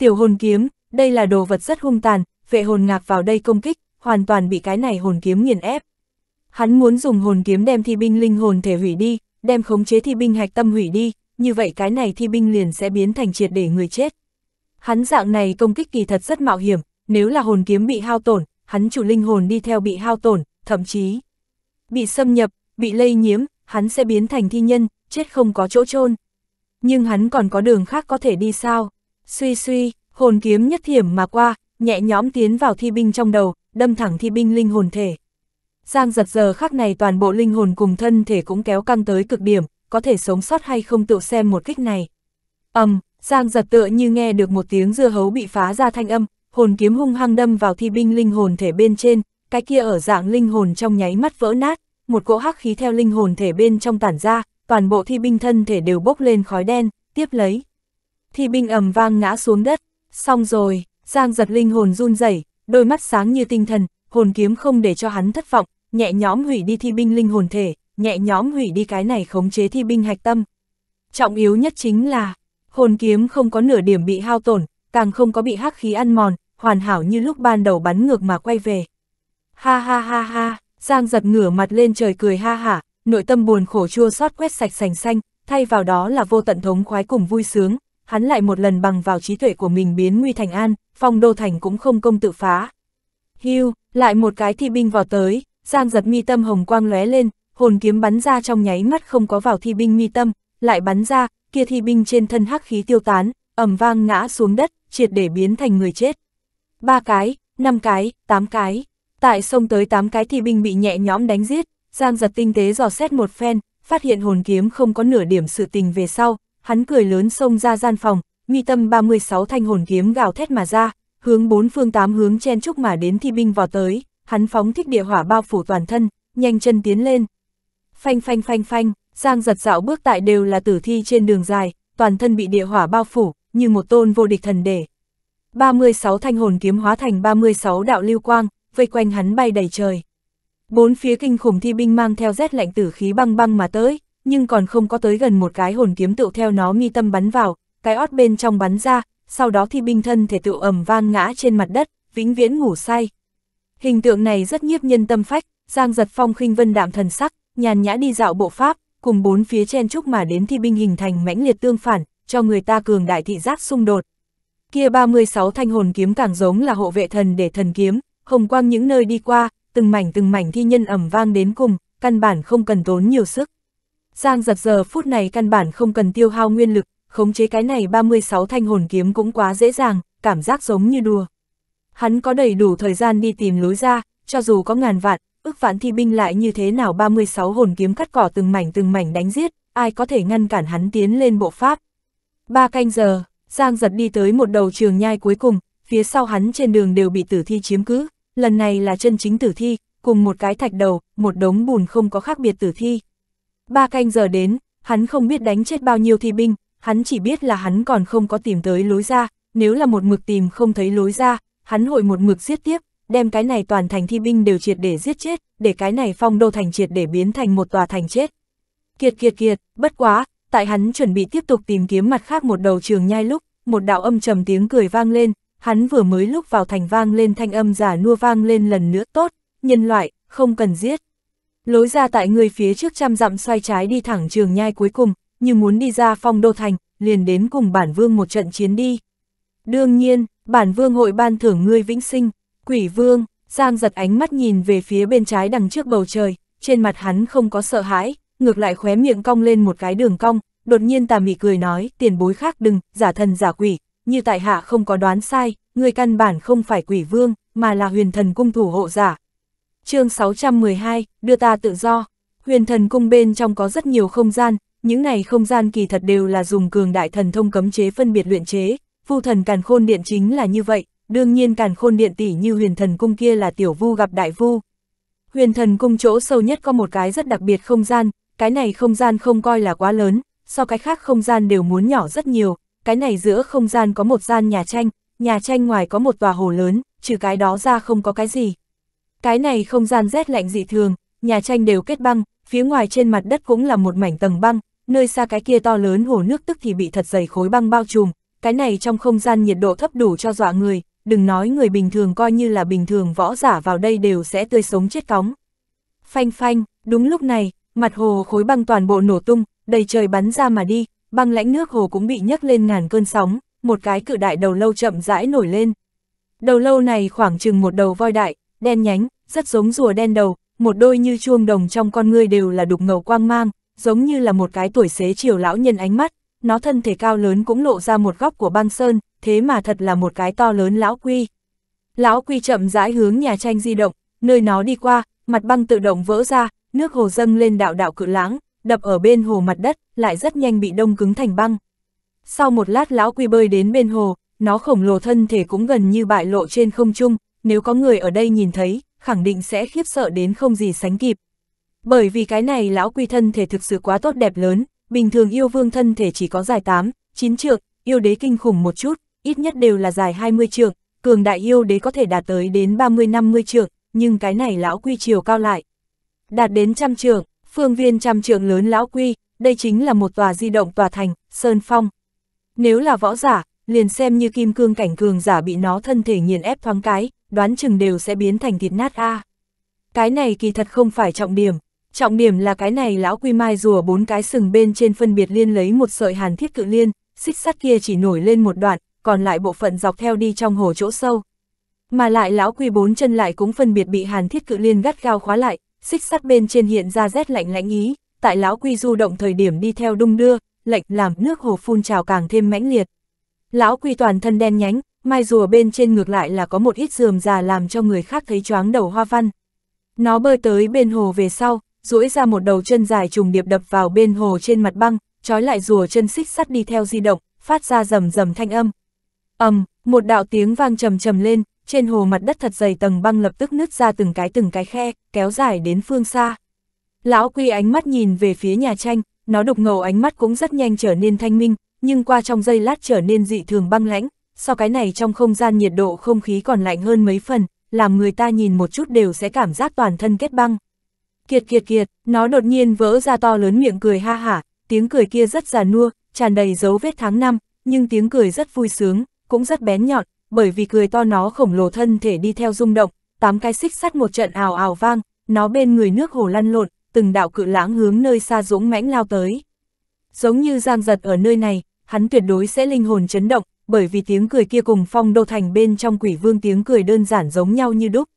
Tiểu hồn kiếm, đây là đồ vật rất hung tàn, vệ hồn ngạc vào đây công kích, hoàn toàn bị cái này hồn kiếm nghiền ép. Hắn muốn dùng hồn kiếm đem thi binh linh hồn thể hủy đi, đem khống chế thi binh hạch tâm hủy đi, như vậy cái này thi binh liền sẽ biến thành triệt để người chết. Hắn dạng này công kích kỳ thật rất mạo hiểm, nếu là hồn kiếm bị hao tổn, hắn chủ linh hồn đi theo bị hao tổn, thậm chí bị xâm nhập, bị lây nhiễm, hắn sẽ biến thành thi nhân, chết không có chỗ chôn. Nhưng hắn còn có đường khác có thể đi sao? Suy suy, hồn kiếm nhất thiểm mà qua, nhẹ nhõm tiến vào thi binh trong đầu, đâm thẳng thi binh linh hồn thể. Giang giật giờ khắc này toàn bộ linh hồn cùng thân thể cũng kéo căng tới cực điểm, có thể sống sót hay không tự xem một kích này. ầm, um, Giang giật tựa như nghe được một tiếng dưa hấu bị phá ra thanh âm, hồn kiếm hung hăng đâm vào thi binh linh hồn thể bên trên, cái kia ở dạng linh hồn trong nháy mắt vỡ nát, một cỗ hắc khí theo linh hồn thể bên trong tản ra, toàn bộ thi binh thân thể đều bốc lên khói đen, tiếp lấy, thì binh ầm vang ngã xuống đất. Xong rồi, Giang giật linh hồn run rẩy, đôi mắt sáng như tinh thần, hồn kiếm không để cho hắn thất vọng, nhẹ nhõm hủy đi thi binh linh hồn thể, nhẹ nhõm hủy đi cái này khống chế thi binh hạch tâm. Trọng yếu nhất chính là, hồn kiếm không có nửa điểm bị hao tổn, càng không có bị hắc khí ăn mòn, hoàn hảo như lúc ban đầu bắn ngược mà quay về. Ha ha ha ha, Giang giật ngửa mặt lên trời cười ha hả, nội tâm buồn khổ chua xót quét sạch sành xanh, thay vào đó là vô tận thống khoái cùng vui sướng, hắn lại một lần bằng vào trí tuệ của mình biến nguy thành an, phong đô thành cũng không công tự phá. Hưu, lại một cái thi binh vào tới, Giang giật mi tâm hồng quang lóe lên, hồn kiếm bắn ra trong nháy mắt không có vào thi binh mi tâm, lại bắn ra, kia thi binh trên thân hắc khí tiêu tán, ẩm vang ngã xuống đất, triệt để biến thành người chết. Ba cái, năm cái, tám cái, tại sông tới tám cái thi binh bị nhẹ nhõm đánh giết, Giang giật tinh tế dò xét một phen, phát hiện hồn kiếm không có nửa điểm sự tình về sau, hắn cười lớn xông ra gian phòng, mi tâm 36 thanh hồn kiếm gào thét mà ra, hướng bốn phương tám hướng chen chúc mà đến thi binh vào tới, hắn phóng thích địa hỏa bao phủ toàn thân, nhanh chân tiến lên. Phanh phanh phanh phanh, Giang giật dạo bước tại đều là tử thi trên đường dài, toàn thân bị địa hỏa bao phủ, như một tôn vô địch thần để. 36 thanh hồn kiếm hóa thành 36 đạo lưu quang, vây quanh hắn bay đầy trời. Bốn phía kinh khủng thi binh mang theo rét lạnh tử khí băng băng mà tới nhưng còn không có tới gần một cái hồn kiếm tựu theo nó mi tâm bắn vào, cái ót bên trong bắn ra, sau đó thì binh thân thể tựu ẩm vang ngã trên mặt đất, vĩnh viễn ngủ say. Hình tượng này rất nhiếp nhân tâm phách, Giang Giật Phong khinh vân đạm thần sắc, nhàn nhã đi dạo bộ pháp, cùng bốn phía chen trúc mà đến thi binh hình thành mãnh liệt tương phản, cho người ta cường đại thị giác xung đột. Kia 36 thanh hồn kiếm càng giống là hộ vệ thần để thần kiếm, hồng quang những nơi đi qua, từng mảnh từng mảnh thi nhân ẩm vang đến cùng, căn bản không cần tốn nhiều sức. Giang giật giờ phút này căn bản không cần tiêu hao nguyên lực, khống chế cái này 36 thanh hồn kiếm cũng quá dễ dàng, cảm giác giống như đùa. Hắn có đầy đủ thời gian đi tìm lối ra, cho dù có ngàn vạn, ước vạn thi binh lại như thế nào 36 hồn kiếm cắt cỏ từng mảnh từng mảnh đánh giết, ai có thể ngăn cản hắn tiến lên bộ pháp. Ba canh giờ, Giang giật đi tới một đầu trường nhai cuối cùng, phía sau hắn trên đường đều bị tử thi chiếm cứ, lần này là chân chính tử thi, cùng một cái thạch đầu, một đống bùn không có khác biệt tử thi, Ba canh giờ đến, hắn không biết đánh chết bao nhiêu thi binh, hắn chỉ biết là hắn còn không có tìm tới lối ra, nếu là một mực tìm không thấy lối ra, hắn hội một mực giết tiếp, đem cái này toàn thành thi binh đều triệt để giết chết, để cái này phong đô thành triệt để biến thành một tòa thành chết. Kiệt kiệt kiệt, bất quá, tại hắn chuẩn bị tiếp tục tìm kiếm mặt khác một đầu trường nhai lúc, một đạo âm trầm tiếng cười vang lên, hắn vừa mới lúc vào thành vang lên thanh âm giả nua vang lên lần nữa tốt, nhân loại, không cần giết, Lối ra tại người phía trước trăm dặm xoay trái đi thẳng trường nhai cuối cùng, như muốn đi ra phong đô thành, liền đến cùng bản vương một trận chiến đi. Đương nhiên, bản vương hội ban thưởng ngươi vĩnh sinh, quỷ vương, Giang giật ánh mắt nhìn về phía bên trái đằng trước bầu trời, trên mặt hắn không có sợ hãi, ngược lại khóe miệng cong lên một cái đường cong, đột nhiên tà mị cười nói, tiền bối khác đừng, giả thần giả quỷ, như tại hạ không có đoán sai, người căn bản không phải quỷ vương, mà là huyền thần cung thủ hộ giả, chương 612, đưa ta tự do. Huyền thần cung bên trong có rất nhiều không gian, những này không gian kỳ thật đều là dùng cường đại thần thông cấm chế phân biệt luyện chế, vu thần càn khôn điện chính là như vậy, đương nhiên càn khôn điện tỷ như huyền thần cung kia là tiểu vu gặp đại vu. Huyền thần cung chỗ sâu nhất có một cái rất đặc biệt không gian, cái này không gian không coi là quá lớn, so cái khác không gian đều muốn nhỏ rất nhiều, cái này giữa không gian có một gian nhà tranh, nhà tranh ngoài có một tòa hồ lớn, trừ cái đó ra không có cái gì, cái này không gian rét lạnh dị thường, nhà tranh đều kết băng, phía ngoài trên mặt đất cũng là một mảnh tầng băng, nơi xa cái kia to lớn hồ nước tức thì bị thật dày khối băng bao trùm, cái này trong không gian nhiệt độ thấp đủ cho dọa người, đừng nói người bình thường coi như là bình thường võ giả vào đây đều sẽ tươi sống chết cóng. Phanh phanh, đúng lúc này, mặt hồ khối băng toàn bộ nổ tung, đầy trời bắn ra mà đi, băng lãnh nước hồ cũng bị nhấc lên ngàn cơn sóng, một cái cự đại đầu lâu chậm rãi nổi lên. Đầu lâu này khoảng chừng một đầu voi đại, đen nhánh, rất giống rùa đen đầu, một đôi như chuông đồng trong con ngươi đều là đục ngầu quang mang, giống như là một cái tuổi xế chiều lão nhân ánh mắt, nó thân thể cao lớn cũng lộ ra một góc của băng sơn, thế mà thật là một cái to lớn lão quy. Lão quy chậm rãi hướng nhà tranh di động, nơi nó đi qua, mặt băng tự động vỡ ra, nước hồ dâng lên đạo đạo cự lãng, đập ở bên hồ mặt đất, lại rất nhanh bị đông cứng thành băng. Sau một lát lão quy bơi đến bên hồ, nó khổng lồ thân thể cũng gần như bại lộ trên không trung, nếu có người ở đây nhìn thấy, khẳng định sẽ khiếp sợ đến không gì sánh kịp. Bởi vì cái này lão quy thân thể thực sự quá tốt đẹp lớn, bình thường yêu vương thân thể chỉ có dài 8, 9 trượng, yêu đế kinh khủng một chút, ít nhất đều là dài 20 trượng, cường đại yêu đế có thể đạt tới đến 30-50 trượng, nhưng cái này lão quy chiều cao lại. Đạt đến trăm trượng, phương viên trăm trượng lớn lão quy, đây chính là một tòa di động tòa thành, sơn phong. Nếu là võ giả, liền xem như kim cương cảnh cường giả bị nó thân thể nghiền ép thoáng cái, đoán chừng đều sẽ biến thành thịt nát a. À. Cái này kỳ thật không phải trọng điểm, trọng điểm là cái này lão quy mai rùa bốn cái sừng bên trên phân biệt liên lấy một sợi hàn thiết cự liên, xích sắt kia chỉ nổi lên một đoạn, còn lại bộ phận dọc theo đi trong hồ chỗ sâu. Mà lại lão quy bốn chân lại cũng phân biệt bị hàn thiết cự liên gắt gao khóa lại, xích sắt bên trên hiện ra rét lạnh lãnh ý, tại lão quy du động thời điểm đi theo đung đưa, lệch làm nước hồ phun trào càng thêm mãnh liệt. Lão quy toàn thân đen nhánh, mai rùa bên trên ngược lại là có một ít dườm già làm cho người khác thấy choáng đầu hoa văn. Nó bơi tới bên hồ về sau, duỗi ra một đầu chân dài trùng điệp đập vào bên hồ trên mặt băng, trói lại rùa chân xích sắt đi theo di động, phát ra rầm rầm thanh âm. ầm, một đạo tiếng vang trầm trầm lên, trên hồ mặt đất thật dày tầng băng lập tức nứt ra từng cái từng cái khe, kéo dài đến phương xa. Lão Quy ánh mắt nhìn về phía nhà tranh, nó đục ngầu ánh mắt cũng rất nhanh trở nên thanh minh, nhưng qua trong giây lát trở nên dị thường băng lãnh, so cái này trong không gian nhiệt độ không khí còn lạnh hơn mấy phần, làm người ta nhìn một chút đều sẽ cảm giác toàn thân kết băng. Kiệt kiệt kiệt, nó đột nhiên vỡ ra to lớn miệng cười ha hả, tiếng cười kia rất già nua, tràn đầy dấu vết tháng năm, nhưng tiếng cười rất vui sướng, cũng rất bén nhọn, bởi vì cười to nó khổng lồ thân thể đi theo rung động, tám cái xích sắt một trận ào ào vang, nó bên người nước hồ lăn lộn, từng đạo cự lãng hướng nơi xa dũng mãnh lao tới. Giống như giang giật ở nơi này, hắn tuyệt đối sẽ linh hồn chấn động, bởi vì tiếng cười kia cùng phong đô thành bên trong quỷ vương tiếng cười đơn giản giống nhau như đúc.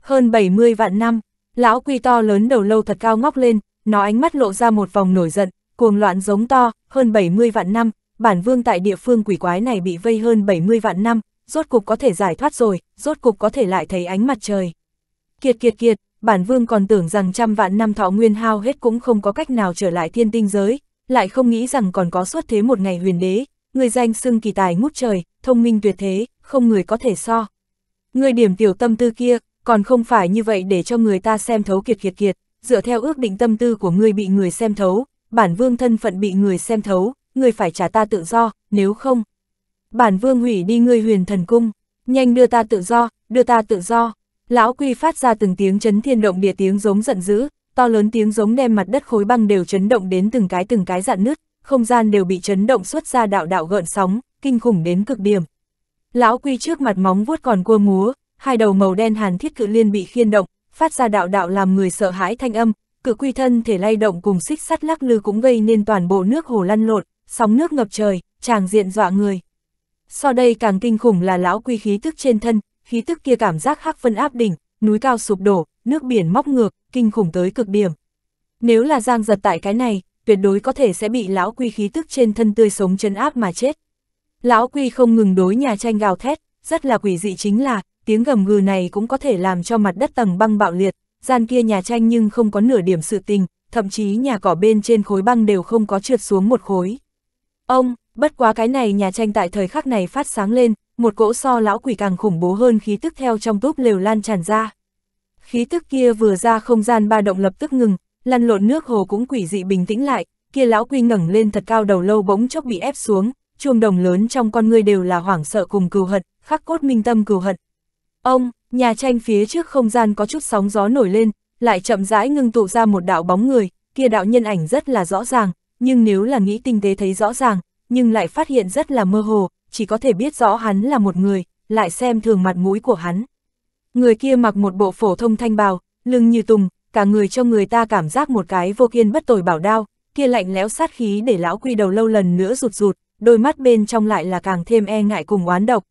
Hơn 70 vạn năm, lão quy to lớn đầu lâu thật cao ngóc lên, nó ánh mắt lộ ra một vòng nổi giận, cuồng loạn giống to, hơn 70 vạn năm, bản vương tại địa phương quỷ quái này bị vây hơn 70 vạn năm, rốt cục có thể giải thoát rồi, rốt cục có thể lại thấy ánh mặt trời. Kiệt kiệt kiệt, bản vương còn tưởng rằng trăm vạn năm thọ nguyên hao hết cũng không có cách nào trở lại thiên tinh giới, lại không nghĩ rằng còn có xuất thế một ngày huyền đế, người danh xưng kỳ tài ngút trời, thông minh tuyệt thế, không người có thể so. Người điểm tiểu tâm tư kia, còn không phải như vậy để cho người ta xem thấu kiệt kiệt kiệt, dựa theo ước định tâm tư của ngươi bị người xem thấu, bản vương thân phận bị người xem thấu, người phải trả ta tự do, nếu không. Bản vương hủy đi ngươi huyền thần cung, nhanh đưa ta tự do, đưa ta tự do. Lão Quy phát ra từng tiếng chấn thiên động địa tiếng giống giận dữ, to lớn tiếng giống đem mặt đất khối băng đều chấn động đến từng cái từng cái dạn nứt, không gian đều bị chấn động xuất ra đạo đạo gợn sóng, kinh khủng đến cực điểm. Lão quy trước mặt móng vuốt còn cua múa, hai đầu màu đen hàn thiết cự liên bị khiên động, phát ra đạo đạo làm người sợ hãi thanh âm, cự quy thân thể lay động cùng xích sắt lắc lư cũng gây nên toàn bộ nước hồ lăn lộn, sóng nước ngập trời, tràng diện dọa người. So đây càng kinh khủng là lão quy khí tức trên thân, khí tức kia cảm giác hắc phân áp đỉnh, núi cao sụp đổ, nước biển móc ngược, kinh khủng tới cực điểm. Nếu là giang giật tại cái này, tuyệt đối có thể sẽ bị lão quy khí tức trên thân tươi sống chân áp mà chết. Lão quy không ngừng đối nhà tranh gào thét, rất là quỷ dị chính là, tiếng gầm gừ này cũng có thể làm cho mặt đất tầng băng bạo liệt, gian kia nhà tranh nhưng không có nửa điểm sự tình, thậm chí nhà cỏ bên trên khối băng đều không có trượt xuống một khối. Ông, bất quá cái này nhà tranh tại thời khắc này phát sáng lên, một cỗ so lão quỷ càng khủng bố hơn khí tức theo trong túp lều lan tràn ra. Khí tức kia vừa ra không gian ba động lập tức ngừng, lăn lộn nước hồ cũng quỷ dị bình tĩnh lại, kia lão quy ngẩng lên thật cao đầu lâu bỗng chốc bị ép xuống, chuông đồng lớn trong con ngươi đều là hoảng sợ cùng cừu hận, khắc cốt minh tâm cừu hận. Ông, nhà tranh phía trước không gian có chút sóng gió nổi lên, lại chậm rãi ngưng tụ ra một đạo bóng người, kia đạo nhân ảnh rất là rõ ràng, nhưng nếu là nghĩ tinh tế thấy rõ ràng, nhưng lại phát hiện rất là mơ hồ, chỉ có thể biết rõ hắn là một người, lại xem thường mặt mũi của hắn. Người kia mặc một bộ phổ thông thanh bào, lưng như tùng, cả người cho người ta cảm giác một cái vô kiên bất tồi bảo đao, kia lạnh lẽo sát khí để lão quy đầu lâu lần nữa rụt rụt, đôi mắt bên trong lại là càng thêm e ngại cùng oán độc.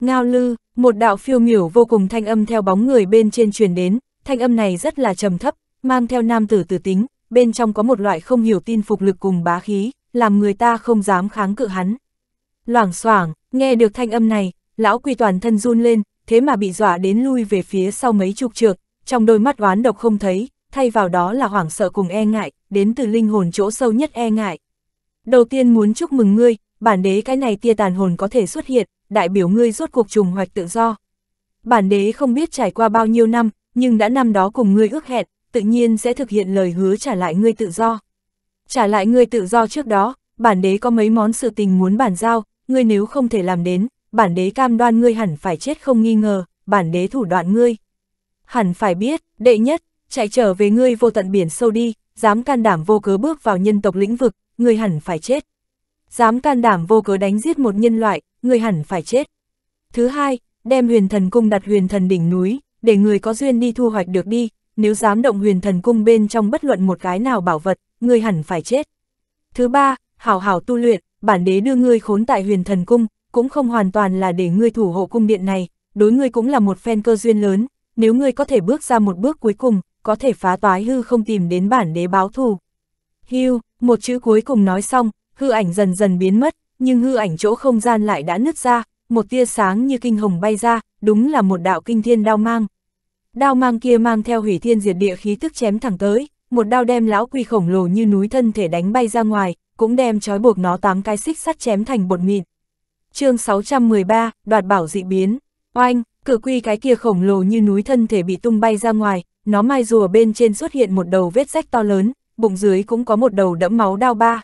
Ngao lư, một đạo phiêu miểu vô cùng thanh âm theo bóng người bên trên truyền đến, thanh âm này rất là trầm thấp, mang theo nam tử tử tính, bên trong có một loại không hiểu tin phục lực cùng bá khí, làm người ta không dám kháng cự hắn. Loảng xoảng, nghe được thanh âm này, lão quỳ toàn thân run lên, thế mà bị dọa đến lui về phía sau mấy chục trượng trong đôi mắt oán độc không thấy, thay vào đó là hoảng sợ cùng e ngại, đến từ linh hồn chỗ sâu nhất e ngại. Đầu tiên muốn chúc mừng ngươi, bản đế cái này tia tàn hồn có thể xuất hiện, đại biểu ngươi rốt cuộc trùng hoạch tự do. Bản đế không biết trải qua bao nhiêu năm, nhưng đã năm đó cùng ngươi ước hẹn, tự nhiên sẽ thực hiện lời hứa trả lại ngươi tự do. Trả lại ngươi tự do trước đó, bản đế có mấy món sự tình muốn bản giao, ngươi nếu không thể làm đến, bản đế cam đoan ngươi hẳn phải chết không nghi ngờ, bản đế thủ đoạn ngươi hẳn phải biết, đệ nhất, chạy trở về ngươi vô tận biển sâu đi, dám can đảm vô cớ bước vào nhân tộc lĩnh vực, ngươi hẳn phải chết. Dám can đảm vô cớ đánh giết một nhân loại, ngươi hẳn phải chết. Thứ hai, đem huyền thần cung đặt huyền thần đỉnh núi, để người có duyên đi thu hoạch được đi, nếu dám động huyền thần cung bên trong bất luận một cái nào bảo vật, ngươi hẳn phải chết. Thứ ba, hảo hảo tu luyện, bản đế đưa ngươi khốn tại huyền thần cung, cũng không hoàn toàn là để ngươi thủ hộ cung điện này, đối ngươi cũng là một phen cơ duyên lớn, nếu ngươi có thể bước ra một bước cuối cùng, có thể phá toái hư không tìm đến bản đế báo thù. Hưu, một chữ cuối cùng nói xong, hư ảnh dần dần biến mất, nhưng hư ảnh chỗ không gian lại đã nứt ra, một tia sáng như kinh hồng bay ra, đúng là một đạo kinh thiên đao mang. Đao mang kia mang theo hủy thiên diệt địa khí tức chém thẳng tới, một đao đem lão quy khổng lồ như núi thân thể đánh bay ra ngoài, cũng đem trói buộc nó tám cái xích sắt chém thành bột mịn. Chương 613, đoạt bảo dị biến. Oanh, cửa quy cái kia khổng lồ như núi thân thể bị tung bay ra ngoài, nó mai rùa bên trên xuất hiện một đầu vết rách to lớn, bụng dưới cũng có một đầu đẫm máu đao ba.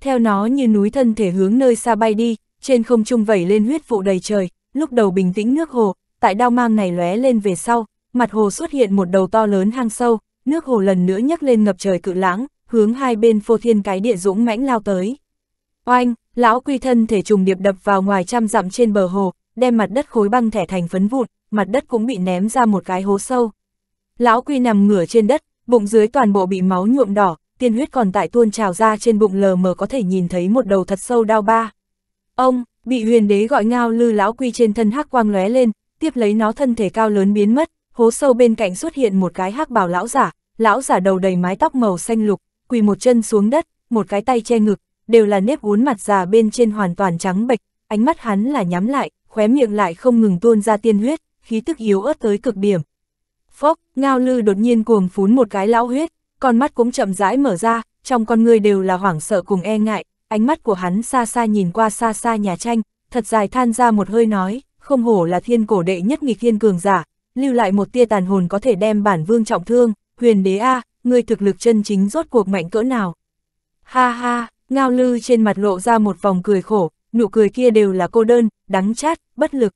Theo nó như núi thân thể hướng nơi xa bay đi, trên không trung vẩy lên huyết vụ đầy trời, lúc đầu bình tĩnh nước hồ, tại đao mang này lóe lên về sau, mặt hồ xuất hiện một đầu to lớn hang sâu, nước hồ lần nữa nhấc lên ngập trời cự lãng, hướng hai bên phô thiên cái địa dũng mãnh lao tới. Oanh, lão quy thân thể trùng điệp đập vào ngoài trăm dặm trên bờ hồ, đem mặt đất khối băng thẻ thành phấn vụn, mặt đất cũng bị ném ra một cái hố sâu. Lão Quy nằm ngửa trên đất, bụng dưới toàn bộ bị máu nhuộm đỏ, tiên huyết còn tại tuôn trào ra trên bụng lờ mờ có thể nhìn thấy một đầu thật sâu đau ba. Ông, bị huyền đế gọi ngao lư lão quy trên thân hắc quang lóe lên, tiếp lấy nó thân thể cao lớn biến mất, hố sâu bên cạnh xuất hiện một cái hắc bào lão giả, lão giả đầu đầy mái tóc màu xanh lục, quỳ một chân xuống đất, một cái tay che ngực, đều là nếp uốn mặt già bên trên hoàn toàn trắng bệch, ánh mắt hắn là nhắm lại, khóe miệng lại không ngừng tuôn ra tiên huyết, khí tức yếu ớt tới cực điểm. Phốc, ngao lư đột nhiên cuồng phún một cái lão huyết, con mắt cũng chậm rãi mở ra, trong con người đều là hoảng sợ cùng e ngại, ánh mắt của hắn xa xa nhìn qua xa xa nhà tranh, thật dài than ra một hơi nói, không hổ là thiên cổ đệ nhất nghịch thiên cường giả, lưu lại một tia tàn hồn có thể đem bản vương trọng thương, huyền đế A, à, ngươi thực lực chân chính rốt cuộc mạnh cỡ nào. Ha ha, ngao lư trên mặt lộ ra một vòng cười khổ, nụ cười kia đều là cô đơn, đắng chát, bất lực.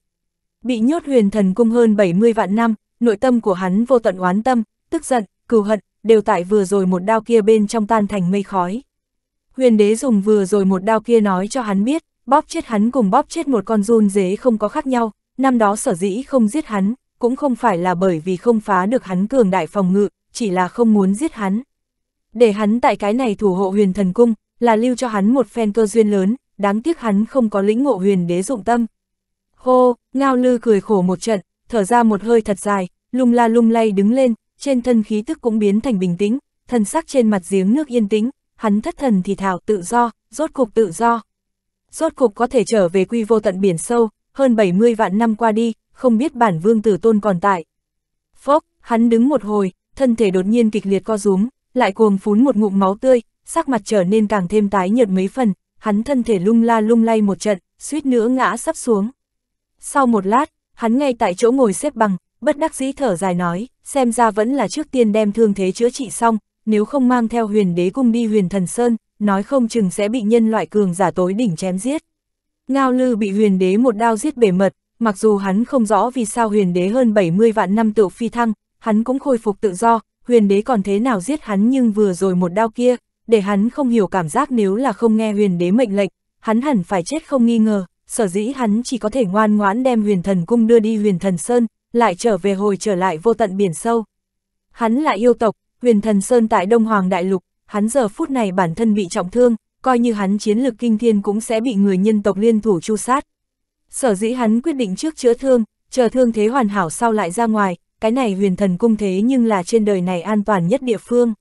Bị nhốt huyền thần cung hơn 70 vạn năm, nội tâm của hắn vô tận oán tâm, tức giận, cừu hận, đều tại vừa rồi một đao kia bên trong tan thành mây khói. Huyền đế dùng vừa rồi một đao kia nói cho hắn biết, bóp chết hắn cùng bóp chết một con run dế không có khác nhau, năm đó sở dĩ không giết hắn, cũng không phải là bởi vì không phá được hắn cường đại phòng ngự, chỉ là không muốn giết hắn. Để hắn tại cái này thủ hộ huyền thần cung, là lưu cho hắn một phen cơ duyên lớn, đáng tiếc hắn không có lĩnh ngộ huyền đế dụng tâm. Hô, ngao lư cười khổ một trận, thở ra một hơi thật dài, lung la lung lay đứng lên, trên thân khí tức cũng biến thành bình tĩnh, thần sắc trên mặt giếng nước yên tĩnh, hắn thất thần thì thảo tự do, rốt cục tự do. Rốt cục có thể trở về quy vô tận biển sâu, hơn 70 vạn năm qua đi, không biết bản vương tử tôn còn tại. Phốc, hắn đứng một hồi, thân thể đột nhiên kịch liệt co rúm, lại cuồng phún một ngụm máu tươi, sắc mặt trở nên càng thêm tái nhợt mấy phần, hắn thân thể lung la lung lay một trận, suýt nữa ngã sắp xuống. Sau một lát, hắn ngay tại chỗ ngồi xếp bằng, bất đắc dĩ thở dài nói, xem ra vẫn là trước tiên đem thương thế chữa trị xong, nếu không mang theo huyền đế cùng đi huyền thần sơn, nói không chừng sẽ bị nhân loại cường giả tối đỉnh chém giết. Ngao lư bị huyền đế một đao giết bể mật, mặc dù hắn không rõ vì sao huyền đế hơn 70 vạn năm tự phi thăng, hắn cũng khôi phục tự do, huyền đế còn thế nào giết hắn nhưng vừa rồi một đao kia, để hắn không hiểu cảm giác nếu là không nghe huyền đế mệnh lệnh, hắn hẳn phải chết không nghi ngờ, sở dĩ hắn chỉ có thể ngoan ngoãn đem huyền thần cung đưa đi huyền thần sơn, lại trở về hồi trở lại vô tận biển sâu. Hắn là yêu tộc, huyền thần sơn tại Đông Hoàng Đại Lục, hắn giờ phút này bản thân bị trọng thương, coi như hắn chiến lực kinh thiên cũng sẽ bị người nhân tộc liên thủ chu sát. Sở dĩ hắn quyết định trước chữa thương, chờ thương thế hoàn hảo sau lại ra ngoài, cái này huyền thần cung thế nhưng là trên đời này an toàn nhất địa phương.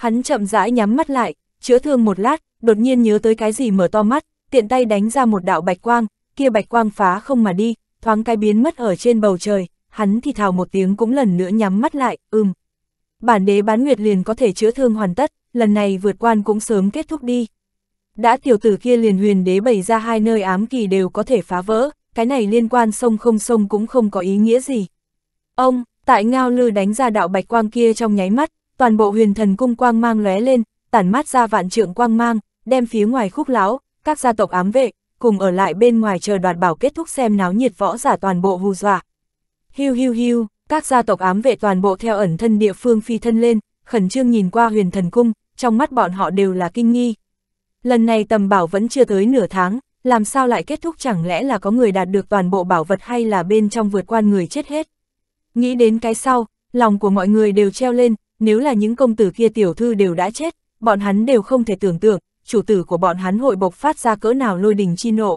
Hắn chậm rãi nhắm mắt lại, chữa thương một lát, đột nhiên nhớ tới cái gì mở to mắt, tiện tay đánh ra một đạo bạch quang, kia bạch quang phá không mà đi, thoáng cái biến mất ở trên bầu trời, hắn thì thào một tiếng cũng lần nữa nhắm mắt lại, ừm. Bản đế bán nguyệt liền có thể chữa thương hoàn tất, lần này vượt quan cũng sớm kết thúc đi. Đã tiểu tử kia liền huyền đế bày ra hai nơi ám kỳ đều có thể phá vỡ, cái này liên quan sông không sông cũng không có ý nghĩa gì. Ông, tại ngao lư đánh ra đạo bạch quang kia trong nháy mắt, toàn bộ huyền thần cung quang mang lóe lên, tản mát ra vạn trượng quang mang, đem phía ngoài khúc lão, các gia tộc ám vệ, cùng ở lại bên ngoài chờ đoạt bảo kết thúc xem náo nhiệt võ giả toàn bộ hù dọa. Hiu hiu hiu, các gia tộc ám vệ toàn bộ theo ẩn thân địa phương phi thân lên, khẩn trương nhìn qua huyền thần cung, trong mắt bọn họ đều là kinh nghi. Lần này tầm bảo vẫn chưa tới nửa tháng, làm sao lại kết thúc chẳng lẽ là có người đạt được toàn bộ bảo vật hay là bên trong vượt qua người chết hết. Nghĩ đến cái sau, lòng của mọi người đều treo lên, nếu là những công tử kia tiểu thư đều đã chết, bọn hắn đều không thể tưởng tượng, chủ tử của bọn hắn hội bộc phát ra cỡ nào lôi đình chi nộ.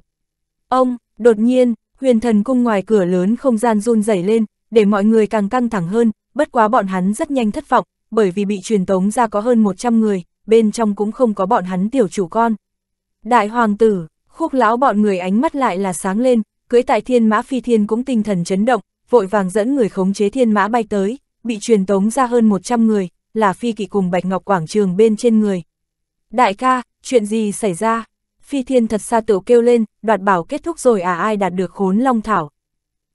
Ông, đột nhiên, huyền thần cung ngoài cửa lớn không gian run rẩy lên, để mọi người càng căng thẳng hơn, bất quá bọn hắn rất nhanh thất vọng, bởi vì bị truyền tống ra có hơn 100 người, bên trong cũng không có bọn hắn tiểu chủ con. Đại hoàng tử, khúc lão bọn người ánh mắt lại là sáng lên, cưới tại thiên mã phi thiên cũng tinh thần chấn động, vội vàng dẫn người khống chế thiên mã bay tới bị truyền tống ra hơn 100 người, là Phi Kỵ cùng Bạch Ngọc Quảng Trường bên trên người. Đại ca, chuyện gì xảy ra? Phi Thiên thật xa tự kêu lên, đoạt bảo kết thúc rồi à ai đạt được khốn long thảo.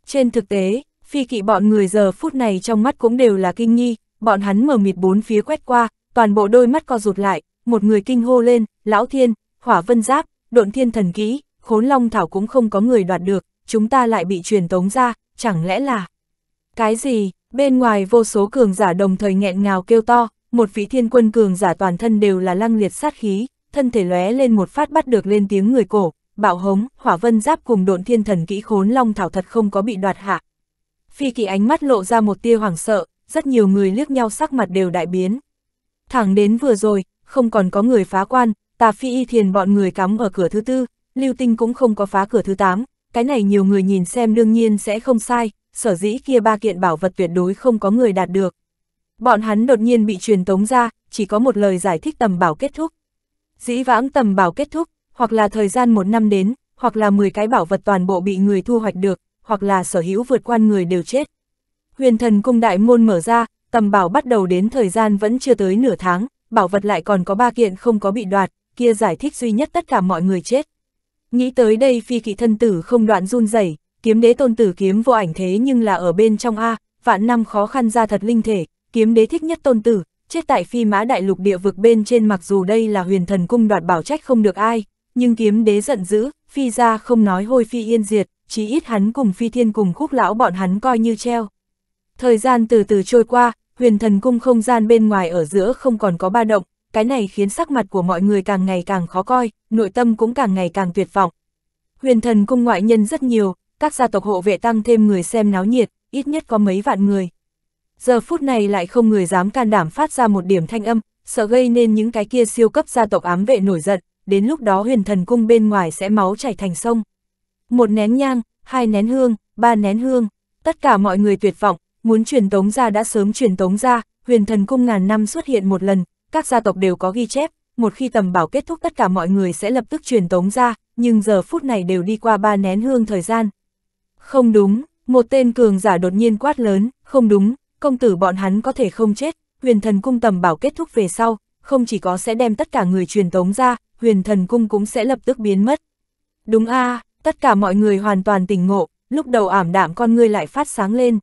Trên thực tế, Phi Kỵ bọn người giờ phút này trong mắt cũng đều là kinh nghi, bọn hắn mở mịt bốn phía quét qua, toàn bộ đôi mắt co rụt lại, một người kinh hô lên, Lão Thiên, Hỏa Vân Giáp, Độn Thiên Thần Kỹ, khốn long thảo cũng không có người đoạt được, chúng ta lại bị truyền tống ra, chẳng lẽ là... Cái gì, Bên ngoài vô số cường giả đồng thời nghẹn ngào kêu to, một vị thiên quân cường giả toàn thân đều là lăng liệt sát khí, thân thể lóe lên một phát bắt được lên tiếng người cổ, bạo hống, hỏa vân giáp cùng độn thiên thần kỹ khốn long thảo thật không có bị đoạt hạ. Phi kỳ ánh mắt lộ ra một tia hoảng sợ, rất nhiều người liếc nhau sắc mặt đều đại biến. Thẳng đến vừa rồi, không còn có người phá quan, tà phi y thiền bọn người cắm ở cửa thứ tư, lưu tinh cũng không có phá cửa thứ tám, cái này nhiều người nhìn xem đương nhiên sẽ không sai, sở dĩ kia ba kiện bảo vật tuyệt đối không có người đạt được. Bọn hắn đột nhiên bị truyền tống ra, chỉ có một lời giải thích tầm bảo kết thúc. Dĩ vãng tầm bảo kết thúc, hoặc là thời gian một năm đến, hoặc là 10 cái bảo vật toàn bộ bị người thu hoạch được, hoặc là sở hữu vượt qua người đều chết. Huyền thần cung đại môn mở ra, tầm bảo bắt đầu đến thời gian vẫn chưa tới nửa tháng, bảo vật lại còn có ba kiện không có bị đoạt, kia giải thích duy nhất tất cả mọi người chết. Nghĩ tới đây phi kỵ thân tử không đoạn run rẩy kiếm đế tôn tử kiếm vô ảnh thế nhưng là ở bên trong A, vạn năm khó khăn ra thật linh thể, kiếm đế thích nhất tôn tử, chết tại phi mã đại lục địa vực bên trên mặc dù đây là huyền thần cung đoạt bảo trách không được ai, nhưng kiếm đế giận dữ, phi ra không nói hôi phi yên diệt, chỉ ít hắn cùng phi thiên cùng khúc lão bọn hắn coi như treo. Thời gian từ từ trôi qua, huyền thần cung không gian bên ngoài ở giữa không còn có ba động, cái này khiến sắc mặt của mọi người càng ngày càng khó coi, nội tâm cũng càng ngày càng tuyệt vọng. Huyền thần cung ngoại nhân rất nhiều, các gia tộc hộ vệ tăng thêm người xem náo nhiệt, ít nhất có mấy vạn người. Giờ phút này lại không người dám can đảm phát ra một điểm thanh âm, sợ gây nên những cái kia siêu cấp gia tộc ám vệ nổi giận, đến lúc đó huyền thần cung bên ngoài sẽ máu chảy thành sông. Một nén nhang, hai nén hương, ba nén hương, tất cả mọi người tuyệt vọng, muốn truyền tống ra đã sớm truyền tống ra, huyền thần cung ngàn năm xuất hiện một lần, các gia tộc đều có ghi chép, một khi tầm bảo kết thúc tất cả mọi người sẽ lập tức truyền tống ra, nhưng giờ phút này đều đi qua ba nén hương thời gian, không đúng, một tên cường giả đột nhiên quát lớn, không đúng, công tử bọn hắn có thể không chết, huyền thần cung tầm bảo kết thúc về sau, không chỉ có sẽ đem tất cả người truyền tống ra, huyền thần cung cũng sẽ lập tức biến mất. Đúng a tất cả mọi người hoàn toàn tỉnh ngộ, lúc đầu ảm đạm con ngươi lại phát sáng lên.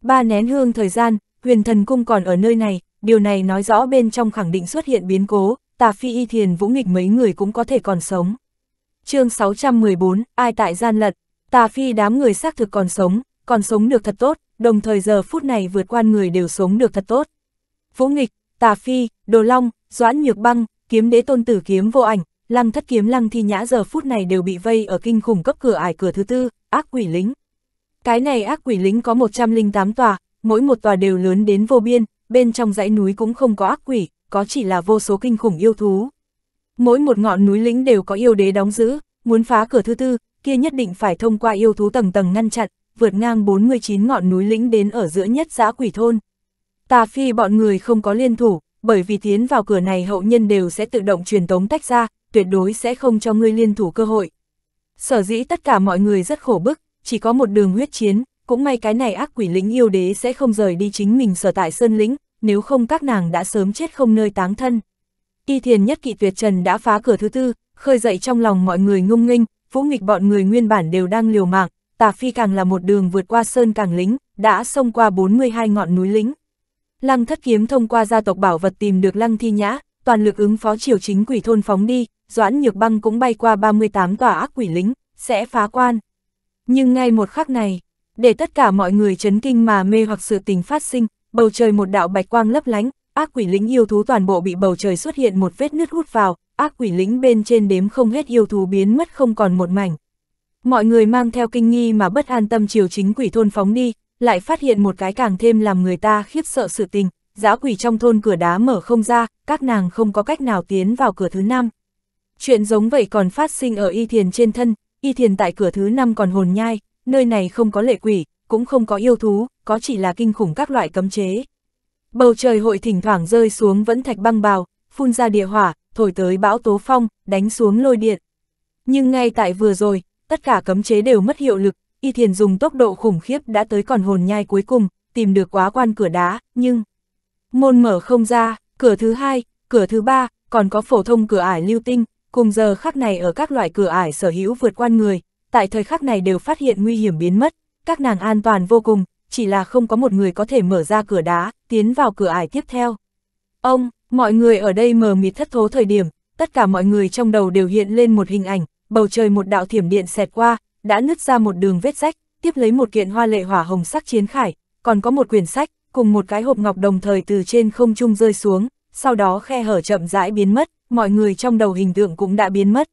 Ba nén hương thời gian, huyền thần cung còn ở nơi này, điều này nói rõ bên trong khẳng định xuất hiện biến cố, tà phi y thiền vũ nghịch mấy người cũng có thể còn sống. chương 614, ai tại gian lật, Tà phi đám người xác thực còn sống, còn sống được thật tốt, đồng thời giờ phút này vượt quan người đều sống được thật tốt. Vũ nghịch, tà phi, đồ long, doãn nhược băng, kiếm đế tôn tử kiếm vô ảnh, lăng thất kiếm lăng thi nhã giờ phút này đều bị vây ở kinh khủng cấp cửa ải cửa thứ tư, ác quỷ lính. Cái này ác quỷ lính có 108 tòa, mỗi một tòa đều lớn đến vô biên, bên trong dãy núi cũng không có ác quỷ, có chỉ là vô số kinh khủng yêu thú. Mỗi một ngọn núi lĩnh đều có yêu đế đóng giữ, muốn phá cửa thứ tư, kia nhất định phải thông qua yêu thú tầng tầng ngăn chặn, vượt ngang 49 ngọn núi lĩnh đến ở giữa nhất giã quỷ thôn. Tà phi bọn người không có liên thủ, bởi vì tiến vào cửa này hậu nhân đều sẽ tự động truyền tống tách ra, tuyệt đối sẽ không cho ngươi liên thủ cơ hội. Sở dĩ tất cả mọi người rất khổ bức, chỉ có một đường huyết chiến, cũng may cái này ác quỷ lĩnh yêu đế sẽ không rời đi chính mình sở tại sơn lĩnh, nếu không các nàng đã sớm chết không nơi táng thân. Y thiền nhất kỵ tuyệt trần đã phá cửa thứ tư, khơi dậy trong lòng mọi người ngung nghênh, Vũ nghịch bọn người nguyên bản đều đang liều mạng, tà phi càng là một đường vượt qua sơn càng lính, đã xông qua 42 ngọn núi lính. Lăng thất kiếm thông qua gia tộc bảo vật tìm được lăng thi nhã, toàn lực ứng phó triều chính quỷ thôn phóng đi, doãn nhược băng cũng bay qua 38 tòa ác quỷ lính, sẽ phá quan. Nhưng ngay một khắc này, để tất cả mọi người chấn kinh mà mê hoặc sự tình phát sinh, bầu trời một đạo bạch quang lấp lánh, ác quỷ lính yêu thú toàn bộ bị bầu trời xuất hiện một vết nứt hút vào, ác quỷ lính bên trên đếm không hết yêu thú biến mất không còn một mảnh. Mọi người mang theo kinh nghi mà bất an tâm chiều chính quỷ thôn phóng đi, lại phát hiện một cái càng thêm làm người ta khiếp sợ sự tình, giã quỷ trong thôn cửa đá mở không ra, các nàng không có cách nào tiến vào cửa thứ năm. Chuyện giống vậy còn phát sinh ở y thiền trên thân, y thiền tại cửa thứ năm còn hồn nhai, nơi này không có lệ quỷ, cũng không có yêu thú, có chỉ là kinh khủng các loại cấm chế. Bầu trời hội thỉnh thoảng rơi xuống vẫn thạch băng bào, phun ra địa hỏa, thổi tới bão tố phong, đánh xuống lôi điện. Nhưng ngay tại vừa rồi, tất cả cấm chế đều mất hiệu lực, Y Thiền dùng tốc độ khủng khiếp đã tới còn hồn nhai cuối cùng, tìm được quá quan cửa đá, nhưng... Môn mở không ra, cửa thứ hai, cửa thứ ba, còn có phổ thông cửa ải lưu tinh, cùng giờ khắc này ở các loại cửa ải sở hữu vượt quan người, tại thời khắc này đều phát hiện nguy hiểm biến mất, các nàng an toàn vô cùng, chỉ là không có một người có thể mở ra cửa đá, tiến vào cửa ải tiếp theo. Ông, Mọi người ở đây mờ mịt thất thố thời điểm, tất cả mọi người trong đầu đều hiện lên một hình ảnh, bầu trời một đạo thiểm điện xẹt qua, đã nứt ra một đường vết rách, tiếp lấy một kiện hoa lệ hỏa hồng sắc chiến khải, còn có một quyển sách, cùng một cái hộp ngọc đồng thời từ trên không trung rơi xuống, sau đó khe hở chậm rãi biến mất, mọi người trong đầu hình tượng cũng đã biến mất.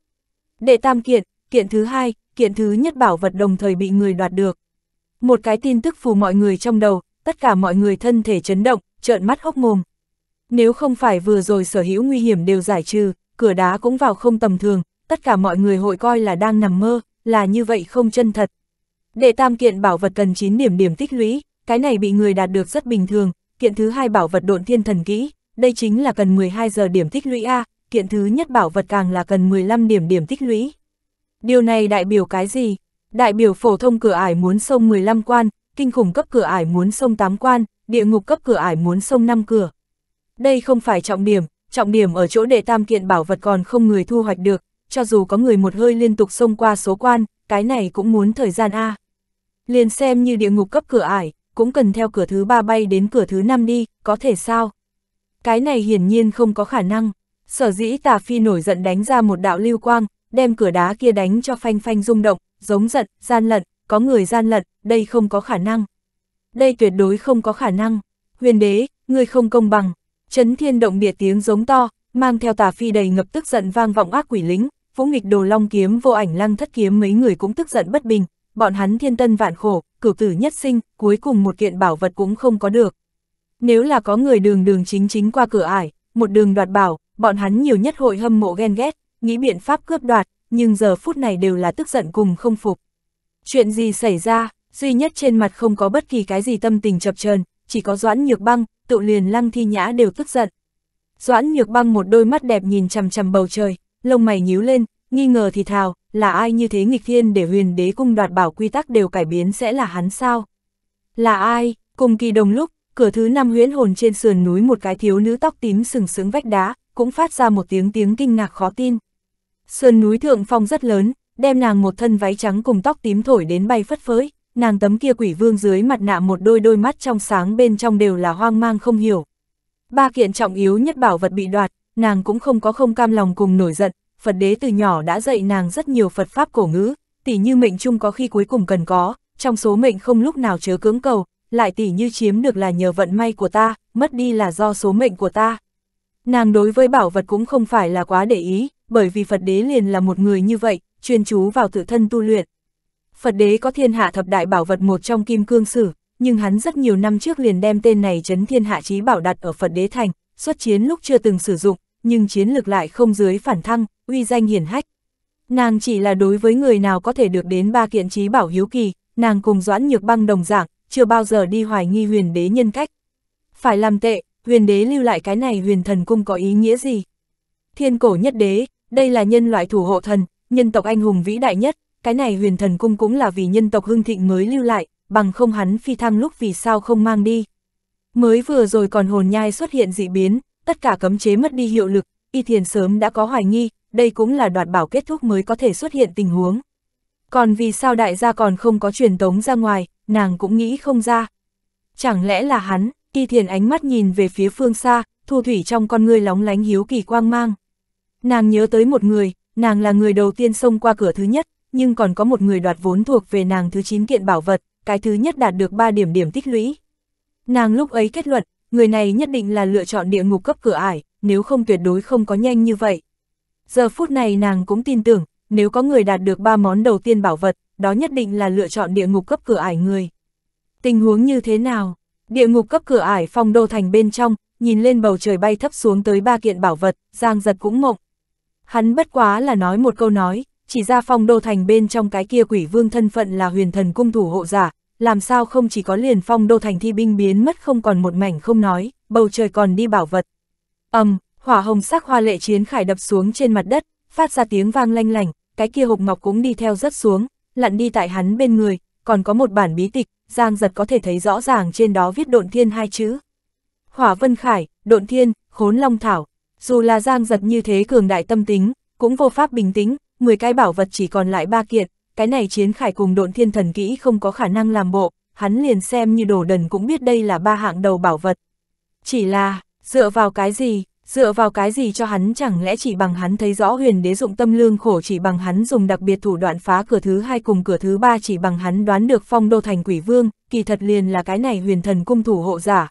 Đệ tam kiện, kiện thứ hai, kiện thứ nhất bảo vật đồng thời bị người đoạt được. Một cái tin tức phù mọi người trong đầu, tất cả mọi người thân thể chấn động, trợn mắt hốc mồm, nếu không phải vừa rồi sở hữu nguy hiểm đều giải trừ, cửa đá cũng vào không tầm thường, tất cả mọi người hội coi là đang nằm mơ, là như vậy không chân thật. Đệ tam kiện bảo vật cần 9 điểm điểm tích lũy, cái này bị người đạt được rất bình thường, kiện thứ hai bảo vật độn thiên thần kỹ, đây chính là cần 12 giờ điểm tích lũy A, kiện thứ nhất bảo vật càng là cần 15 điểm điểm tích lũy. Điều này đại biểu cái gì? Đại biểu phổ thông cửa ải muốn sông 15 quan, kinh khủng cấp cửa ải muốn sông 8 quan, địa ngục cấp cửa ải muốn sông 5 cửa đây không phải trọng điểm, trọng điểm ở chỗ đệ tam kiện bảo vật còn không người thu hoạch được, cho dù có người một hơi liên tục xông qua số quan, cái này cũng muốn thời gian A. Liền xem như địa ngục cấp cửa ải, cũng cần theo cửa thứ ba bay đến cửa thứ năm đi, có thể sao? Cái này hiển nhiên không có khả năng, sở dĩ tà phi nổi giận đánh ra một đạo lưu quang, đem cửa đá kia đánh cho phanh phanh rung động, giống giận, gian lận, có người gian lận, đây không có khả năng. Đây tuyệt đối không có khả năng. Huyền đế, người không công bằng, Chấn thiên động địa tiếng giống to, mang theo tà phi đầy ngập tức giận vang vọng ác quỷ lính, vũ nghịch đồ long kiếm vô ảnh lăng thất kiếm mấy người cũng tức giận bất bình, bọn hắn thiên tân vạn khổ, cửu tử nhất sinh, cuối cùng một kiện bảo vật cũng không có được. Nếu là có người đường đường chính chính qua cửa ải, một đường đoạt bảo, bọn hắn nhiều nhất hội hâm mộ ghen ghét, nghĩ biện pháp cướp đoạt, nhưng giờ phút này đều là tức giận cùng không phục. Chuyện gì xảy ra, duy nhất trên mặt không có bất kỳ cái gì tâm tình chập chờn chỉ có doãn nhược băng, tự liền lăng thi nhã đều tức giận. Doãn nhược băng một đôi mắt đẹp nhìn chằm chằm bầu trời, lông mày nhíu lên, nghi ngờ thì thào, là ai như thế nghịch thiên để huyền đế cung đoạt bảo quy tắc đều cải biến sẽ là hắn sao? Là ai? Cùng kỳ đồng lúc, cửa thứ năm huyễn hồn trên sườn núi một cái thiếu nữ tóc tím sừng sững vách đá, cũng phát ra một tiếng tiếng kinh ngạc khó tin. Sườn núi thượng phong rất lớn, đem nàng một thân váy trắng cùng tóc tím thổi đến bay phất phới nàng tấm kia quỷ vương dưới mặt nạ một đôi đôi mắt trong sáng bên trong đều là hoang mang không hiểu. Ba kiện trọng yếu nhất bảo vật bị đoạt, nàng cũng không có không cam lòng cùng nổi giận, Phật đế từ nhỏ đã dạy nàng rất nhiều Phật pháp cổ ngữ, tỉ như mệnh chung có khi cuối cùng cần có, trong số mệnh không lúc nào chớ cưỡng cầu, lại tỉ như chiếm được là nhờ vận may của ta, mất đi là do số mệnh của ta. Nàng đối với bảo vật cũng không phải là quá để ý, bởi vì Phật đế liền là một người như vậy, chuyên chú vào tự thân tu luyện, Phật đế có thiên hạ thập đại bảo vật một trong kim cương sử, nhưng hắn rất nhiều năm trước liền đem tên này chấn thiên hạ trí bảo đặt ở Phật đế thành, xuất chiến lúc chưa từng sử dụng, nhưng chiến lực lại không dưới phản thăng, uy danh hiển hách. Nàng chỉ là đối với người nào có thể được đến ba kiện trí bảo hiếu kỳ, nàng cùng doãn nhược băng đồng dạng, chưa bao giờ đi hoài nghi huyền đế nhân cách. Phải làm tệ, huyền đế lưu lại cái này huyền thần cung có ý nghĩa gì? Thiên cổ nhất đế, đây là nhân loại thủ hộ thần, nhân tộc anh hùng vĩ đại nhất, cái này huyền thần cung cũng là vì nhân tộc hưng thịnh mới lưu lại, bằng không hắn phi thăng lúc vì sao không mang đi. Mới vừa rồi còn hồn nhai xuất hiện dị biến, tất cả cấm chế mất đi hiệu lực, y thiền sớm đã có hoài nghi, đây cũng là đoạt bảo kết thúc mới có thể xuất hiện tình huống. Còn vì sao đại gia còn không có truyền tống ra ngoài, nàng cũng nghĩ không ra. Chẳng lẽ là hắn, y thiền ánh mắt nhìn về phía phương xa, thu thủy trong con ngươi lóng lánh hiếu kỳ quang mang. Nàng nhớ tới một người, nàng là người đầu tiên xông qua cửa thứ nhất, nhưng còn có một người đoạt vốn thuộc về nàng thứ 9 kiện bảo vật, cái thứ nhất đạt được 3 điểm điểm tích lũy. Nàng lúc ấy kết luận, người này nhất định là lựa chọn địa ngục cấp cửa ải, nếu không tuyệt đối không có nhanh như vậy. Giờ phút này nàng cũng tin tưởng, nếu có người đạt được 3 món đầu tiên bảo vật, đó nhất định là lựa chọn địa ngục cấp cửa ải người. Tình huống như thế nào? Địa ngục cấp cửa ải phong đô thành bên trong, nhìn lên bầu trời bay thấp xuống tới ba kiện bảo vật, Giang giật cũng mộng. Hắn bất quá là nói một câu nói, chỉ ra phong đô thành bên trong cái kia quỷ vương thân phận là huyền thần cung thủ hộ giả, làm sao không chỉ có liền phong đô thành thi binh biến mất không còn một mảnh không nói, bầu trời còn đi bảo vật. âm um, hỏa hồng sắc hoa lệ chiến khải đập xuống trên mặt đất, phát ra tiếng vang lanh lành, cái kia hộp ngọc cũng đi theo rất xuống, lặn đi tại hắn bên người, còn có một bản bí tịch, Giang giật có thể thấy rõ ràng trên đó viết độn thiên hai chữ. Hỏa vân khải, độn thiên, khốn long thảo, dù là Giang giật như thế cường đại tâm tính, cũng vô pháp bình tĩnh, 10 cái bảo vật chỉ còn lại ba kiện, cái này chiến khải cùng độn thiên thần kỹ không có khả năng làm bộ, hắn liền xem như đồ đần cũng biết đây là ba hạng đầu bảo vật. Chỉ là, dựa vào cái gì, dựa vào cái gì cho hắn chẳng lẽ chỉ bằng hắn thấy rõ huyền đế dụng tâm lương khổ chỉ bằng hắn dùng đặc biệt thủ đoạn phá cửa thứ hai cùng cửa thứ ba chỉ bằng hắn đoán được phong đô thành quỷ vương, kỳ thật liền là cái này huyền thần cung thủ hộ giả.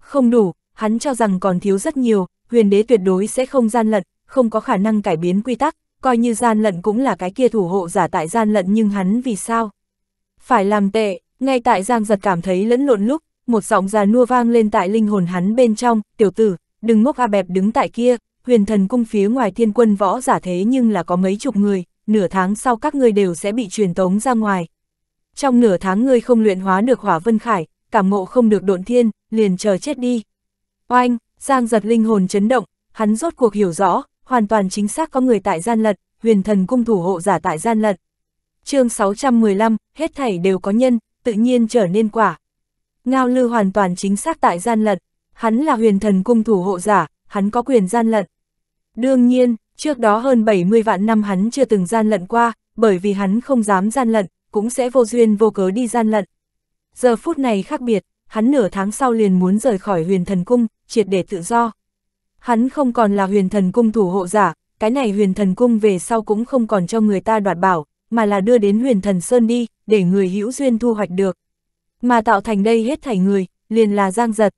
Không đủ, hắn cho rằng còn thiếu rất nhiều, huyền đế tuyệt đối sẽ không gian lận, không có khả năng cải biến quy tắc, coi như gian lận cũng là cái kia thủ hộ giả tại gian lận nhưng hắn vì sao? Phải làm tệ, ngay tại Giang giật cảm thấy lẫn lộn lúc, một giọng già nua vang lên tại linh hồn hắn bên trong, tiểu tử, đừng ngốc a bẹp đứng tại kia, huyền thần cung phía ngoài thiên quân võ giả thế nhưng là có mấy chục người, nửa tháng sau các ngươi đều sẽ bị truyền tống ra ngoài. Trong nửa tháng ngươi không luyện hóa được hỏa vân khải, cảm ngộ không được độn thiên, liền chờ chết đi. Oanh, Giang giật linh hồn chấn động, hắn rốt cuộc hiểu rõ, hoàn toàn chính xác có người tại gian lận, huyền thần cung thủ hộ giả tại gian lận. chương 615, hết thảy đều có nhân, tự nhiên trở nên quả. Ngao Lư hoàn toàn chính xác tại gian lận, hắn là huyền thần cung thủ hộ giả, hắn có quyền gian lận. Đương nhiên, trước đó hơn 70 vạn năm hắn chưa từng gian lận qua, bởi vì hắn không dám gian lận, cũng sẽ vô duyên vô cớ đi gian lận. Giờ phút này khác biệt, hắn nửa tháng sau liền muốn rời khỏi huyền thần cung, triệt để tự do. Hắn không còn là huyền thần cung thủ hộ giả, cái này huyền thần cung về sau cũng không còn cho người ta đoạt bảo, mà là đưa đến huyền thần sơn đi, để người hữu duyên thu hoạch được. Mà tạo thành đây hết thảy người, liền là giang giật.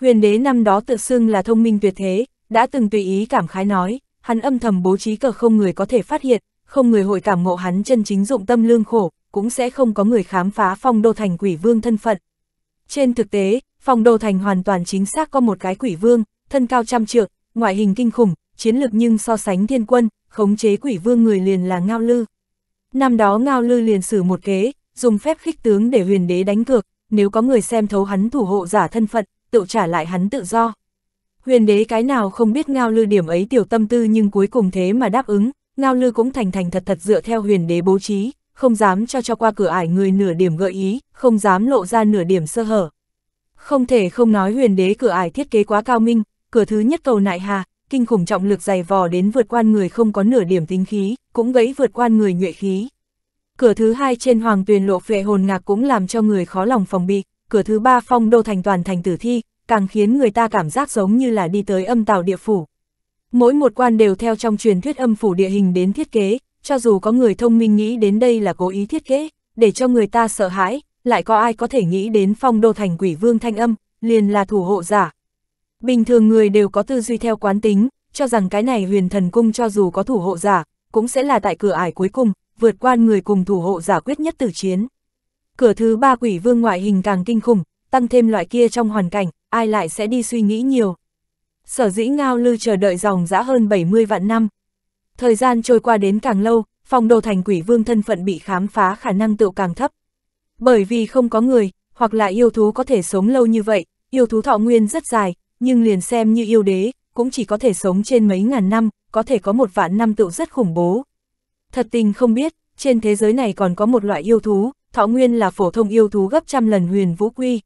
Huyền đế năm đó tự xưng là thông minh tuyệt thế, đã từng tùy ý cảm khái nói, hắn âm thầm bố trí cờ không người có thể phát hiện, không người hội cảm ngộ hắn chân chính dụng tâm lương khổ, cũng sẽ không có người khám phá phong đô thành quỷ vương thân phận. Trên thực tế, phong đô thành hoàn toàn chính xác có một cái quỷ vương, thân cao trăm trượng, ngoại hình kinh khủng, chiến lực nhưng so sánh thiên quân, khống chế quỷ vương người liền là Ngao Lư. Năm đó Ngao Lư liền xử một kế, dùng phép khích tướng để huyền đế đánh cược, nếu có người xem thấu hắn thủ hộ giả thân phận, tự trả lại hắn tự do. Huyền đế cái nào không biết Ngao Lư điểm ấy tiểu tâm tư nhưng cuối cùng thế mà đáp ứng, Ngao Lư cũng thành thành thật thật dựa theo huyền đế bố trí, không dám cho cho qua cửa ải người nửa điểm gợi ý, không dám lộ ra nửa điểm sơ hở. Không thể không nói huyền đế cửa ải thiết kế quá cao minh, cửa thứ nhất cầu nại hà, kinh khủng trọng lực dày vò đến vượt qua người không có nửa điểm tính khí, cũng gãy vượt qua người nhuệ khí. Cửa thứ hai trên hoàng tuyền lộ phệ hồn ngạc cũng làm cho người khó lòng phòng bị, cửa thứ ba phong đô thành toàn thành tử thi, càng khiến người ta cảm giác giống như là đi tới âm tàu địa phủ. Mỗi một quan đều theo trong truyền thuyết âm phủ địa hình đến thiết kế, cho dù có người thông minh nghĩ đến đây là cố ý thiết kế, để cho người ta sợ hãi, lại có ai có thể nghĩ đến phong đô thành quỷ vương thanh âm, liền là thủ hộ giả, Bình thường người đều có tư duy theo quán tính, cho rằng cái này huyền thần cung cho dù có thủ hộ giả, cũng sẽ là tại cửa ải cuối cùng, vượt qua người cùng thủ hộ giả quyết nhất tử chiến. Cửa thứ ba quỷ vương ngoại hình càng kinh khủng, tăng thêm loại kia trong hoàn cảnh, ai lại sẽ đi suy nghĩ nhiều. Sở dĩ ngao lư chờ đợi dòng dã hơn 70 vạn năm. Thời gian trôi qua đến càng lâu, phòng đồ thành quỷ vương thân phận bị khám phá khả năng tựu càng thấp. Bởi vì không có người, hoặc là yêu thú có thể sống lâu như vậy, yêu thú thọ nguyên rất dài, nhưng liền xem như yêu đế, cũng chỉ có thể sống trên mấy ngàn năm, có thể có một vạn năm tựu rất khủng bố. Thật tình không biết, trên thế giới này còn có một loại yêu thú, thọ nguyên là phổ thông yêu thú gấp trăm lần huyền vũ quy.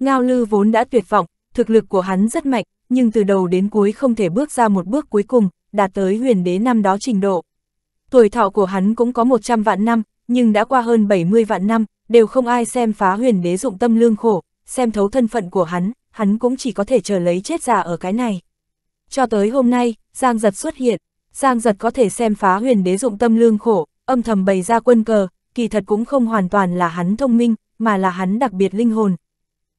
Ngao lư vốn đã tuyệt vọng, thực lực của hắn rất mạnh, nhưng từ đầu đến cuối không thể bước ra một bước cuối cùng, đạt tới huyền đế năm đó trình độ. Tuổi thọ của hắn cũng có 100 vạn năm, nhưng đã qua hơn 70 vạn năm, đều không ai xem phá huyền đế dụng tâm lương khổ, xem thấu thân phận của hắn hắn cũng chỉ có thể chờ lấy chết già ở cái này. Cho tới hôm nay, Giang Giật xuất hiện, Giang Giật có thể xem phá huyền đế dụng tâm lương khổ, âm thầm bày ra quân cờ, kỳ thật cũng không hoàn toàn là hắn thông minh, mà là hắn đặc biệt linh hồn.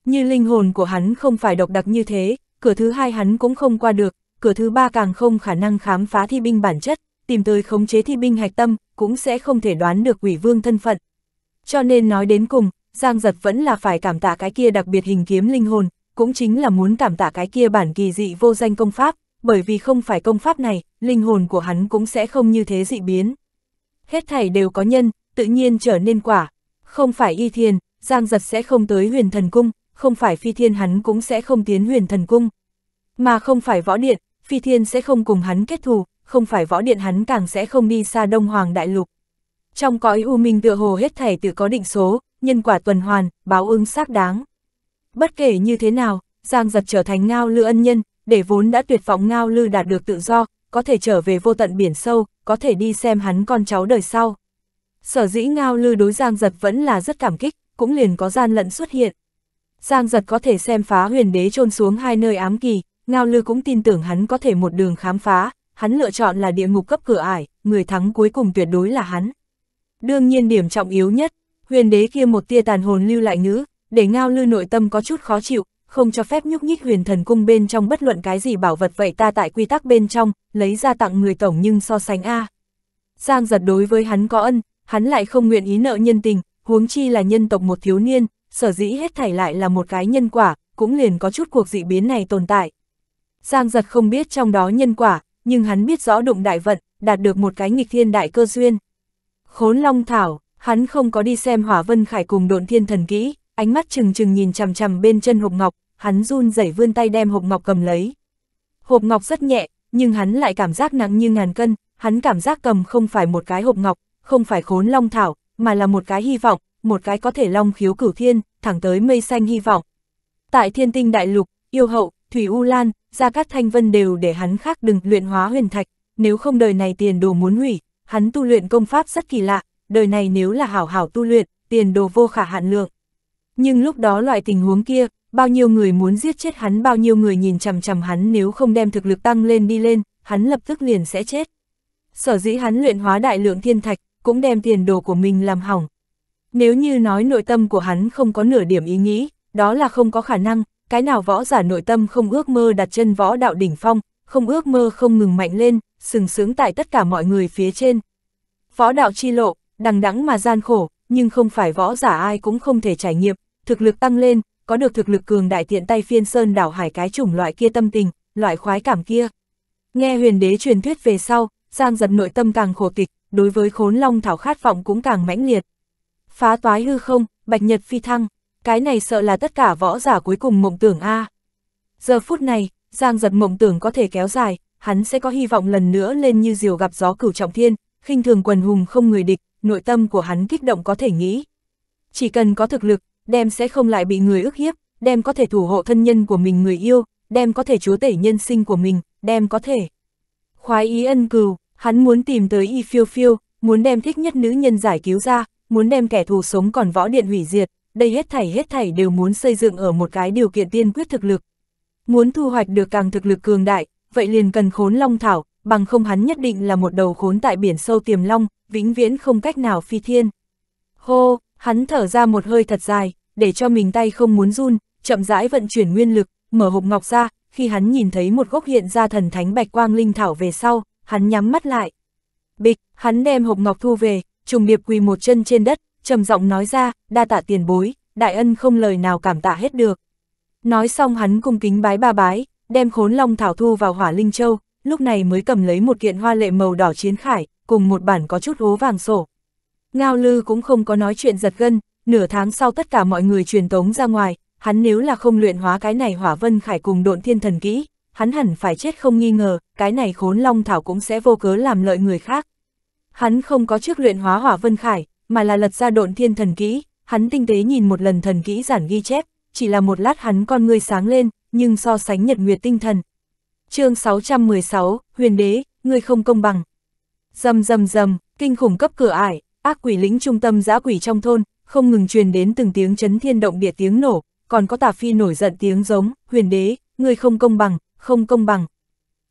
Như linh hồn của hắn không phải độc đặc như thế, cửa thứ hai hắn cũng không qua được, cửa thứ ba càng không khả năng khám phá thi binh bản chất, tìm tới khống chế thi binh hạch tâm, cũng sẽ không thể đoán được quỷ vương thân phận. Cho nên nói đến cùng, Giang Giật vẫn là phải cảm tạ cái kia đặc biệt hình kiếm linh hồn, cũng chính là muốn cảm tạ cái kia bản kỳ dị vô danh công pháp, bởi vì không phải công pháp này, linh hồn của hắn cũng sẽ không như thế dị biến. Hết thảy đều có nhân, tự nhiên trở nên quả. Không phải y thiền, Giang Giật sẽ không tới huyền thần cung, không phải phi thiên hắn cũng sẽ không tiến huyền thần cung. Mà không phải võ điện, phi thiên sẽ không cùng hắn kết thù, không phải võ điện hắn càng sẽ không đi xa Đông Hoàng Đại Lục. Trong cõi u minh tựa hồ hết thảy tự có định số, nhân quả tuần hoàn, báo ứng xác đáng. Bất kể như thế nào, Giang Giật trở thành ngao lư ân nhân, để vốn đã tuyệt vọng ngao lư đạt được tự do, có thể trở về vô tận biển sâu, có thể đi xem hắn con cháu đời sau. Sở dĩ ngao lư đối Giang Giật vẫn là rất cảm kích, cũng liền có gian lận xuất hiện. Giang Giật có thể xem phá huyền đế trôn xuống hai nơi ám kỳ, ngao lư cũng tin tưởng hắn có thể một đường khám phá, hắn lựa chọn là địa ngục cấp cửa ải, người thắng cuối cùng tuyệt đối là hắn. Đương nhiên điểm trọng yếu nhất, huyền đế kia một tia tàn hồn lưu lại ngữ, để ngao lư nội tâm có chút khó chịu, không cho phép nhúc nhích huyền thần cung bên trong bất luận cái gì bảo vật vậy ta tại quy tắc bên trong, lấy ra tặng người tổng nhưng so sánh A. Giang giật đối với hắn có ân, hắn lại không nguyện ý nợ nhân tình, huống chi là nhân tộc một thiếu niên, sở dĩ hết thảy lại là một cái nhân quả, cũng liền có chút cuộc dị biến này tồn tại. Giang giật không biết trong đó nhân quả, nhưng hắn biết rõ đụng đại vận, đạt được một cái nghịch thiên đại cơ duyên. Khốn Long Thảo, hắn không có đi xem hỏa vân khải cùng độn thiên thần kỹ, ánh mắt trừng trừng nhìn chằm chằm bên chân hộp ngọc, hắn run rẩy vươn tay đem hộp ngọc cầm lấy. Hộp ngọc rất nhẹ, nhưng hắn lại cảm giác nặng như ngàn cân, hắn cảm giác cầm không phải một cái hộp ngọc, không phải khốn long thảo, mà là một cái hy vọng, một cái có thể long khiếu cửu thiên, thẳng tới mây xanh hy vọng. Tại thiên tinh đại lục, yêu hậu, thủy u lan, ra các thanh vân đều để hắn khác đừng luyện hóa huyền thạch, nếu không đời này tiền đồ muốn hủy, hắn tu luyện công pháp rất kỳ lạ, đời này nếu là hảo hảo tu luyện, tiền đồ vô khả hạn lượng. Nhưng lúc đó loại tình huống kia, bao nhiêu người muốn giết chết hắn bao nhiêu người nhìn chằm chằm hắn nếu không đem thực lực tăng lên đi lên, hắn lập tức liền sẽ chết. Sở dĩ hắn luyện hóa đại lượng thiên thạch, cũng đem tiền đồ của mình làm hỏng. Nếu như nói nội tâm của hắn không có nửa điểm ý nghĩ, đó là không có khả năng, cái nào võ giả nội tâm không ước mơ đặt chân võ đạo đỉnh phong, không ước mơ không ngừng mạnh lên, sừng sướng tại tất cả mọi người phía trên. Võ đạo chi lộ, đằng đẵng mà gian khổ, nhưng không phải võ giả ai cũng không thể trải nghiệm, thực lực tăng lên, có được thực lực cường đại tiện tay phiên sơn đảo hải cái chủng loại kia tâm tình, loại khoái cảm kia. Nghe huyền đế truyền thuyết về sau, Giang giật nội tâm càng khổ tịch, đối với khốn long thảo khát vọng cũng càng mãnh liệt. Phá toái hư không, bạch nhật phi thăng, cái này sợ là tất cả võ giả cuối cùng mộng tưởng A. Giờ phút này, Giang giật mộng tưởng có thể kéo dài, hắn sẽ có hy vọng lần nữa lên như diều gặp gió cửu trọng thiên, khinh thường quần hùng không người địch, nội tâm của hắn kích động có thể nghĩ. Chỉ cần có thực lực, đem sẽ không lại bị người ức hiếp, đem có thể thủ hộ thân nhân của mình người yêu, đem có thể chúa tể nhân sinh của mình, đem có thể. Khoái ý ân cừu, hắn muốn tìm tới y phiêu phiêu, muốn đem thích nhất nữ nhân giải cứu ra, muốn đem kẻ thù sống còn võ điện hủy diệt, đây hết thảy hết thảy đều muốn xây dựng ở một cái điều kiện tiên quyết thực lực. Muốn thu hoạch được càng thực lực cường đại, vậy liền cần khốn long thảo, bằng không hắn nhất định là một đầu khốn tại biển sâu tiềm long, vĩnh viễn không cách nào phi thiên. Hô, hắn thở ra một hơi thật dài, để cho mình tay không muốn run, chậm rãi vận chuyển nguyên lực, mở hộp ngọc ra, khi hắn nhìn thấy một gốc hiện ra thần thánh bạch quang linh thảo về sau, hắn nhắm mắt lại. Bịch, hắn đem hộp ngọc thu về, trùng điệp quỳ một chân trên đất, trầm giọng nói ra, đa tạ tiền bối, đại ân không lời nào cảm tạ hết được. Nói xong hắn cung kính bái ba bái, đem khốn long thảo thu vào hỏa linh châu, lúc này mới cầm lấy một kiện hoa lệ màu đỏ chiến khải, cùng một bản có chút hố vàng sổ. Ngao lư cũng không có nói chuyện giật gân, nửa tháng sau tất cả mọi người truyền tống ra ngoài, hắn nếu là không luyện hóa cái này hỏa vân khải cùng độn thiên thần kỹ, hắn hẳn phải chết không nghi ngờ, cái này khốn long thảo cũng sẽ vô cớ làm lợi người khác. Hắn không có trước luyện hóa hỏa vân khải, mà là lật ra độn thiên thần kỹ, hắn tinh tế nhìn một lần thần kỹ giản ghi chép, chỉ là một lát hắn con ngươi sáng lên, nhưng so sánh nhật nguyệt tinh thần. chương 616, huyền đế, người không công bằng. Dầm dầm dầm, kinh khủng cấp cửa ải, ác quỷ lĩnh trung tâm giã quỷ trong thôn, không ngừng truyền đến từng tiếng chấn thiên động địa tiếng nổ, còn có tà phi nổi giận tiếng giống, huyền đế, ngươi không công bằng, không công bằng.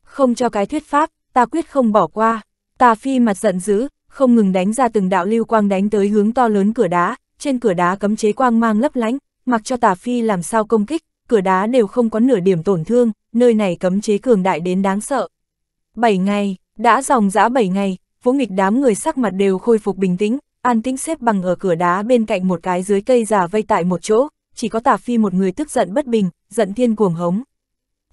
Không cho cái thuyết pháp, ta quyết không bỏ qua. Tà phi mặt giận dữ, không ngừng đánh ra từng đạo lưu quang đánh tới hướng to lớn cửa đá, trên cửa đá cấm chế quang mang lấp lánh, mặc cho tà phi làm sao công kích, cửa đá đều không có nửa điểm tổn thương, nơi này cấm chế cường đại đến đáng sợ. bảy ngày, đã dòng dã bảy ngày, vũ nghịch đám người sắc mặt đều khôi phục bình tĩnh, An tĩnh xếp bằng ở cửa đá bên cạnh một cái dưới cây già vây tại một chỗ, chỉ có tả phi một người tức giận bất bình, giận thiên cuồng hống.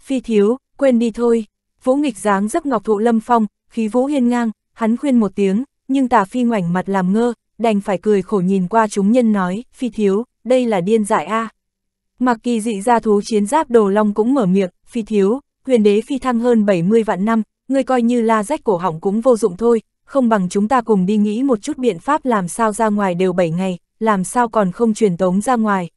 Phi thiếu, quên đi thôi, vũ nghịch dáng dấp ngọc thụ lâm phong, khí vũ hiên ngang, hắn khuyên một tiếng, nhưng tả phi ngoảnh mặt làm ngơ, đành phải cười khổ nhìn qua chúng nhân nói, phi thiếu, đây là điên dại a. À. Mặc kỳ dị gia thú chiến giáp đồ long cũng mở miệng, phi thiếu, huyền đế phi thăng hơn 70 vạn năm, ngươi coi như la rách cổ họng cũng vô dụng thôi, không bằng chúng ta cùng đi nghĩ một chút biện pháp làm sao ra ngoài đều 7 ngày, làm sao còn không truyền tống ra ngoài.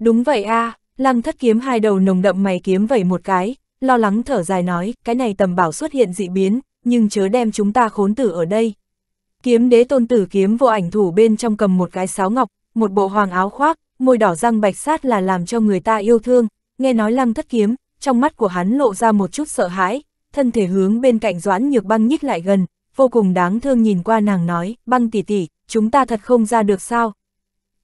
Đúng vậy a à, lăng thất kiếm hai đầu nồng đậm mày kiếm vẩy một cái, lo lắng thở dài nói, cái này tầm bảo xuất hiện dị biến, nhưng chớ đem chúng ta khốn tử ở đây. Kiếm đế tôn tử kiếm vô ảnh thủ bên trong cầm một cái sáo ngọc, một bộ hoàng áo khoác, môi đỏ răng bạch sát là làm cho người ta yêu thương, nghe nói lăng thất kiếm, trong mắt của hắn lộ ra một chút sợ hãi, thân thể hướng bên cạnh doãn nhược băng nhích lại gần, vô cùng đáng thương nhìn qua nàng nói, băng tỷ tỷ chúng ta thật không ra được sao.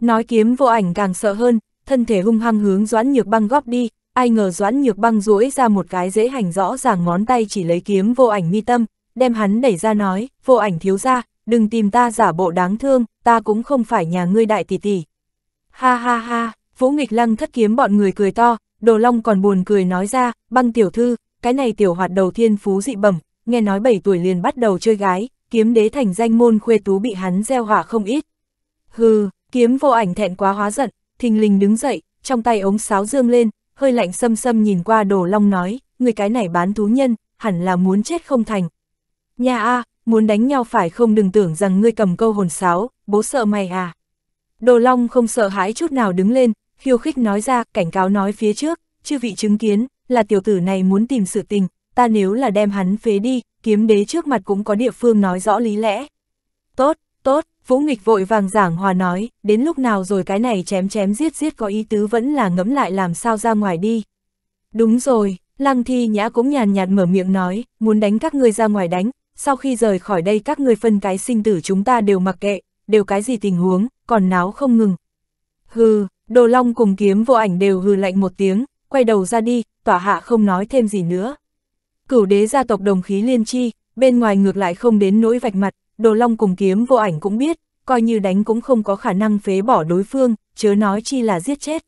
Nói kiếm vô ảnh càng sợ hơn, thân thể hung hăng hướng doãn nhược băng góp đi, ai ngờ doãn nhược băng duỗi ra một cái dễ hành rõ ràng ngón tay chỉ lấy kiếm vô ảnh mi tâm, đem hắn đẩy ra nói, vô ảnh thiếu ra, đừng tìm ta giả bộ đáng thương, ta cũng không phải nhà ngươi đại tỷ tỷ. Ha ha ha, vũ nghịch lăng thất kiếm bọn người cười to, đồ long còn buồn cười nói ra, băng tiểu thư, cái này tiểu hoạt đầu thiên phú dị bẩm, nghe nói 7 tuổi liền bắt đầu chơi gái, kiếm đế thành danh môn khuê tú bị hắn gieo hỏa không ít. Hừ, kiếm vô ảnh thẹn quá hóa giận, thình lình đứng dậy, trong tay ống sáo dương lên, hơi lạnh xâm xâm nhìn qua đồ long nói, người cái này bán thú nhân, hẳn là muốn chết không thành. Nhà A, muốn đánh nhau phải không đừng tưởng rằng ngươi cầm câu hồn sáo, bố sợ mày à. Đồ long không sợ hãi chút nào đứng lên, khiêu khích nói ra, cảnh cáo nói phía trước, chưa vị chứng kiến, là tiểu tử này muốn tìm sự tình, ta nếu là đem hắn phế đi, kiếm đế trước mặt cũng có địa phương nói rõ lý lẽ. Tốt, tốt, Vũ Nghịch vội vàng giảng hòa nói, đến lúc nào rồi cái này chém chém giết giết có ý tứ vẫn là ngấm lại làm sao ra ngoài đi. Đúng rồi, Lăng Thi Nhã cũng nhàn nhạt mở miệng nói, muốn đánh các ngươi ra ngoài đánh, sau khi rời khỏi đây các ngươi phân cái sinh tử chúng ta đều mặc kệ, đều cái gì tình huống, còn náo không ngừng. Hừ, Đồ Long cùng kiếm vô ảnh đều hừ lạnh một tiếng, quay đầu ra đi, tỏa hạ không nói thêm gì nữa. Cửu đế gia tộc đồng khí liên chi, bên ngoài ngược lại không đến nỗi vạch mặt, đồ long cùng kiếm vô ảnh cũng biết, coi như đánh cũng không có khả năng phế bỏ đối phương, chớ nói chi là giết chết.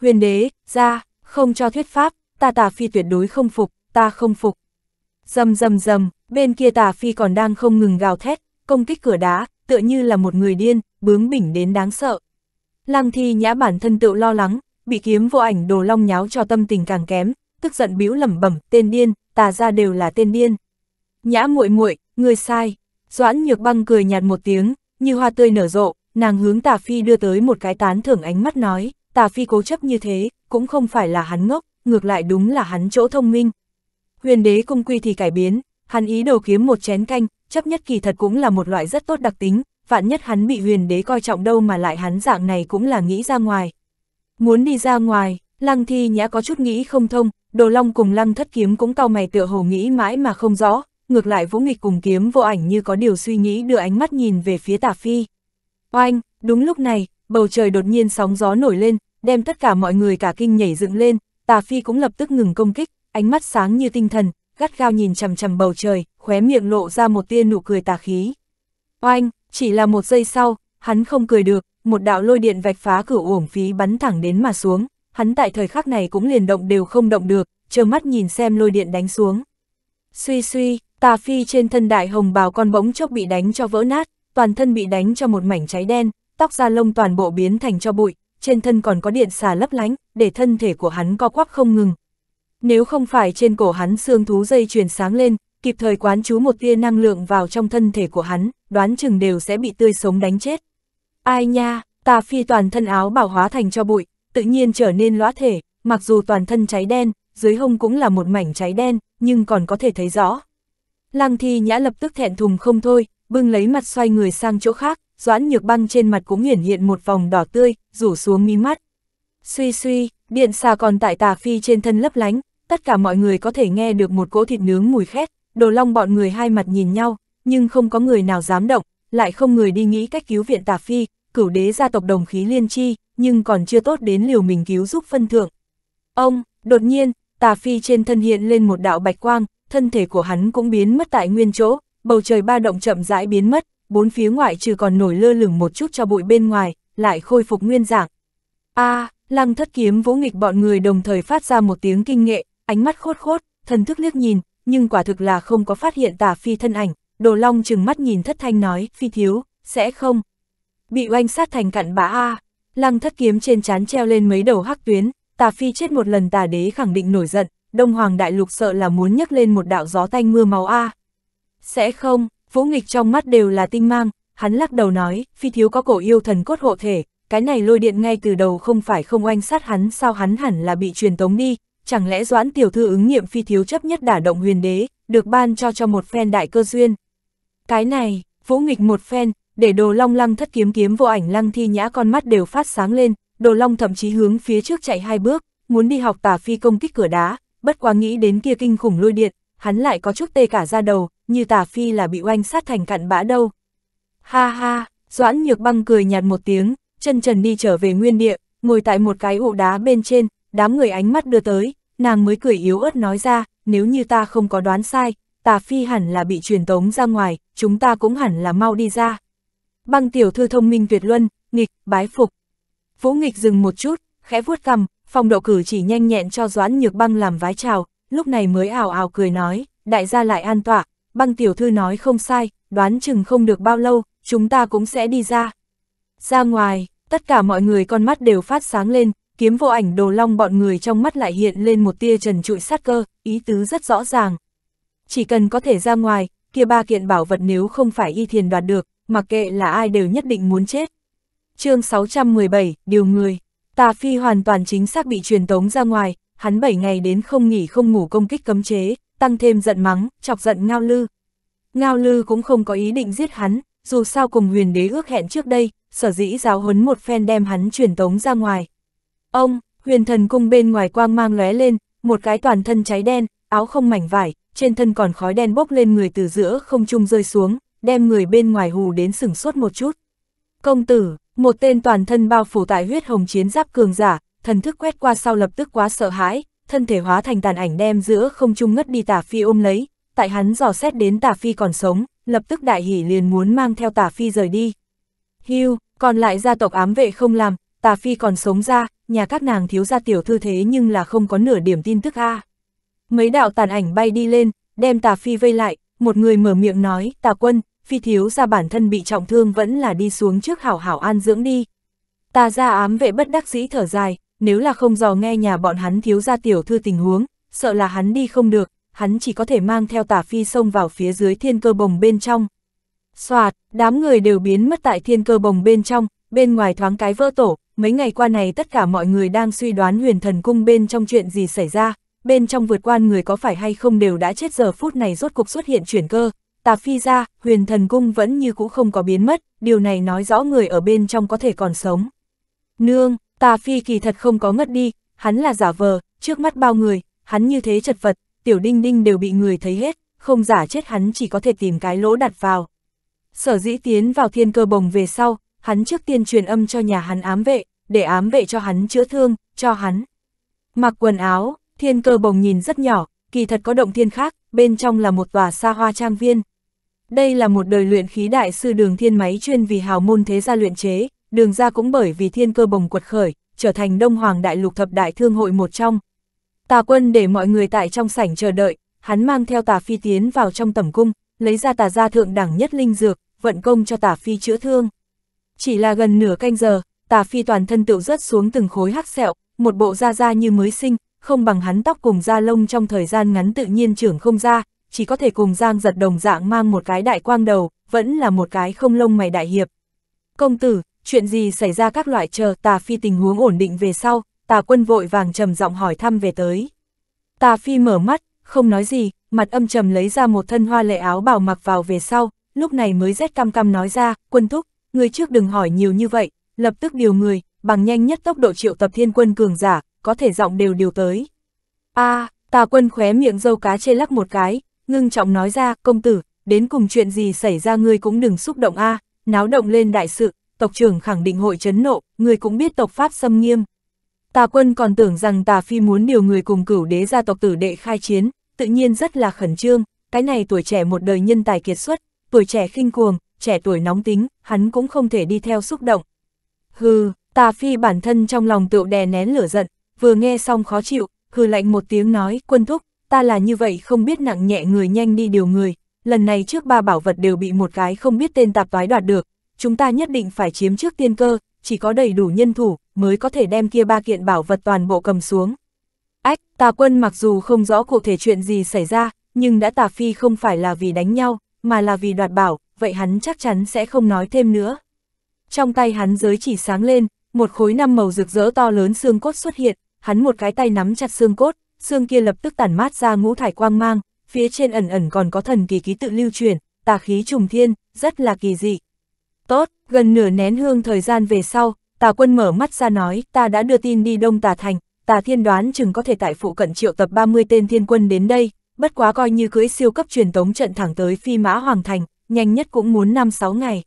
Huyền đế, ra, không cho thuyết pháp, ta tà phi tuyệt đối không phục, ta không phục. Dầm dầm dầm, bên kia tà phi còn đang không ngừng gào thét, công kích cửa đá, tựa như là một người điên, bướng bỉnh đến đáng sợ. Lăng thi nhã bản thân tự lo lắng, bị kiếm vô ảnh đồ long nháo cho tâm tình càng kém, tức giận bĩu lẩm bẩm tên điên, tà ra đều là tên điên. Nhã muội muội, người sai. Doãn Nhược Băng cười nhạt một tiếng, như hoa tươi nở rộ, nàng hướng Tà Phi đưa tới một cái tán thưởng ánh mắt nói, Tà Phi cố chấp như thế, cũng không phải là hắn ngốc, ngược lại đúng là hắn chỗ thông minh. Huyền đế cung quy thì cải biến, hắn ý đầu kiếm một chén canh, chấp nhất kỳ thật cũng là một loại rất tốt đặc tính, vạn nhất hắn bị huyền đế coi trọng đâu mà lại hắn dạng này cũng là nghĩ ra ngoài. Muốn đi ra ngoài, lăng thi nhã có chút nghĩ không thông, đồ long cùng lăng thất kiếm cũng cau mày tựa hồ nghĩ mãi mà không rõ, ngược lại vũ nghịch cùng kiếm vô ảnh như có điều suy nghĩ đưa ánh mắt nhìn về phía tả phi. Oanh, đúng lúc này, bầu trời đột nhiên sóng gió nổi lên, đem tất cả mọi người cả kinh nhảy dựng lên, tà phi cũng lập tức ngừng công kích, ánh mắt sáng như tinh thần, gắt gao nhìn chằm chằm bầu trời, khóe miệng lộ ra một tia nụ cười tà khí. Oanh, chỉ là một giây sau, hắn không cười được, một đạo lôi điện vạch phá cửa uổng phí bắn thẳng đến mà xuống hắn tại thời khắc này cũng liền động đều không động được, trơ mắt nhìn xem lôi điện đánh xuống. Suy suy, tà phi trên thân đại hồng bào con bỗng chốc bị đánh cho vỡ nát, toàn thân bị đánh cho một mảnh cháy đen, tóc da lông toàn bộ biến thành cho bụi, trên thân còn có điện xà lấp lánh, để thân thể của hắn co quắp không ngừng. Nếu không phải trên cổ hắn xương thú dây chuyển sáng lên, kịp thời quán chú một tia năng lượng vào trong thân thể của hắn, đoán chừng đều sẽ bị tươi sống đánh chết. Ai nha, tà phi toàn thân áo bảo hóa thành cho bụi, tự nhiên trở nên lõa thể, mặc dù toàn thân cháy đen, dưới hông cũng là một mảnh cháy đen, nhưng còn có thể thấy rõ. Lăng thi nhã lập tức thẹn thùng không thôi, bưng lấy mặt xoay người sang chỗ khác, doãn nhược băng trên mặt cũng hiển hiện một vòng đỏ tươi, rủ xuống mí mắt. Suy suy, điện xà còn tại tà phi trên thân lấp lánh, tất cả mọi người có thể nghe được một cỗ thịt nướng mùi khét, đồ long bọn người hai mặt nhìn nhau, nhưng không có người nào dám động, lại không người đi nghĩ cách cứu viện tà phi, cửu đế gia tộc đồng khí liên chi, nhưng còn chưa tốt đến liều mình cứu giúp phân thượng. Ông, đột nhiên, tà phi trên thân hiện lên một đạo bạch quang, thân thể của hắn cũng biến mất tại nguyên chỗ, bầu trời ba động chậm rãi biến mất, bốn phía ngoại trừ còn nổi lơ lửng một chút cho bụi bên ngoài, lại khôi phục nguyên dạng. A, à, lăng thất kiếm vỗ nghịch bọn người đồng thời phát ra một tiếng kinh nghệ, ánh mắt khốt khốt, thần thức liếc nhìn, nhưng quả thực là không có phát hiện tà phi thân ảnh, đồ long chừng mắt nhìn thất thanh nói, phi thiếu, sẽ không, bị oanh sát thành cặn bã A. Lăng thất kiếm trên chán treo lên mấy đầu hắc tuyến, tà phi chết một lần tà đế khẳng định nổi giận, đông hoàng đại lục sợ là muốn nhấc lên một đạo gió tanh mưa máu A. Sẽ không, vũ nghịch trong mắt đều là tinh mang, hắn lắc đầu nói, phi thiếu có cổ yêu thần cốt hộ thể, cái này lôi điện ngay từ đầu không phải không oanh sát hắn sao hắn hẳn là bị truyền tống đi, chẳng lẽ doãn tiểu thư ứng nghiệm phi thiếu chấp nhất đả động huyền đế, được ban cho cho một phen đại cơ duyên. Cái này, vũ nghịch một phen, để đồ long lăng thất kiếm kiếm vô ảnh lăng thi nhã con mắt đều phát sáng lên, đồ long thậm chí hướng phía trước chạy hai bước, muốn đi học tà phi công kích cửa đá, bất quá nghĩ đến kia kinh khủng lôi điện, hắn lại có chút tê cả ra đầu, như tà phi là bị oanh sát thành cặn bã đâu. Ha ha, Doãn Nhược Băng cười nhạt một tiếng, chân trần đi trở về nguyên địa, ngồi tại một cái ụ đá bên trên, đám người ánh mắt đưa tới, nàng mới cười yếu ớt nói ra, nếu như ta không có đoán sai, tà phi hẳn là bị truyền tống ra ngoài, chúng ta cũng hẳn là mau đi ra băng tiểu thư thông minh tuyệt luân, nghịch, bái phục. Vũ nghịch dừng một chút, khẽ vuốt cằm, phong độ cử chỉ nhanh nhẹn cho doãn nhược băng làm vái chào, lúc này mới ảo ảo cười nói, đại gia lại an tọa, băng tiểu thư nói không sai, đoán chừng không được bao lâu, chúng ta cũng sẽ đi ra. Ra ngoài, tất cả mọi người con mắt đều phát sáng lên, kiếm vô ảnh đồ long bọn người trong mắt lại hiện lên một tia trần trụi sát cơ, ý tứ rất rõ ràng. Chỉ cần có thể ra ngoài, kia ba kiện bảo vật nếu không phải y thiền đoạt được, mặc kệ là ai đều nhất định muốn chết. chương 617, điều người, tà phi hoàn toàn chính xác bị truyền tống ra ngoài, hắn 7 ngày đến không nghỉ không ngủ công kích cấm chế, tăng thêm giận mắng, chọc giận Ngao Lư. Ngao Lư cũng không có ý định giết hắn, dù sao cùng huyền đế ước hẹn trước đây, sở dĩ giáo huấn một phen đem hắn truyền tống ra ngoài. Ông, huyền thần cung bên ngoài quang mang lóe lên, một cái toàn thân cháy đen, áo không mảnh vải, trên thân còn khói đen bốc lên người từ giữa không trung rơi xuống, đem người bên ngoài hù đến sừng sốt một chút. Công tử, một tên toàn thân bao phủ tại huyết hồng chiến giáp cường giả, thần thức quét qua sau lập tức quá sợ hãi, thân thể hóa thành tàn ảnh đem giữa không trung ngất đi tả phi ôm lấy, tại hắn dò xét đến tả phi còn sống, lập tức đại hỉ liền muốn mang theo tả phi rời đi. Hưu, còn lại gia tộc ám vệ không làm, tả phi còn sống ra, nhà các nàng thiếu gia tiểu thư thế nhưng là không có nửa điểm tin tức a. À. Mấy đạo tàn ảnh bay đi lên, đem tả phi vây lại, một người mở miệng nói, tà quân, phi thiếu ra bản thân bị trọng thương vẫn là đi xuống trước hảo hảo an dưỡng đi. Tà ra ám vệ bất đắc dĩ thở dài, nếu là không dò nghe nhà bọn hắn thiếu ra tiểu thư tình huống, sợ là hắn đi không được, hắn chỉ có thể mang theo tà phi xông vào phía dưới thiên cơ bồng bên trong. Xoạt, đám người đều biến mất tại thiên cơ bồng bên trong, bên ngoài thoáng cái vỡ tổ, mấy ngày qua này tất cả mọi người đang suy đoán huyền thần cung bên trong chuyện gì xảy ra, bên trong vượt quan người có phải hay không đều đã chết giờ phút này rốt cuộc xuất hiện chuyển cơ, tà phi ra, huyền thần cung vẫn như cũ không có biến mất, điều này nói rõ người ở bên trong có thể còn sống. Nương, tà phi kỳ thật không có ngất đi, hắn là giả vờ, trước mắt bao người, hắn như thế chật vật, tiểu đinh đinh đều bị người thấy hết, không giả chết hắn chỉ có thể tìm cái lỗ đặt vào. Sở dĩ tiến vào thiên cơ bồng về sau, hắn trước tiên truyền âm cho nhà hắn ám vệ, để ám vệ cho hắn chữa thương, cho hắn. Mặc quần áo, Thiên cơ bồng nhìn rất nhỏ, kỳ thật có động thiên khác, bên trong là một tòa xa hoa trang viên. Đây là một đời luyện khí đại sư đường thiên máy chuyên vì hào môn thế gia luyện chế, đường ra cũng bởi vì thiên cơ bồng quật khởi, trở thành Đông Hoàng Đại Lục Thập Đại Thương Hội một trong. Tà quân để mọi người tại trong sảnh chờ đợi, hắn mang theo tà phi tiến vào trong tầm cung, lấy ra tà gia thượng đẳng nhất linh dược, vận công cho tà phi chữa thương. Chỉ là gần nửa canh giờ, tà phi toàn thân tựu rớt xuống từng khối hắc sẹo, một bộ da da như mới sinh, không bằng hắn tóc cùng da lông trong thời gian ngắn tự nhiên trưởng không ra, chỉ có thể cùng Giang giật đồng dạng mang một cái đại quang đầu, vẫn là một cái không lông mày đại hiệp. Công tử, chuyện gì xảy ra các loại chờ tà phi tình huống ổn định về sau, tà quân vội vàng trầm giọng hỏi thăm về tới. Tà phi mở mắt, không nói gì, mặt âm trầm lấy ra một thân hoa lệ áo bào mặc vào về sau, lúc này mới rét cam cam nói ra, quân thúc, người trước đừng hỏi nhiều như vậy, lập tức điều người, bằng nhanh nhất tốc độ triệu tập thiên quân cường giả, có thể giọng đều điều tới. a à, tà quân khóe miệng dâu cá chê lắc một cái, ngưng trọng nói ra, công tử, đến cùng chuyện gì xảy ra ngươi cũng đừng xúc động a à, náo động lên đại sự, tộc trưởng khẳng định hội chấn nộ, ngươi cũng biết tộc Pháp xâm nghiêm. Tà quân còn tưởng rằng tà phi muốn điều người cùng cửu đế gia tộc tử đệ khai chiến, tự nhiên rất là khẩn trương, cái này tuổi trẻ một đời nhân tài kiệt xuất, tuổi trẻ khinh cuồng, trẻ tuổi nóng tính, hắn cũng không thể đi theo xúc động. Hừ, tà phi bản thân trong lòng tựu đè nén lửa giận, vừa nghe xong khó chịu, hừ lạnh một tiếng nói, quân thúc, ta là như vậy không biết nặng nhẹ người nhanh đi điều người, lần này trước ba bảo vật đều bị một cái không biết tên tạp toái đoạt được, chúng ta nhất định phải chiếm trước tiên cơ, chỉ có đầy đủ nhân thủ, mới có thể đem kia ba kiện bảo vật toàn bộ cầm xuống. Ách, tà quân mặc dù không rõ cụ thể chuyện gì xảy ra, nhưng đã tà phi không phải là vì đánh nhau, mà là vì đoạt bảo, vậy hắn chắc chắn sẽ không nói thêm nữa. Trong tay hắn giới chỉ sáng lên, một khối năm màu rực rỡ to lớn xương cốt xuất hiện, hắn một cái tay nắm chặt xương cốt, xương kia lập tức tản mát ra ngũ thải quang mang, phía trên ẩn ẩn còn có thần kỳ ký tự lưu truyền, tà khí trùng thiên, rất là kỳ dị. Tốt, gần nửa nén hương thời gian về sau, tà quân mở mắt ra nói, ta đã đưa tin đi đông tà thành, tà thiên đoán chừng có thể tại phụ cận triệu tập 30 tên thiên quân đến đây, bất quá coi như cưới siêu cấp truyền tống trận thẳng tới phi mã hoàng thành, nhanh nhất cũng muốn 5-6 ngày.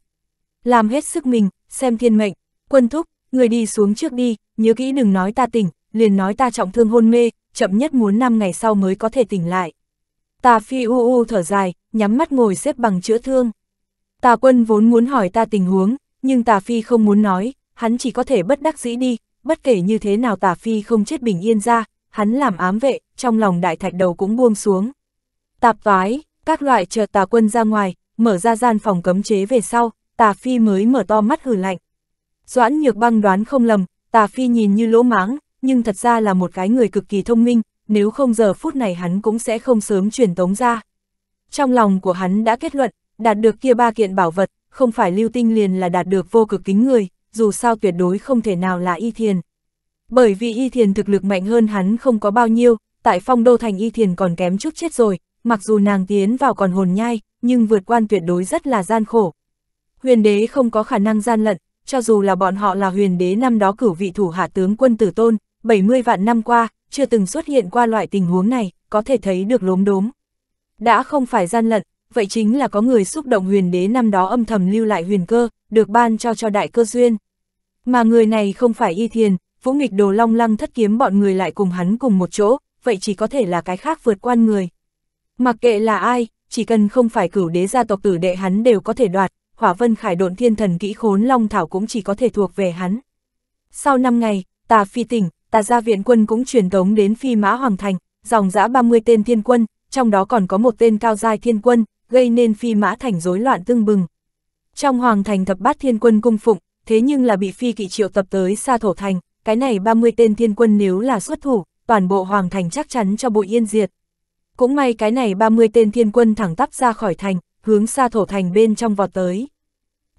Làm hết sức mình, xem thiên mệnh, quân thúc, người đi xuống trước đi, nhớ kỹ đừng nói ta tỉnh, liền nói ta trọng thương hôn mê, chậm nhất muốn 5 ngày sau mới có thể tỉnh lại. Tà phi u u thở dài, nhắm mắt ngồi xếp bằng chữa thương. Tà quân vốn muốn hỏi ta tình huống, nhưng tà phi không muốn nói, hắn chỉ có thể bất đắc dĩ đi, bất kể như thế nào tà phi không chết bình yên ra, hắn làm ám vệ, trong lòng đại thạch đầu cũng buông xuống. Tạp toái, các loại chờ tà quân ra ngoài, mở ra gian phòng cấm chế về sau, tà phi mới mở to mắt hử lạnh. Doãn nhược băng đoán không lầm, tà phi nhìn như lỗ máng, nhưng thật ra là một cái người cực kỳ thông minh, nếu không giờ phút này hắn cũng sẽ không sớm chuyển tống ra. Trong lòng của hắn đã kết luận, đạt được kia ba kiện bảo vật, không phải lưu tinh liền là đạt được vô cực kính người, dù sao tuyệt đối không thể nào là y thiền. Bởi vì y thiền thực lực mạnh hơn hắn không có bao nhiêu, tại phong đô thành y thiền còn kém chút chết rồi, mặc dù nàng tiến vào còn hồn nhai, nhưng vượt quan tuyệt đối rất là gian khổ. Huyền đế không có khả năng gian lận, cho dù là bọn họ là huyền đế năm đó cử vị thủ hạ tướng quân tử tôn, 70 vạn năm qua, chưa từng xuất hiện qua loại tình huống này, có thể thấy được lốm đốm. Đã không phải gian lận, vậy chính là có người xúc động huyền đế năm đó âm thầm lưu lại huyền cơ, được ban cho cho đại cơ duyên. Mà người này không phải y thiền, vũ nghịch đồ long lăng thất kiếm bọn người lại cùng hắn cùng một chỗ, vậy chỉ có thể là cái khác vượt qua người. Mặc kệ là ai, chỉ cần không phải cửu đế gia tộc tử đệ hắn đều có thể đoạt, hỏa vân khải độn thiên thần kỹ khốn long thảo cũng chỉ có thể thuộc về hắn. Sau 5 ngày, tà phi tỉnh, tà gia viện quân cũng truyền tống đến phi mã hoàng thành, dòng dã 30 tên thiên quân, trong đó còn có một tên cao giai thiên quân, gây nên phi mã thành rối loạn tương bừng. Trong hoàng thành thập bát thiên quân cung phụng, thế nhưng là bị phi kỵ triệu tập tới xa thổ thành, cái này 30 tên thiên quân nếu là xuất thủ, toàn bộ hoàng thành chắc chắn cho bụi yên diệt. Cũng may cái này 30 tên thiên quân thẳng tắp ra khỏi thành, hướng xa thổ thành bên trong vọt tới.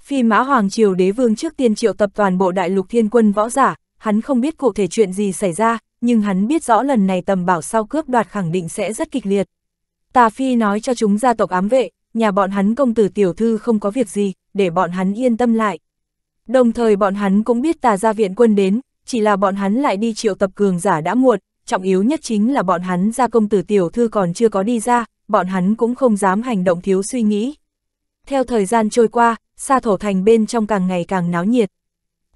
Phi mã hoàng triều đế vương trước tiên triệu tập toàn bộ đại lục thiên quân võ giả, hắn không biết cụ thể chuyện gì xảy ra, nhưng hắn biết rõ lần này tầm bảo sau cướp đoạt khẳng định sẽ rất kịch liệt. Tà Phi nói cho chúng gia tộc ám vệ, nhà bọn hắn công tử tiểu thư không có việc gì, để bọn hắn yên tâm lại. Đồng thời bọn hắn cũng biết tà gia viện quân đến, chỉ là bọn hắn lại đi triệu tập cường giả đã muộn, trọng yếu nhất chính là bọn hắn gia công tử tiểu thư còn chưa có đi ra, bọn hắn cũng không dám hành động thiếu suy nghĩ. Theo thời gian trôi qua, Sa Thổ Thành bên trong càng ngày càng náo nhiệt.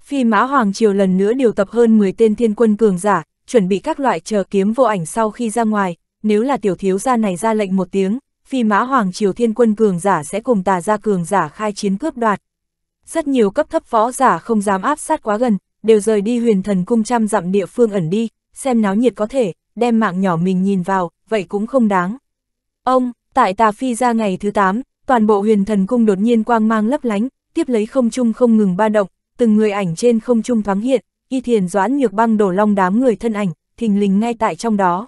Phi mã Hoàng Triều lần nữa điều tập hơn 10 tên thiên quân cường giả, chuẩn bị các loại chờ kiếm vô ảnh sau khi ra ngoài, nếu là tiểu thiếu gia này ra lệnh một tiếng, phi mã Hoàng Triều thiên quân cường giả sẽ cùng tà ra cường giả khai chiến cướp đoạt. Rất nhiều cấp thấp võ giả không dám áp sát quá gần, đều rời đi huyền thần cung trăm dặm địa phương ẩn đi, xem náo nhiệt có thể, đem mạng nhỏ mình nhìn vào, vậy cũng không đáng. Ông, tại tà phi ra ngày thứ 8, toàn bộ huyền thần cung đột nhiên quang mang lấp lánh, tiếp lấy không chung không ngừng ba động, từng người ảnh trên không trung thoáng hiện, y thiền doãn nhược băng đổ long đám người thân ảnh, thình lình ngay tại trong đó.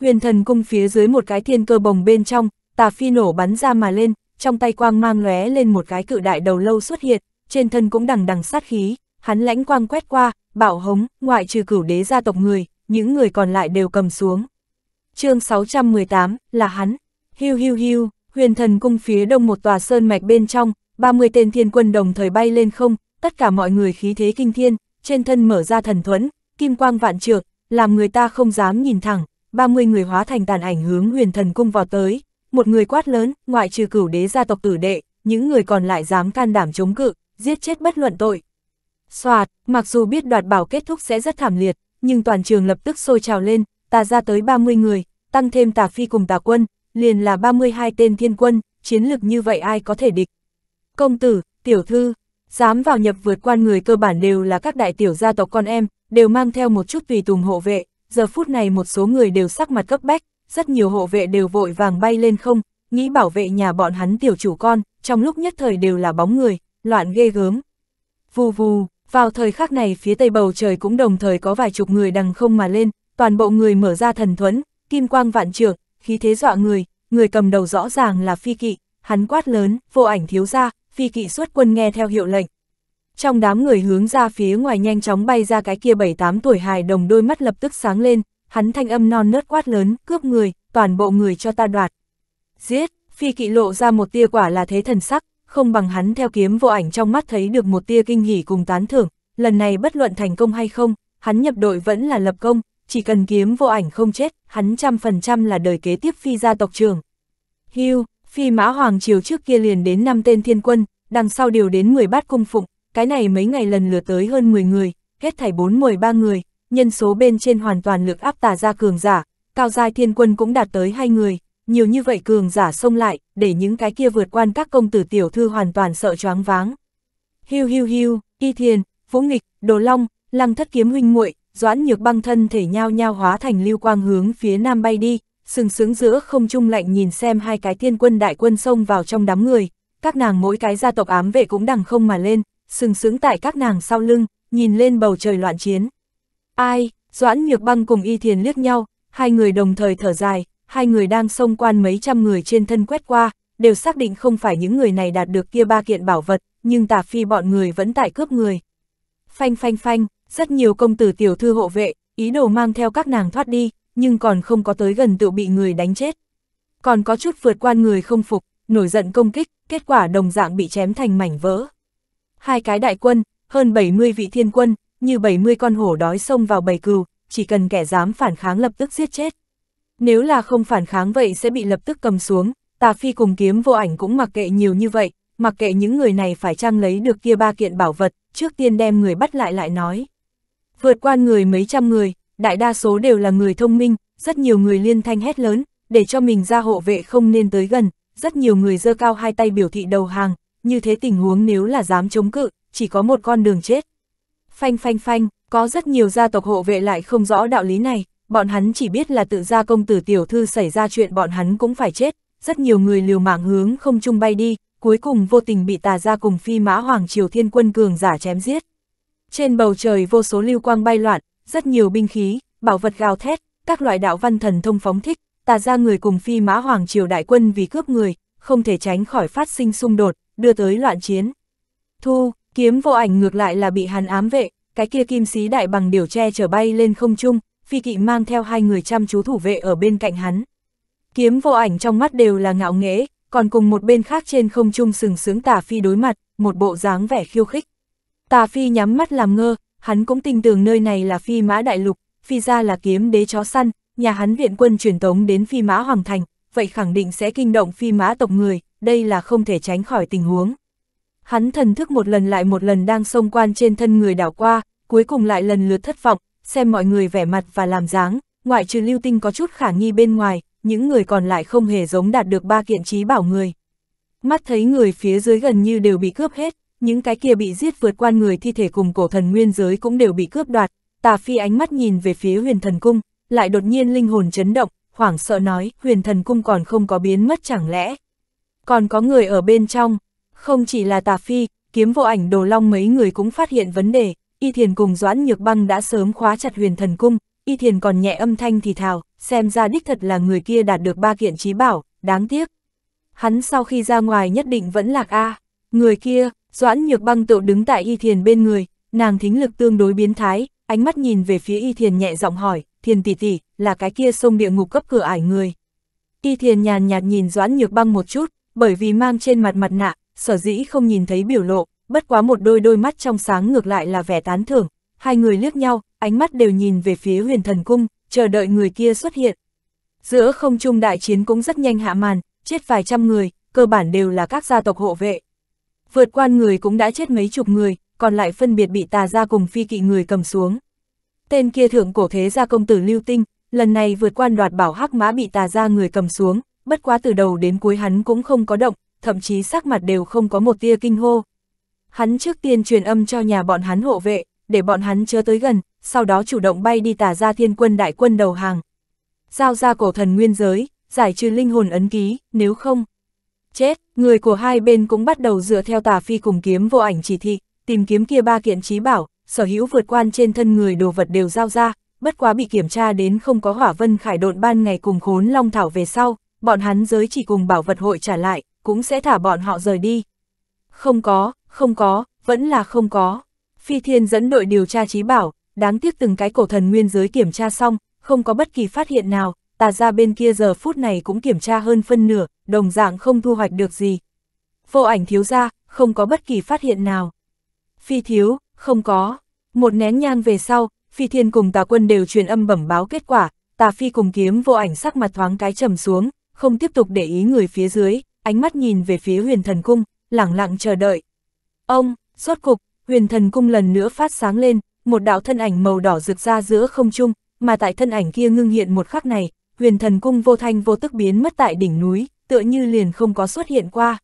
Huyền thần cung phía dưới một cái thiên cơ bồng bên trong, tà phi nổ bắn ra mà lên, trong tay quang mang lóe lên một cái cự đại đầu lâu xuất hiện, trên thân cũng đằng đằng sát khí, hắn lãnh quang quét qua, bạo hống, ngoại trừ cửu đế gia tộc người, những người còn lại đều cầm xuống. chương 618, là hắn, hiu hiu hiu, huyền thần cung phía đông một tòa sơn mạch bên trong, 30 tên thiên quân đồng thời bay lên không, tất cả mọi người khí thế kinh thiên, trên thân mở ra thần thuẫn, kim quang vạn trượng, làm người ta không dám nhìn thẳng, 30 người hóa thành tàn ảnh hướng huyền thần cung vào tới, một người quát lớn, ngoại trừ cửu đế gia tộc tử đệ, những người còn lại dám can đảm chống cự, giết chết bất luận tội. Xoạt, mặc dù biết đoạt bảo kết thúc sẽ rất thảm liệt, nhưng toàn trường lập tức sôi trào lên, ta ra tới 30 người, tăng thêm tà phi cùng tà quân, liền là 32 tên thiên quân, chiến lực như vậy ai có thể địch. Công tử, tiểu thư, dám vào nhập vượt quan người cơ bản đều là các đại tiểu gia tộc con em, đều mang theo một chút tùy tùng hộ vệ, giờ phút này một số người đều sắc mặt cấp bách, rất nhiều hộ vệ đều vội vàng bay lên không, nghĩ bảo vệ nhà bọn hắn tiểu chủ con, trong lúc nhất thời đều là bóng người, loạn ghê gớm. Vù vù, vào thời khắc này phía tây bầu trời cũng đồng thời có vài chục người đằng không mà lên, toàn bộ người mở ra thần thuẫn, kim quang vạn trượng, khí thế dọa người, người cầm đầu rõ ràng là phi kỵ, hắn quát lớn, vô ảnh thiếu ra, phi kỵ xuất quân nghe theo hiệu lệnh. Trong đám người hướng ra phía ngoài nhanh chóng bay ra cái kia 7-8 tuổi hài đồng đôi mắt lập tức sáng lên, hắn thanh âm non nớt quát lớn, cướp người, toàn bộ người cho ta đoạt. Giết, phi kỵ lộ ra một tia quả là thế thần sắc, không bằng hắn theo kiếm vô ảnh trong mắt thấy được một tia kinh hỉ cùng tán thưởng, lần này bất luận thành công hay không, hắn nhập đội vẫn là lập công, chỉ cần kiếm vô ảnh không chết, hắn trăm phần trăm là đời kế tiếp phi gia tộc trường. Hưu, Phi mã hoàng triều trước kia liền đến năm tên thiên quân, đằng sau điều đến 10 bát cung phụng, cái này mấy ngày lần lượt tới hơn 10 người, hết thảy 413 người, nhân số bên trên hoàn toàn lực áp tà ra cường giả, cao giai thiên quân cũng đạt tới hai người, nhiều như vậy cường giả xông lại, để những cái kia vượt quan các công tử tiểu thư hoàn toàn sợ choáng váng. Hiu hiu hiu, Y Thiền, Vũ Nghịch, Đồ Long, Lăng Thất Kiếm huynh muội, Doãn Nhược Băng thân thể nhao nhao hóa thành lưu quang hướng phía nam bay đi, sừng sướng giữa không trung lạnh nhìn xem hai cái thiên quân đại quân xông vào trong đám người, các nàng mỗi cái gia tộc ám vệ cũng đằng không mà lên, sừng sướng tại các nàng sau lưng, nhìn lên bầu trời loạn chiến. Ai, Doãn Nhược Băng cùng Y Thiền liếc nhau, hai người đồng thời thở dài, hai người đang xông quan mấy trăm người trên thân quét qua, đều xác định không phải những người này đạt được kia ba kiện bảo vật, nhưng tà phi bọn người vẫn tại cướp người. Phanh phanh phanh, rất nhiều công tử tiểu thư hộ vệ, ý đồ mang theo các nàng thoát đi, nhưng còn không có tới gần tự bị người đánh chết. Còn có chút vượt qua người không phục, nổi giận công kích, kết quả đồng dạng bị chém thành mảnh vỡ. Hai cái đại quân, hơn 70 vị thiên quân, như 70 con hổ đói xông vào bầy cừu, chỉ cần kẻ dám phản kháng lập tức giết chết. Nếu là không phản kháng vậy sẽ bị lập tức cầm xuống, tà phi cùng kiếm vô ảnh cũng mặc kệ nhiều như vậy, mặc kệ những người này phải trang lấy được kia ba kiện bảo vật, trước tiên đem người bắt lại lại nói. Vượt qua người mấy trăm người, đại đa số đều là người thông minh, rất nhiều người liên thanh hét lớn, để cho mình ra hộ vệ không nên tới gần, rất nhiều người giơ cao hai tay biểu thị đầu hàng, như thế tình huống nếu là dám chống cự, chỉ có một con đường chết. Phanh phanh phanh, có rất nhiều gia tộc hộ vệ lại không rõ đạo lý này, bọn hắn chỉ biết là tự gia công tử tiểu thư xảy ra chuyện bọn hắn cũng phải chết, rất nhiều người liều mạng hướng không trung bay đi, cuối cùng vô tình bị tà ra cùng phi mã hoàng triều thiên quân cường giả chém giết. Trên bầu trời vô số lưu quang bay loạn, rất nhiều binh khí, bảo vật gào thét, các loại đạo văn thần thông phóng thích, tà ra người cùng phi mã hoàng triều đại quân vì cướp người, không thể tránh khỏi phát sinh xung đột, đưa tới loạn chiến. Thu, kiếm vô ảnh ngược lại là bị hàn ám vệ, cái kia kim sĩ đại bằng điều tre trở bay lên không trung, phi kỵ mang theo hai người chăm chú thủ vệ ở bên cạnh hắn. Kiếm vô ảnh trong mắt đều là ngạo nghễ, còn cùng một bên khác trên không trung sừng sướng tà phi đối mặt, một bộ dáng vẻ khiêu khích. Tà phi nhắm mắt làm ngơ, hắn cũng tin tưởng nơi này là phi mã đại lục, phi ra là kiếm đế chó săn, nhà hắn viện quân truyền tống đến phi mã hoàng thành, vậy khẳng định sẽ kinh động phi mã tộc người, đây là không thể tránh khỏi tình huống. Hắn thần thức một lần lại một lần đang xông quan trên thân người đảo qua, cuối cùng lại lần lượt thất vọng, xem mọi người vẻ mặt và làm dáng, ngoại trừ lưu tinh có chút khả nghi bên ngoài, những người còn lại không hề giống đạt được ba kiện trí bảo người. Mắt thấy người phía dưới gần như đều bị cướp hết, những cái kia bị giết vượt qua người thi thể cùng cổ thần nguyên giới cũng đều bị cướp đoạt, tà phi ánh mắt nhìn về phía huyền thần cung, lại đột nhiên linh hồn chấn động, hoảng sợ nói huyền thần cung còn không có biến mất chẳng lẽ. Còn có người ở bên trong, không chỉ là tà phi, kiếm vô ảnh đồ long mấy người cũng phát hiện vấn đề, y thiền cùng doãn nhược băng đã sớm khóa chặt huyền thần cung, y thiền còn nhẹ âm thanh thì thào, xem ra đích thật là người kia đạt được ba kiện trí bảo, đáng tiếc. Hắn sau khi ra ngoài nhất định vẫn lạc A, người kia, Doãn nhược băng tựu đứng tại y thiền bên người, nàng thính lực tương đối biến thái, ánh mắt nhìn về phía y thiền nhẹ giọng hỏi, thiền tỷ tỷ, là cái kia sông địa ngục cấp cửa ải người. Y thiền nhàn nhạt nhìn doãn nhược băng một chút, bởi vì mang trên mặt mặt nạ, sở dĩ không nhìn thấy biểu lộ, bất quá một đôi đôi mắt trong sáng ngược lại là vẻ tán thưởng, hai người liếc nhau, ánh mắt đều nhìn về phía huyền thần cung, chờ đợi người kia xuất hiện. Giữa không trung đại chiến cũng rất nhanh hạ màn, chết vài trăm người, cơ bản đều là các gia tộc hộ vệ vượt quan người cũng đã chết mấy chục người, còn lại phân biệt bị tà ra cùng phi kỵ người cầm xuống. Tên kia thượng cổ thế gia công tử Lưu Tinh, lần này vượt quan đoạt bảo hắc mã bị tà ra người cầm xuống, bất quá từ đầu đến cuối hắn cũng không có động, thậm chí sắc mặt đều không có một tia kinh hô. Hắn trước tiên truyền âm cho nhà bọn hắn hộ vệ, để bọn hắn chớ tới gần, sau đó chủ động bay đi tà ra thiên quân đại quân đầu hàng. Giao ra cổ thần nguyên giới, giải trừ linh hồn ấn ký, nếu không, Chết, người của hai bên cũng bắt đầu dựa theo tà phi cùng kiếm vô ảnh chỉ thị, tìm kiếm kia ba kiện trí bảo, sở hữu vượt quan trên thân người đồ vật đều giao ra, bất quá bị kiểm tra đến không có hỏa vân khải độn ban ngày cùng khốn long thảo về sau, bọn hắn giới chỉ cùng bảo vật hội trả lại, cũng sẽ thả bọn họ rời đi. Không có, không có, vẫn là không có. Phi thiên dẫn đội điều tra trí bảo, đáng tiếc từng cái cổ thần nguyên giới kiểm tra xong, không có bất kỳ phát hiện nào, tà ra bên kia giờ phút này cũng kiểm tra hơn phân nửa, đồng dạng không thu hoạch được gì. Vô ảnh thiếu ra, không có bất kỳ phát hiện nào. Phi thiếu, không có. Một nén nhang về sau, phi thiên cùng tà quân đều truyền âm bẩm báo kết quả, tà phi cùng kiếm vô ảnh sắc mặt thoáng cái trầm xuống, không tiếp tục để ý người phía dưới, ánh mắt nhìn về phía huyền thần cung, lẳng lặng chờ đợi. Ông, rốt cục, huyền thần cung lần nữa phát sáng lên, một đạo thân ảnh màu đỏ rực ra giữa không trung, mà tại thân ảnh kia ngưng hiện một khắc này, huyền thần cung vô thanh vô tức biến mất tại đỉnh núi, tựa như liền không có xuất hiện qua.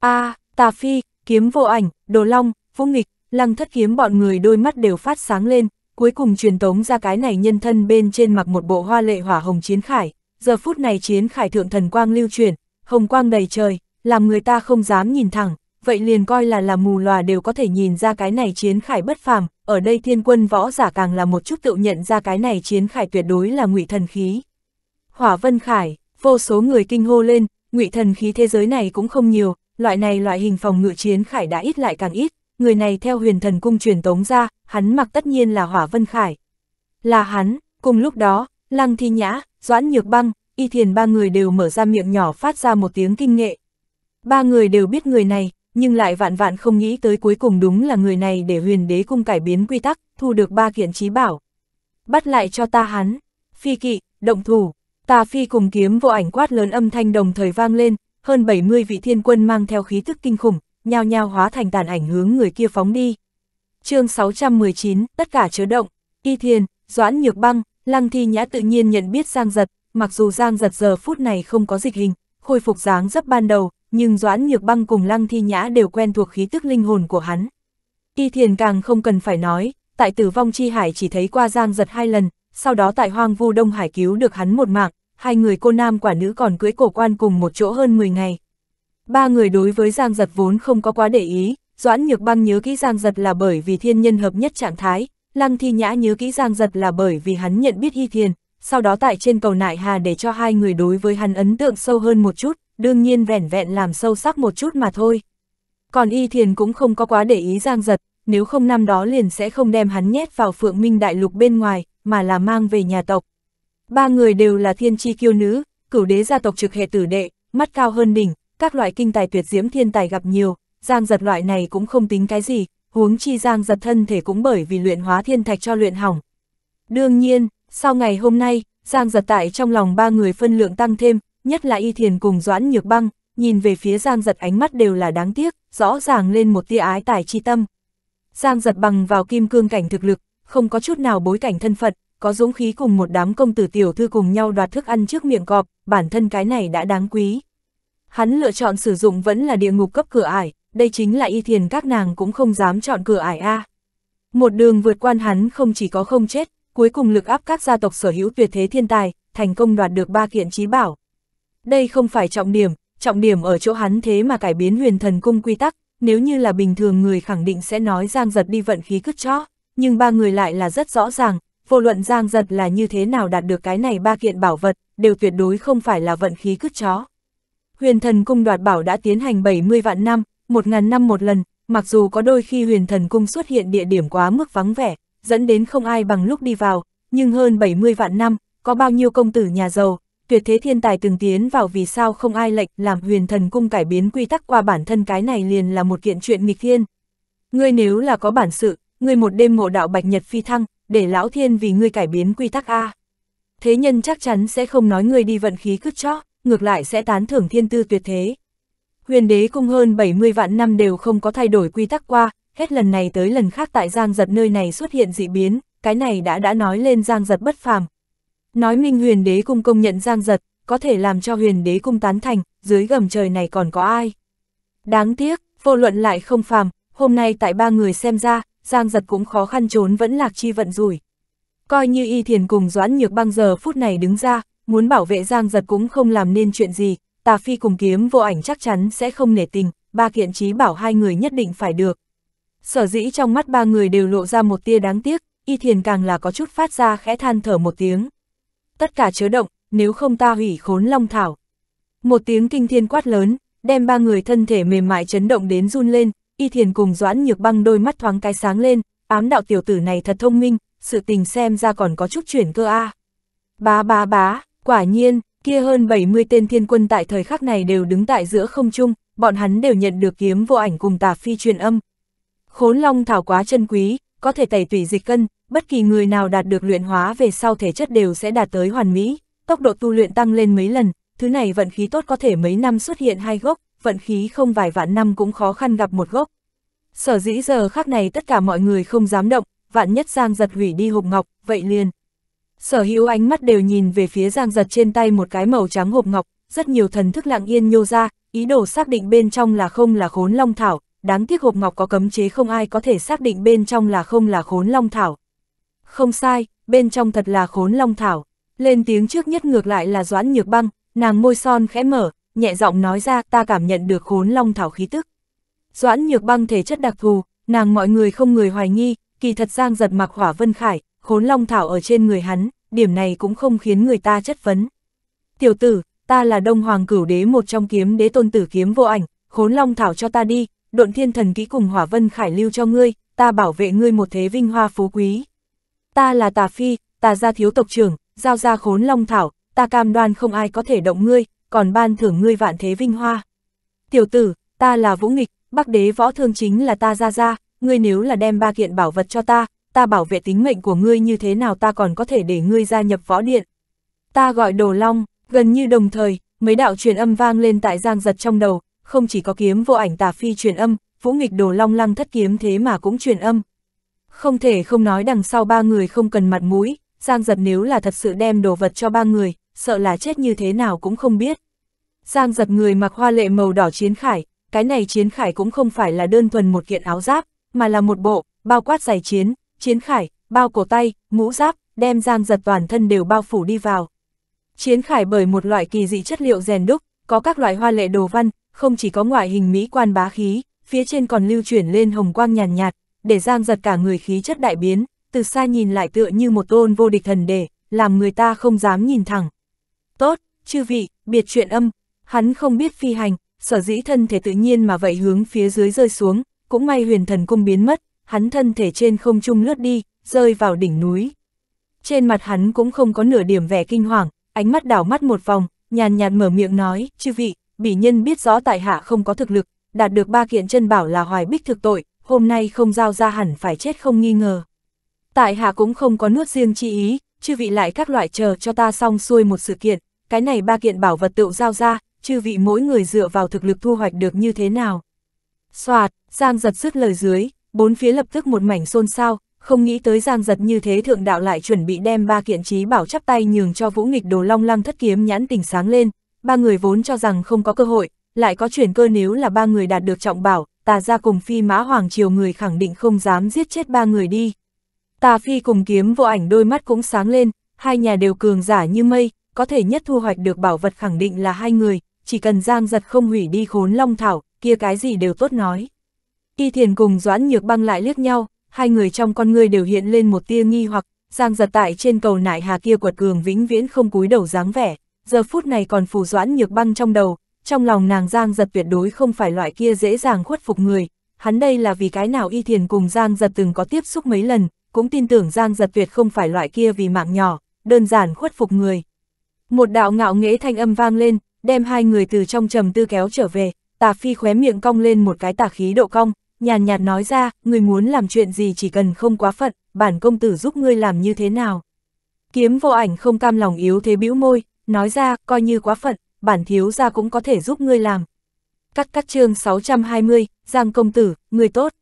a à, tà phi, kiếm vô ảnh, đồ long, vũ nghịch, lăng thất kiếm bọn người đôi mắt đều phát sáng lên, cuối cùng truyền tống ra cái này nhân thân bên trên mặc một bộ hoa lệ hỏa hồng chiến khải, giờ phút này chiến khải thượng thần quang lưu chuyển, hồng quang đầy trời, làm người ta không dám nhìn thẳng, vậy liền coi là là mù lòa đều có thể nhìn ra cái này chiến khải bất phàm, ở đây thiên quân võ giả càng là một chút tự nhận ra cái này chiến khải tuyệt đối là ngụy thần khí. Hỏa Vân Khải, vô số người kinh hô lên, ngụy thần khí thế giới này cũng không nhiều, loại này loại hình phòng ngự chiến khải đã ít lại càng ít, người này theo huyền thần cung truyền tống ra, hắn mặc tất nhiên là Hỏa Vân Khải. Là hắn, cùng lúc đó, Lăng Thi Nhã, Doãn Nhược Băng, Y Thiền ba người đều mở ra miệng nhỏ phát ra một tiếng kinh nghệ. Ba người đều biết người này, nhưng lại vạn vạn không nghĩ tới cuối cùng đúng là người này để huyền đế cung cải biến quy tắc, thu được ba kiện trí bảo. Bắt lại cho ta hắn, phi kỵ, động thủ, Tà phi cùng kiếm vô ảnh quát lớn âm thanh đồng thời vang lên, hơn 70 vị thiên quân mang theo khí thức kinh khủng, nhao nhao hóa thành tàn ảnh hướng người kia phóng đi. chương 619, tất cả chớ động, y thiền, doãn nhược băng, lăng thi nhã tự nhiên nhận biết Giang Giật, mặc dù Giang Giật giờ phút này không có dịch hình, khôi phục dáng dấp ban đầu, nhưng doãn nhược băng cùng lăng thi nhã đều quen thuộc khí tức linh hồn của hắn. Y thiền càng không cần phải nói, tại tử vong chi hải chỉ thấy qua Giang Giật hai lần, sau đó tại hoang vu Đông Hải cứu được hắn một mạng, hai người cô nam quả nữ còn cưới cổ quan cùng một chỗ hơn 10 ngày. Ba người đối với Giang Giật vốn không có quá để ý, Doãn Nhược Băng nhớ kỹ Giang Giật là bởi vì thiên nhân hợp nhất trạng thái, Lăng Thi Nhã nhớ kỹ Giang Giật là bởi vì hắn nhận biết Hy Thiền, sau đó tại trên cầu Nại Hà để cho hai người đối với hắn ấn tượng sâu hơn một chút, đương nhiên vẻn vẹn làm sâu sắc một chút mà thôi. Còn Y Thiền cũng không có quá để ý Giang Giật, nếu không năm đó liền sẽ không đem hắn nhét vào Phượng Minh Đại Lục bên ngoài, mà là mang về nhà tộc. Ba người đều là thiên chi kiêu nữ, cửu đế gia tộc trực hệ tử đệ, mắt cao hơn đỉnh, các loại kinh tài tuyệt diễm thiên tài gặp nhiều, giang giật loại này cũng không tính cái gì, huống chi giang giật thân thể cũng bởi vì luyện hóa thiên thạch cho luyện hỏng. Đương nhiên, sau ngày hôm nay, giang giật tại trong lòng ba người phân lượng tăng thêm, nhất là y thiền cùng doãn nhược băng, nhìn về phía giang giật ánh mắt đều là đáng tiếc, rõ ràng lên một tia ái tài chi tâm. Giang giật bằng vào kim cương cảnh thực lực, không có chút nào bối cảnh thân phận, có dũng khí cùng một đám công tử tiểu thư cùng nhau đoạt thức ăn trước miệng cọp, bản thân cái này đã đáng quý. Hắn lựa chọn sử dụng vẫn là địa ngục cấp cửa ải, đây chính là y thiền các nàng cũng không dám chọn cửa ải A. Một đường vượt quan hắn không chỉ có không chết, cuối cùng lực áp các gia tộc sở hữu tuyệt thế thiên tài, thành công đoạt được ba kiện trí bảo. Đây không phải trọng điểm, trọng điểm ở chỗ hắn thế mà cải biến huyền thần cung quy tắc, nếu như là bình thường người khẳng định sẽ nói giang giật đi vận khí cứt chó, nhưng ba người lại là rất rõ ràng, vô luận Giang Giật là như thế nào đạt được cái này ba kiện bảo vật, đều tuyệt đối không phải là vận khí cứt chó. Huyền thần cung đoạt bảo đã tiến hành 70 vạn năm, 1.000 năm một lần, mặc dù có đôi khi huyền thần cung xuất hiện địa điểm quá mức vắng vẻ, dẫn đến không ai bằng lúc đi vào, nhưng hơn 70 vạn năm, có bao nhiêu công tử nhà giàu, tuyệt thế thiên tài từng tiến vào vì sao không ai lệnh làm huyền thần cung cải biến quy tắc qua bản thân cái này liền là một kiện chuyện nghịch thiên. Ngươi nếu là có bản sự, ngươi một đêm mộ đạo bạch nhật phi thăng, để lão thiên vì ngươi cải biến quy tắc A. Thế nhân chắc chắn sẽ không nói ngươi đi vận khí cướp chó, ngược lại sẽ tán thưởng thiên tư tuyệt thế. Huyền đế cung hơn 70 vạn năm đều không có thay đổi quy tắc qua, hết lần này tới lần khác tại giang giật nơi này xuất hiện dị biến, cái này đã đã nói lên giang giật bất phàm. Nói minh huyền đế cung công nhận giang giật, có thể làm cho huyền đế cung tán thành, dưới gầm trời này còn có ai. Đáng tiếc, vô luận lại không phàm, hôm nay tại ba người xem ra, Giang giật cũng khó khăn trốn vẫn lạc chi vận rủi. Coi như y thiền cùng doãn nhược băng giờ phút này đứng ra, muốn bảo vệ Giang giật cũng không làm nên chuyện gì, tà phi cùng kiếm vô ảnh chắc chắn sẽ không nể tình, ba kiện trí bảo hai người nhất định phải được. Sở dĩ trong mắt ba người đều lộ ra một tia đáng tiếc, y thiền càng là có chút phát ra khẽ than thở một tiếng. Tất cả chớ động, nếu không ta hủy khốn long thảo. Một tiếng kinh thiên quát lớn, đem ba người thân thể mềm mại chấn động đến run lên, Y Thiền cùng Doãn Nhược Băng đôi mắt thoáng cái sáng lên, ám đạo tiểu tử này thật thông minh, sự tình xem ra còn có chút chuyển cơ a. Bá bá bá, quả nhiên, kia hơn 70 tên thiên quân tại thời khắc này đều đứng tại giữa không trung, bọn hắn đều nhận được kiếm vô ảnh cùng tà phi truyền âm. Khốn long thảo quá chân quý, có thể tẩy tủy dịch cân, bất kỳ người nào đạt được luyện hóa về sau thể chất đều sẽ đạt tới hoàn mỹ, tốc độ tu luyện tăng lên mấy lần, thứ này vận khí tốt có thể mấy năm xuất hiện hai gốc, vận khí không vài vạn năm cũng khó khăn gặp một gốc. Sở dĩ giờ khác này tất cả mọi người không dám động, vạn nhất Giang giật hủy đi hộp ngọc, vậy liền. Sở hữu ánh mắt đều nhìn về phía Giang giật trên tay một cái màu trắng hộp ngọc, rất nhiều thần thức lặng yên nhô ra, ý đồ xác định bên trong là không là khốn long thảo, đáng tiếc hộp ngọc có cấm chế không ai có thể xác định bên trong là không là khốn long thảo. Không sai, bên trong thật là khốn long thảo. Lên tiếng trước nhất ngược lại là doãn nhược băng, nàng môi son khẽ mở, nhẹ giọng nói ra ta cảm nhận được khốn long thảo khí tức. Doãn nhược băng thể chất đặc thù, nàng mọi người không người hoài nghi, kỳ thật giang giật mặc hỏa vân khải, khốn long thảo ở trên người hắn, điểm này cũng không khiến người ta chất vấn. Tiểu tử, ta là đông hoàng cửu đế một trong kiếm đế tôn tử kiếm vô ảnh, khốn long thảo cho ta đi, độn thiên thần kỹ cùng hỏa vân khải lưu cho ngươi, ta bảo vệ ngươi một thế vinh hoa phú quý. Ta là tà phi, ta gia thiếu tộc trưởng, giao ra khốn long thảo, ta cam đoan không ai có thể động ngươi, còn ban thưởng ngươi vạn thế vinh hoa. Tiểu tử, ta là Vũ Nghịch, Bắc Đế võ thương chính là ta ra ra, ngươi nếu là đem ba kiện bảo vật cho ta, ta bảo vệ tính mệnh của ngươi như thế nào ta còn có thể để ngươi gia nhập võ điện. Ta gọi Đồ Long, gần như đồng thời, mấy đạo truyền âm vang lên tại giang giật trong đầu, không chỉ có kiếm vô ảnh tà phi truyền âm, Vũ Nghịch Đồ Long lăng thất kiếm thế mà cũng truyền âm. Không thể không nói đằng sau ba người không cần mặt mũi, Giang Giật nếu là thật sự đem đồ vật cho ba người, sợ là chết như thế nào cũng không biết. Giang giật người mặc hoa lệ màu đỏ chiến khải, cái này chiến khải cũng không phải là đơn thuần một kiện áo giáp, mà là một bộ, bao quát giày chiến, chiến khải, bao cổ tay, mũ giáp, đem giang giật toàn thân đều bao phủ đi vào. Chiến khải bởi một loại kỳ dị chất liệu rèn đúc, có các loại hoa lệ đồ văn, không chỉ có ngoại hình mỹ quan bá khí, phía trên còn lưu chuyển lên hồng quang nhàn nhạt, nhạt, để giang giật cả người khí chất đại biến, từ xa nhìn lại tựa như một tôn vô địch thần đề, làm người ta không dám nhìn thẳng. Tốt, chư vị, biệt chuyện âm, hắn không biết phi hành, sở dĩ thân thể tự nhiên mà vậy hướng phía dưới rơi xuống, cũng may huyền thần cung biến mất, hắn thân thể trên không trung lướt đi, rơi vào đỉnh núi. Trên mặt hắn cũng không có nửa điểm vẻ kinh hoàng, ánh mắt đảo mắt một vòng, nhàn nhạt mở miệng nói, chư vị, bỉ nhân biết rõ tại hạ không có thực lực, đạt được ba kiện chân bảo là hoài bích thực tội, hôm nay không giao ra hẳn phải chết không nghi ngờ. Tại hạ cũng không có nuốt riêng chi ý, chư vị lại các loại chờ cho ta xong xuôi một sự kiện, cái này ba kiện bảo vật tựu giao ra, chư vị mỗi người dựa vào thực lực thu hoạch được như thế nào. Xoạt, Giang giật dứt lời dưới, bốn phía lập tức một mảnh xôn xao, không nghĩ tới Giang giật như thế thượng đạo lại chuẩn bị đem ba kiện trí bảo chắp tay nhường cho vũ nghịch đồ long lăng thất kiếm nhãn tỉnh sáng lên, ba người vốn cho rằng không có cơ hội, lại có chuyển cơ nếu là ba người đạt được trọng bảo, tà ra cùng phi mã hoàng triều người khẳng định không dám giết chết ba người đi. Tà phi cùng kiếm vô ảnh đôi mắt cũng sáng lên, hai nhà đều cường giả như mây, có thể nhất thu hoạch được bảo vật khẳng định là hai người, chỉ cần Giang giật không hủy đi khốn long thảo, kia cái gì đều tốt nói. Y Thiền cùng Doãn Nhược băng lại liếc nhau, hai người trong con người đều hiện lên một tia nghi hoặc, Giang giật tại trên cầu nại hà kia quật cường vĩnh viễn không cúi đầu dáng vẻ, giờ phút này còn phù Doãn Nhược băng trong đầu, trong lòng nàng Giang giật tuyệt đối không phải loại kia dễ dàng khuất phục người, hắn đây là vì cái nào Y Thiền cùng Giang giật từng có tiếp xúc mấy lần, cũng tin tưởng Giang giật tuyệt không phải loại kia vì mạng nhỏ, đơn giản khuất phục người. Một đạo ngạo nghễ thanh âm vang lên, đem hai người từ trong trầm tư kéo trở về, tà phi khóe miệng cong lên một cái tà khí độ cong, nhàn nhạt nói ra, người muốn làm chuyện gì chỉ cần không quá phận, bản công tử giúp ngươi làm như thế nào. Kiếm vô ảnh không cam lòng yếu thế bĩu môi, nói ra, coi như quá phận, bản thiếu ra cũng có thể giúp ngươi làm. Cắt cắt chương 620, Giang công tử, người tốt.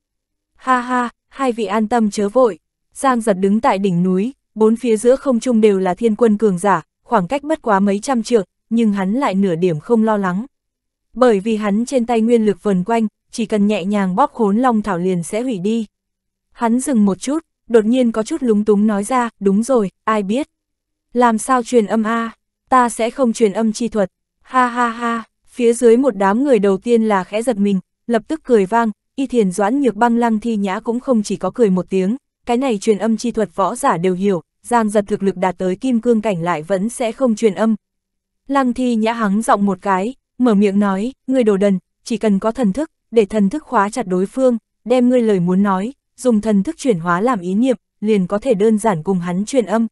Ha ha, hai vị an tâm chớ vội. Giang giật đứng tại đỉnh núi, bốn phía giữa không trung đều là thiên quân cường giả, khoảng cách bất quá mấy trăm trượng, nhưng hắn lại nửa điểm không lo lắng. Bởi vì hắn trên tay nguyên lực vần quanh, chỉ cần nhẹ nhàng bóp khốn long thảo liền sẽ hủy đi. Hắn dừng một chút, đột nhiên có chút lúng túng nói ra, đúng rồi, ai biết. Làm sao truyền âm a ta sẽ không truyền âm chi thuật. Ha ha ha, phía dưới một đám người đầu tiên là khẽ giật mình, lập tức cười vang, y thiền doãn nhược băng lăng thi nhã cũng không chỉ có cười một tiếng, cái này truyền âm chi thuật võ giả đều hiểu, Giang giật thực lực đạt tới kim cương cảnh lại vẫn sẽ không truyền âm. Lăng thi nhã hắng giọng một cái, mở miệng nói, người đồ đần, chỉ cần có thần thức, để thần thức khóa chặt đối phương, đem ngươi lời muốn nói, dùng thần thức chuyển hóa làm ý niệm, liền có thể đơn giản cùng hắn truyền âm.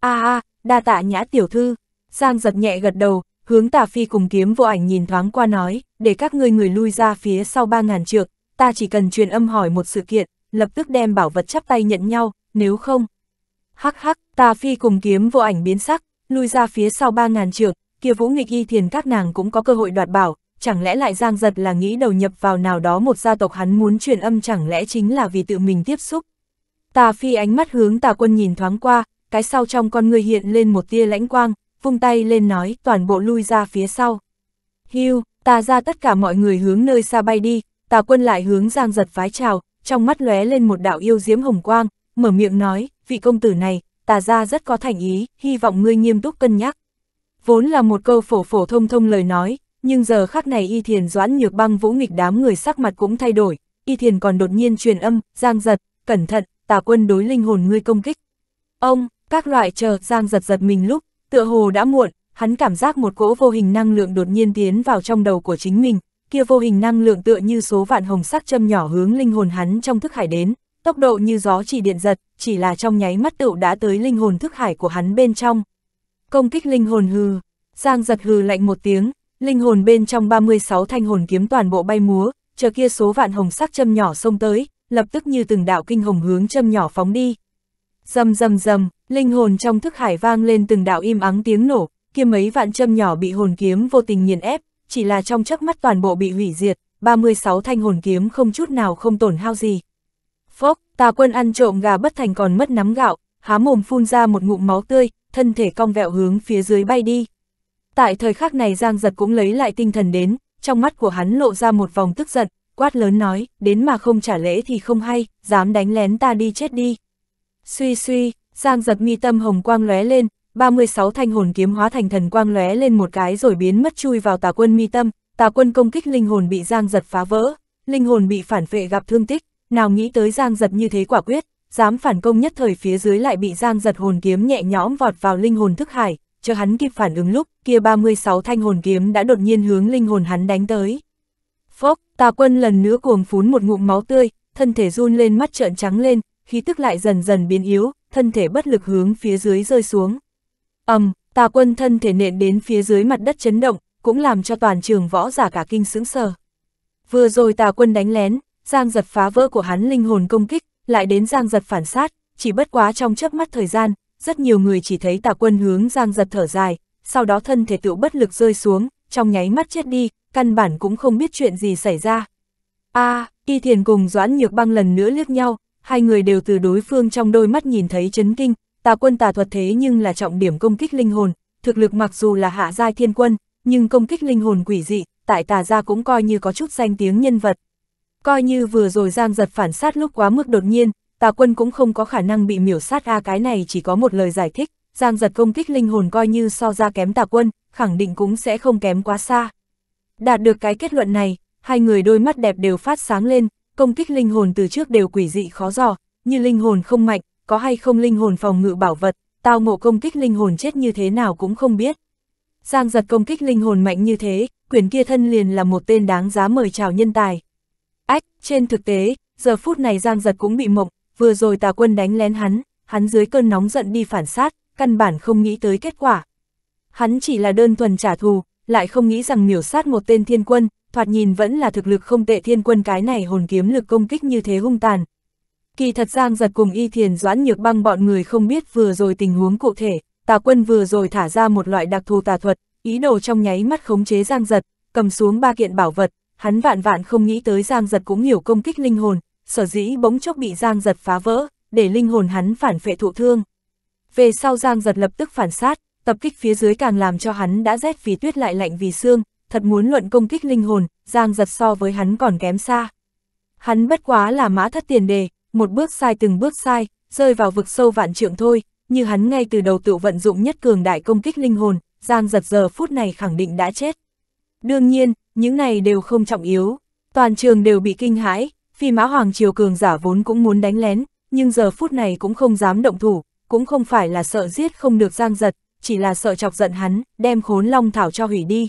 A a, đa tạ nhã tiểu thư, Giang giật nhẹ gật đầu, hướng tà phi cùng kiếm vô ảnh nhìn thoáng qua nói, để các ngươi người lui ra phía sau ba ngàn trượng, ta chỉ cần truyền âm hỏi một sự kiện, lập tức đem bảo vật chắp tay nhận nhau, nếu không hắc hắc, tà phi cùng kiếm vô ảnh biến sắc, lui ra phía sau ba ngàn trượng, kia vũ nghịch y thiền các nàng cũng có cơ hội đoạt bảo, chẳng lẽ lại giang giật là nghĩ đầu nhập vào nào đó một gia tộc hắn muốn truyền âm chẳng lẽ chính là vì tự mình tiếp xúc. Tà phi ánh mắt hướng tà quân nhìn thoáng qua, cái sau trong con người hiện lên một tia lãnh quang, vung tay lên nói toàn bộ lui ra phía sau. Hưu, tà ra tất cả mọi người hướng nơi xa bay đi, tà quân lại hướng giang giật phái chào, trong mắt lóe lên một đạo yêu diễm hồng quang, mở miệng nói, vị công tử này, tà ra rất có thành ý, hy vọng ngươi nghiêm túc cân nhắc. Vốn là một câu phổ phổ thông thông lời nói, nhưng giờ khắc này y thiền doãn nhược băng vũ nghịch đám người sắc mặt cũng thay đổi, y thiền còn đột nhiên truyền âm, giang giật, cẩn thận, tà quân đối linh hồn ngươi công kích. Ông, các loại chờ, giang giật giật mình lúc, tựa hồ đã muộn, hắn cảm giác một cỗ vô hình năng lượng đột nhiên tiến vào trong đầu của chính mình, kia vô hình năng lượng tựa như số vạn hồng sắc châm nhỏ hướng linh hồn hắn trong thức hải đến, tốc độ như gió chỉ điện giật, chỉ là trong nháy mắt tựu đã tới linh hồn thức hải của hắn bên trong. Công kích linh hồn hừ, Giang giật hừ lạnh một tiếng, linh hồn bên trong 36 thanh hồn kiếm toàn bộ bay múa, chờ kia số vạn hồng sắc châm nhỏ xông tới, lập tức như từng đạo kinh hồng hướng châm nhỏ phóng đi. Dầm dầm dầm, linh hồn trong thức hải vang lên từng đạo im ắng tiếng nổ, kia mấy vạn châm nhỏ bị hồn kiếm vô tình nghiền ép, chỉ là trong chớp mắt toàn bộ bị hủy diệt, 36 thanh hồn kiếm không chút nào không tổn hao gì. Tà quân ăn trộm gà bất thành còn mất nắm gạo, há mồm phun ra một ngụm máu tươi, thân thể cong vẹo hướng phía dưới bay đi. Tại thời khắc này Giang giật cũng lấy lại tinh thần đến, trong mắt của hắn lộ ra một vòng tức giận, quát lớn nói, đến mà không trả lễ thì không hay, dám đánh lén ta đi chết đi. Suy suy, Giang giật mi tâm hồng quang lóe lên, 36 thanh hồn kiếm hóa thành thần quang lóe lên một cái rồi biến mất chui vào tà quân mi tâm, tà quân công kích linh hồn bị Giang giật phá vỡ, linh hồn bị phản vệ gặp thương tích, nào nghĩ tới Giang giật như thế quả quyết, dám phản công nhất thời phía dưới lại bị Giang giật hồn kiếm nhẹ nhõm vọt vào linh hồn thức hải, chờ hắn kịp phản ứng lúc, kia 36 thanh hồn kiếm đã đột nhiên hướng linh hồn hắn đánh tới. Phốc, tà quân lần nữa cuồng phún một ngụm máu tươi, thân thể run lên mắt trợn trắng lên, khí tức lại dần dần biến yếu, thân thể bất lực hướng phía dưới rơi xuống. ầm, um, tà quân thân thể nện đến phía dưới mặt đất chấn động, cũng làm cho toàn trường võ giả cả kinh sững sờ. Vừa rồi tà quân đánh lén, Giang giật phá vỡ của hắn linh hồn công kích, lại đến Giang giật phản sát, chỉ bất quá trong chớp mắt thời gian, rất nhiều người chỉ thấy tà quân hướng Giang giật thở dài, sau đó thân thể tự bất lực rơi xuống, trong nháy mắt chết đi, căn bản cũng không biết chuyện gì xảy ra. a à, y thiền cùng doãn nhược băng lần nữa liếc nhau, hai người đều từ đối phương trong đôi mắt nhìn thấy chấn kinh, tà quân tà thuật thế nhưng là trọng điểm công kích linh hồn, thực lực mặc dù là hạ giai thiên quân, nhưng công kích linh hồn quỷ dị, tại tà gia cũng coi như có chút danh tiếng nhân vật. Coi như vừa rồi Giang giật phản sát lúc quá mức đột nhiên, tà quân cũng không có khả năng bị miểu sát A cái này chỉ có một lời giải thích, Giang giật công kích linh hồn coi như so ra kém tà quân, khẳng định cũng sẽ không kém quá xa. Đạt được cái kết luận này, hai người đôi mắt đẹp đều phát sáng lên, công kích linh hồn từ trước đều quỷ dị khó dò, như linh hồn không mạnh, có hay không linh hồn phòng ngự bảo vật, tao ngộ công kích linh hồn chết như thế nào cũng không biết. Giang giật công kích linh hồn mạnh như thế, quyền kia thân liền là một tên đáng giá mời chào nhân tài. Ách, trên thực tế, giờ phút này Giang Giật cũng bị mộng, vừa rồi tà quân đánh lén hắn, hắn dưới cơn nóng giận đi phản sát, căn bản không nghĩ tới kết quả. Hắn chỉ là đơn thuần trả thù, lại không nghĩ rằng miểu sát một tên thiên quân, thoạt nhìn vẫn là thực lực không tệ thiên quân cái này hồn kiếm lực công kích như thế hung tàn. Kỳ thật Giang Giật cùng Y Thiền Doãn Nhược Băng bọn người không biết vừa rồi tình huống cụ thể, tà quân vừa rồi thả ra một loại đặc thù tà thuật, ý đồ trong nháy mắt khống chế Giang Giật, cầm xuống ba kiện bảo vật, hắn vạn vạn không nghĩ tới Giang Giật cũng hiểu công kích linh hồn, sở dĩ bỗng chốc bị Giang Giật phá vỡ, để linh hồn hắn phản phệ thụ thương. Về sau Giang Giật lập tức phản sát, tập kích phía dưới càng làm cho hắn đã rét vì tuyết lại lạnh vì xương, thật muốn luận công kích linh hồn, Giang Giật so với hắn còn kém xa. Hắn bất quá là mã thất tiền đề, một bước sai từng bước sai, rơi vào vực sâu vạn trượng thôi, như hắn ngay từ đầu tự vận dụng nhất cường đại công kích linh hồn, Giang Giật giờ phút này khẳng định đã chết. Đương nhiên, những này đều không trọng yếu. Toàn trường đều bị kinh hãi, phi mã hoàng triều cường giả vốn cũng muốn đánh lén, nhưng giờ phút này cũng không dám động thủ, cũng không phải là sợ giết không được giang giật, chỉ là sợ chọc giận hắn, đem khốn long thảo cho hủy đi.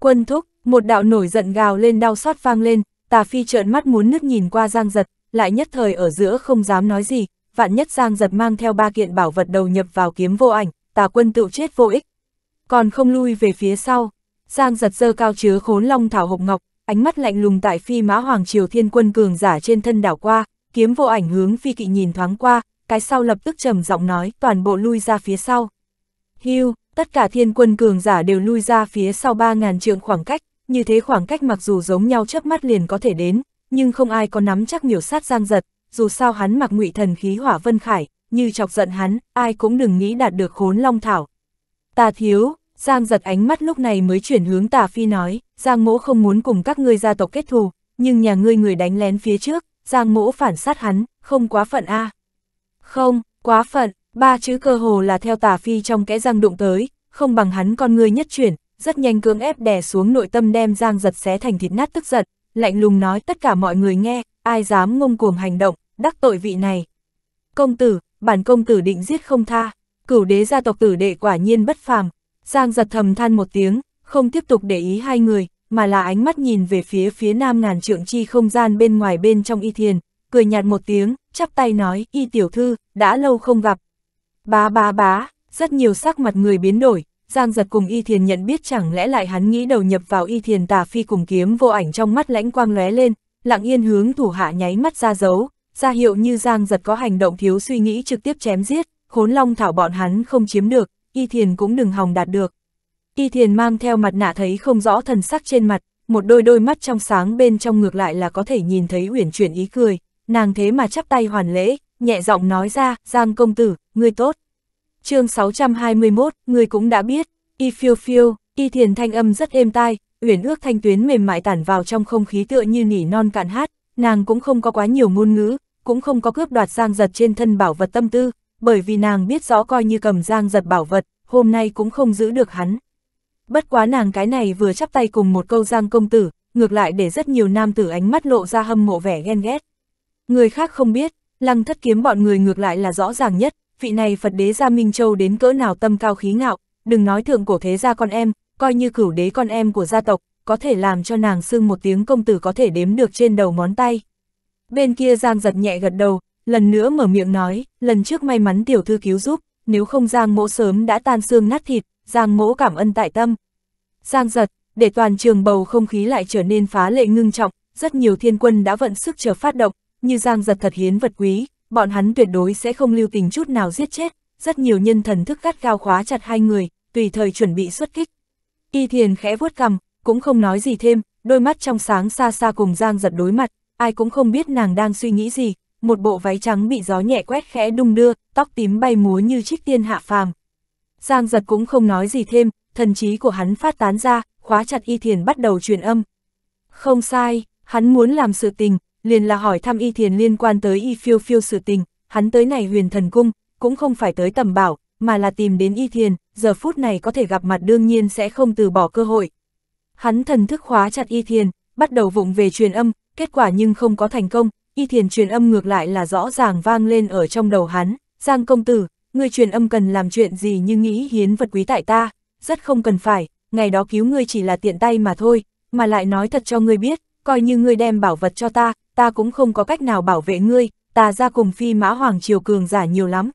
Quân thúc, một đạo nổi giận gào lên đau xót vang lên, tà phi trợn mắt muốn nước nhìn qua giang giật, lại nhất thời ở giữa không dám nói gì, vạn nhất giang giật mang theo ba kiện bảo vật đầu nhập vào kiếm vô ảnh, tà quân tự chết vô ích. Còn không lui về phía sau, Giang giật dơ cao chứa khốn long thảo hộp ngọc, ánh mắt lạnh lùng tại phi mã hoàng triều thiên quân cường giả trên thân đảo qua, kiếm vô ảnh hướng phi kỵ nhìn thoáng qua, cái sau lập tức trầm giọng nói toàn bộ lui ra phía sau. Hưu, tất cả thiên quân cường giả đều lui ra phía sau 3.000 trượng khoảng cách, như thế khoảng cách mặc dù giống nhau chớp mắt liền có thể đến, nhưng không ai có nắm chắc nhiều sát giang giật, dù sao hắn mặc ngụy thần khí hỏa vân khải, như chọc giận hắn, ai cũng đừng nghĩ đạt được khốn long thảo. Ta thiếu, Giang giật ánh mắt lúc này mới chuyển hướng tả phi nói, Giang mỗ không muốn cùng các ngươi gia tộc kết thù, nhưng nhà ngươi người đánh lén phía trước, Giang mỗ phản sát hắn, không quá phận a Không, quá phận, ba chữ cơ hồ là theo tả phi trong kẽ Giang đụng tới, không bằng hắn con ngươi nhất chuyển, rất nhanh cưỡng ép đè xuống nội tâm đem Giang giật xé thành thịt nát tức giận, lạnh lùng nói tất cả mọi người nghe, ai dám ngông cuồng hành động, đắc tội vị này. Công tử, bản công tử định giết không tha, cửu đế gia tộc tử đệ quả nhiên bất phàm, Giang giật thầm than một tiếng, không tiếp tục để ý hai người, mà là ánh mắt nhìn về phía phía nam ngàn trượng chi không gian bên ngoài bên trong y thiền, cười nhạt một tiếng, chắp tay nói, y tiểu thư, đã lâu không gặp. Bá bá bá, rất nhiều sắc mặt người biến đổi, Giang giật cùng y thiền nhận biết chẳng lẽ lại hắn nghĩ đầu nhập vào y thiền tà phi cùng kiếm vô ảnh trong mắt lãnh quang lóe lên, lặng yên hướng thủ hạ nháy mắt ra dấu, ra hiệu như Giang giật có hành động thiếu suy nghĩ trực tiếp chém giết, khốn long thảo bọn hắn không chiếm được, Y Thiền cũng đừng hòng đạt được. Y Thiền mang theo mặt nạ thấy không rõ thần sắc trên mặt, một đôi đôi mắt trong sáng bên trong ngược lại là có thể nhìn thấy uyển chuyển ý cười, nàng thế mà chắp tay hoàn lễ, nhẹ giọng nói ra, Giang công tử, ngươi tốt. chương 621, ngươi cũng đã biết, y phiêu phiêu, y thiền thanh âm rất êm tai, uyển ước thanh tuyến mềm mại tản vào trong không khí tựa như nỉ non cạn hát, nàng cũng không có quá nhiều ngôn ngữ, cũng không có cướp đoạt Giang giật trên thân bảo vật tâm tư, bởi vì nàng biết rõ coi như cầm giang giật bảo vật, hôm nay cũng không giữ được hắn. Bất quá nàng cái này vừa chắp tay cùng một câu giang công tử, ngược lại để rất nhiều nam tử ánh mắt lộ ra hâm mộ vẻ ghen ghét. Người khác không biết, lăng thất kiếm bọn người ngược lại là rõ ràng nhất, vị này Phật đế gia Minh Châu đến cỡ nào tâm cao khí ngạo, đừng nói thượng cổ thế gia con em, coi như cửu đế con em của gia tộc, có thể làm cho nàng xưng một tiếng công tử có thể đếm được trên đầu ngón tay. Bên kia Giang giật nhẹ gật đầu, lần nữa mở miệng nói, lần trước may mắn tiểu thư cứu giúp, nếu không Giang mỗ sớm đã tan xương nát thịt, Giang mỗ cảm ơn tại tâm. Giang giật, để toàn trường bầu không khí lại trở nên phá lệ ngưng trọng, rất nhiều thiên quân đã vận sức chờ phát động, như Giang giật thật hiến vật quý, bọn hắn tuyệt đối sẽ không lưu tình chút nào giết chết, rất nhiều nhân thần thức gắt cao khóa chặt hai người, tùy thời chuẩn bị xuất kích. Y thiền khẽ vuốt cằm, cũng không nói gì thêm, đôi mắt trong sáng xa xa cùng Giang giật đối mặt, ai cũng không biết nàng đang suy nghĩ gì, một bộ váy trắng bị gió nhẹ quét khẽ đung đưa, tóc tím bay múa như trích tiên hạ phàm. Giang giật cũng không nói gì thêm, thần trí của hắn phát tán ra, khóa chặt y thiền bắt đầu truyền âm. Không sai, hắn muốn làm sự tình, liền là hỏi thăm y thiền liên quan tới y phiêu phiêu sự tình, hắn tới này huyền thần cung, cũng không phải tới tầm bảo, mà là tìm đến y thiền, giờ phút này có thể gặp mặt đương nhiên sẽ không từ bỏ cơ hội. Hắn thần thức khóa chặt y thiền, bắt đầu vụng về truyền âm, kết quả nhưng không có thành công, y thiền truyền âm ngược lại là rõ ràng vang lên ở trong đầu hắn, Giang công tử, ngươi truyền âm cần làm chuyện gì như nghĩ hiến vật quý tại ta, rất không cần phải, ngày đó cứu ngươi chỉ là tiện tay mà thôi, mà lại nói thật cho ngươi biết, coi như ngươi đem bảo vật cho ta, ta cũng không có cách nào bảo vệ ngươi, ta ra cùng phi mã hoàng triều cường giả nhiều lắm.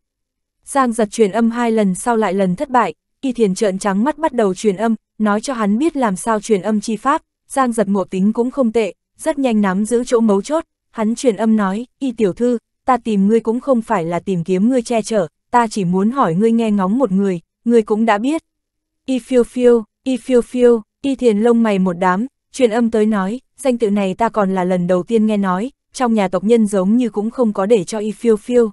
Giang giật truyền âm hai lần sau lại lần thất bại, y thiền trợn trắng mắt bắt đầu truyền âm, nói cho hắn biết làm sao truyền âm chi pháp, Giang giật ngộ tính cũng không tệ, rất nhanh nắm giữ chỗ mấu chốt, Hắn truyền âm nói, y tiểu thư, ta tìm ngươi cũng không phải là tìm kiếm ngươi che chở, ta chỉ muốn hỏi ngươi nghe ngóng một người, ngươi cũng đã biết. Y phiêu phiêu, y phiêu phiêu, y thiền lông mày một đám, truyền âm tới nói, danh tự này ta còn là lần đầu tiên nghe nói, trong nhà tộc nhân giống như cũng không có để cho y phiêu phiêu.